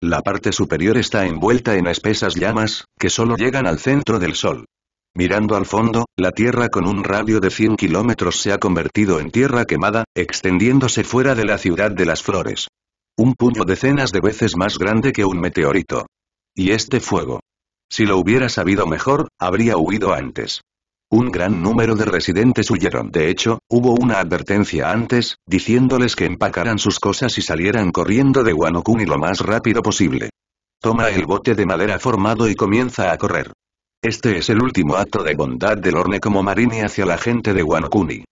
La parte superior está envuelta en espesas llamas, que solo llegan al centro del sol. Mirando al fondo, la Tierra con un radio de 100 kilómetros se ha convertido en tierra quemada, extendiéndose fuera de la ciudad de las flores. Un puño decenas de veces más grande que un meteorito. Y este fuego. Si lo hubiera sabido mejor, habría huido antes. Un gran número de residentes huyeron. De hecho, hubo una advertencia antes, diciéndoles que empacaran sus cosas y salieran corriendo de Wanokuni lo más rápido posible. Toma el bote de madera formado y comienza a correr. Este es el último acto de bondad del Orne como marine hacia la gente de Wanokuni.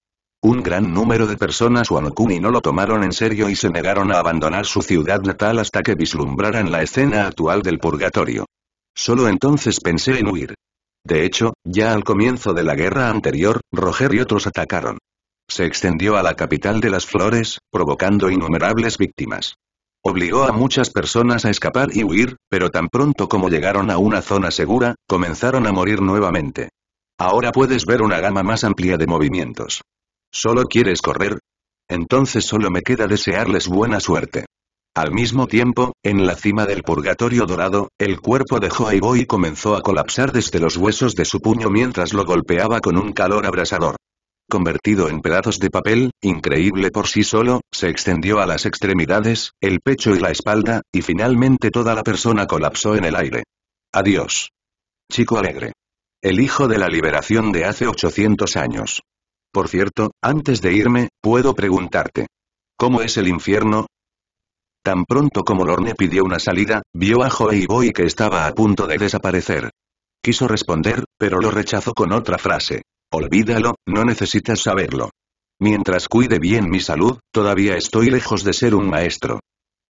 Un gran número de personas Wanokuni no lo tomaron en serio y se negaron a abandonar su ciudad natal hasta que vislumbraran la escena actual del purgatorio. Solo entonces pensé en huir. De hecho, ya al comienzo de la guerra anterior, Roger y otros atacaron. Se extendió a la capital de las flores, provocando innumerables víctimas. Obligó a muchas personas a escapar y huir, pero tan pronto como llegaron a una zona segura, comenzaron a morir nuevamente. Ahora puedes ver una gama más amplia de movimientos. ¿Solo quieres correr? Entonces solo me queda desearles buena suerte. Al mismo tiempo, en la cima del purgatorio dorado, el cuerpo de Joy Boy comenzó a colapsar desde los huesos de su puño mientras lo golpeaba con un calor abrasador. Convertido en pedazos de papel, increíble por sí solo, se extendió a las extremidades, el pecho y la espalda, y finalmente toda la persona colapsó en el aire. Adiós. Chico alegre. El hijo de la liberación de hace 800 años. Por cierto, antes de irme, puedo preguntarte. ¿Cómo es el infierno? Tan pronto como Lorne pidió una salida, vio a Joey Boy que estaba a punto de desaparecer. Quiso responder, pero lo rechazó con otra frase. Olvídalo, no necesitas saberlo. Mientras cuide bien mi salud, todavía estoy lejos de ser un maestro.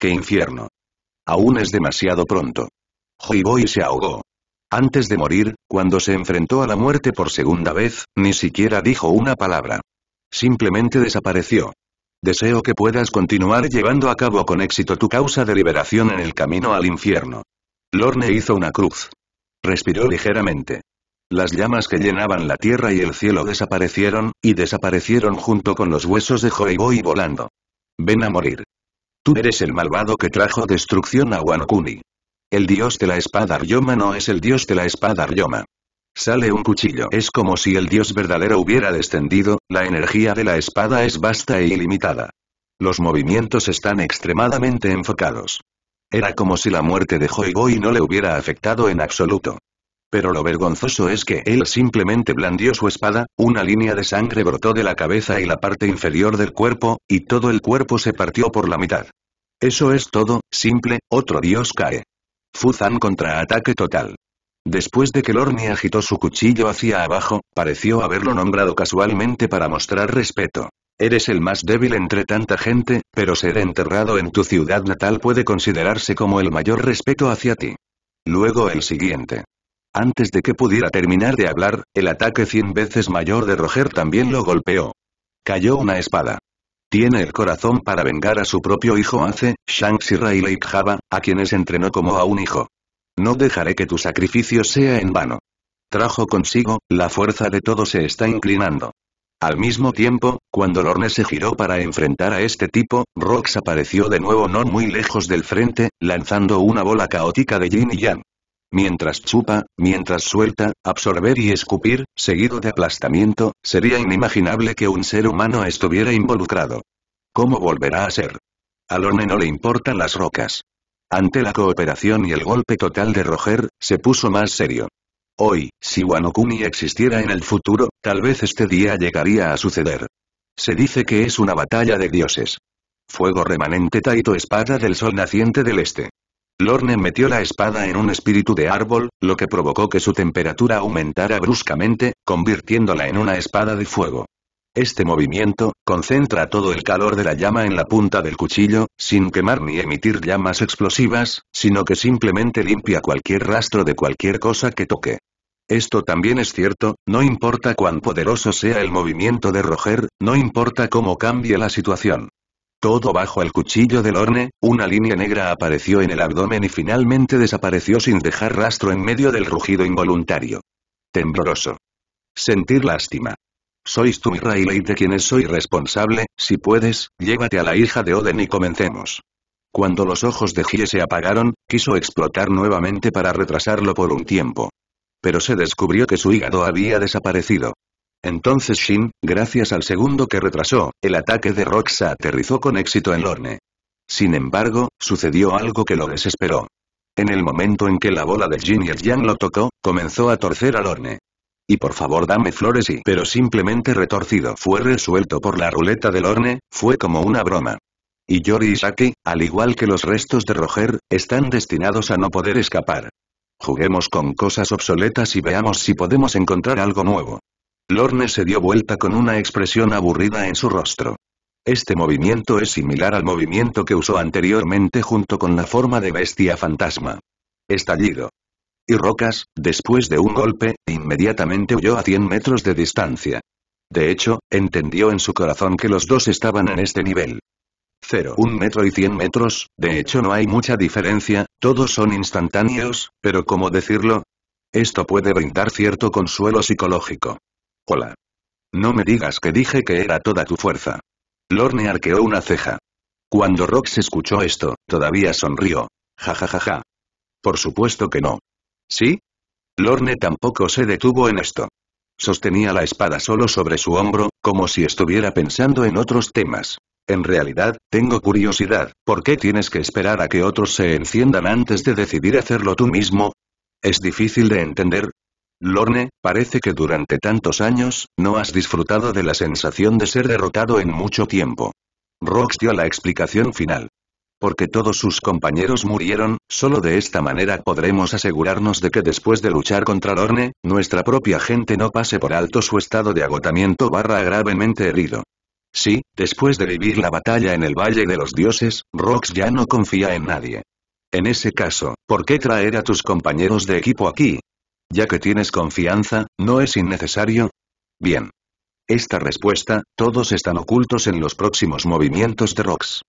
¡Qué infierno! Aún es demasiado pronto. Joy Boy se ahogó. Antes de morir, cuando se enfrentó a la muerte por segunda vez, ni siquiera dijo una palabra. Simplemente desapareció. Deseo que puedas continuar llevando a cabo con éxito tu causa de liberación en el camino al infierno. Lorne hizo una cruz. Respiró ligeramente. Las llamas que llenaban la tierra y el cielo desaparecieron, y desaparecieron junto con los huesos de Joyboy volando. Ven a morir. Tú eres el malvado que trajo destrucción a Kuni. El dios de la espada Ryoma no es el dios de la espada Ryoma. Sale un cuchillo. Es como si el dios verdadero hubiera descendido, la energía de la espada es vasta e ilimitada. Los movimientos están extremadamente enfocados. Era como si la muerte de Hoigoi no le hubiera afectado en absoluto. Pero lo vergonzoso es que él simplemente blandió su espada, una línea de sangre brotó de la cabeza y la parte inferior del cuerpo, y todo el cuerpo se partió por la mitad. Eso es todo, simple, otro dios cae. Fuzan contraataque total. Después de que Lorni agitó su cuchillo hacia abajo, pareció haberlo nombrado casualmente para mostrar respeto. Eres el más débil entre tanta gente, pero ser enterrado en tu ciudad natal puede considerarse como el mayor respeto hacia ti. Luego el siguiente. Antes de que pudiera terminar de hablar, el ataque cien veces mayor de Roger también lo golpeó. Cayó una espada. Tiene el corazón para vengar a su propio hijo Ace, Shanks y Lake Java, a quienes entrenó como a un hijo. No dejaré que tu sacrificio sea en vano. Trajo consigo, la fuerza de todo se está inclinando. Al mismo tiempo, cuando Lorne se giró para enfrentar a este tipo, Rox apareció de nuevo no muy lejos del frente, lanzando una bola caótica de Yin y Yang. Mientras chupa, mientras suelta, absorber y escupir, seguido de aplastamiento, sería inimaginable que un ser humano estuviera involucrado. ¿Cómo volverá a ser? A Lorne no le importan las rocas. Ante la cooperación y el golpe total de Roger, se puso más serio. Hoy, si Wanokuni existiera en el futuro, tal vez este día llegaría a suceder. Se dice que es una batalla de dioses. Fuego remanente Taito Espada del Sol Naciente del Este. Lorne metió la espada en un espíritu de árbol, lo que provocó que su temperatura aumentara bruscamente, convirtiéndola en una espada de fuego. Este movimiento, concentra todo el calor de la llama en la punta del cuchillo, sin quemar ni emitir llamas explosivas, sino que simplemente limpia cualquier rastro de cualquier cosa que toque. Esto también es cierto, no importa cuán poderoso sea el movimiento de Roger, no importa cómo cambie la situación. Todo bajo el cuchillo del horne, una línea negra apareció en el abdomen y finalmente desapareció sin dejar rastro en medio del rugido involuntario. Tembloroso. Sentir lástima. Sois tú y y de quienes soy responsable, si puedes, llévate a la hija de Oden y comencemos. Cuando los ojos de Gie se apagaron, quiso explotar nuevamente para retrasarlo por un tiempo. Pero se descubrió que su hígado había desaparecido. Entonces Shin, gracias al segundo que retrasó, el ataque de Roxa aterrizó con éxito en Lorne. Sin embargo, sucedió algo que lo desesperó. En el momento en que la bola de Jin y el Yang lo tocó, comenzó a torcer a Lorne y por favor dame flores y... Pero simplemente retorcido fue resuelto por la ruleta del Lorne, fue como una broma. Y Yori Saki, al igual que los restos de Roger, están destinados a no poder escapar. Juguemos con cosas obsoletas y veamos si podemos encontrar algo nuevo. Lorne se dio vuelta con una expresión aburrida en su rostro. Este movimiento es similar al movimiento que usó anteriormente junto con la forma de bestia fantasma. Estallido y rocas, después de un golpe, inmediatamente huyó a 100 metros de distancia. De hecho, entendió en su corazón que los dos estaban en este nivel. 0, Un metro y 100 metros, de hecho no hay mucha diferencia, todos son instantáneos, pero ¿cómo decirlo? Esto puede brindar cierto consuelo psicológico. Hola. No me digas que dije que era toda tu fuerza. Lorne arqueó una ceja. Cuando Rox escuchó esto, todavía sonrió. Ja ja ja ja. Por supuesto que no. ¿Sí? Lorne tampoco se detuvo en esto. Sostenía la espada solo sobre su hombro, como si estuviera pensando en otros temas. En realidad, tengo curiosidad, ¿por qué tienes que esperar a que otros se enciendan antes de decidir hacerlo tú mismo? Es difícil de entender. Lorne, parece que durante tantos años, no has disfrutado de la sensación de ser derrotado en mucho tiempo. Rox dio la explicación final. Porque todos sus compañeros murieron, solo de esta manera podremos asegurarnos de que después de luchar contra Lorne, nuestra propia gente no pase por alto su estado de agotamiento barra gravemente herido. Sí, después de vivir la batalla en el Valle de los Dioses, Rox ya no confía en nadie. En ese caso, ¿por qué traer a tus compañeros de equipo aquí? Ya que tienes confianza, ¿no es innecesario? Bien. Esta respuesta, todos están ocultos en los próximos movimientos de Rox.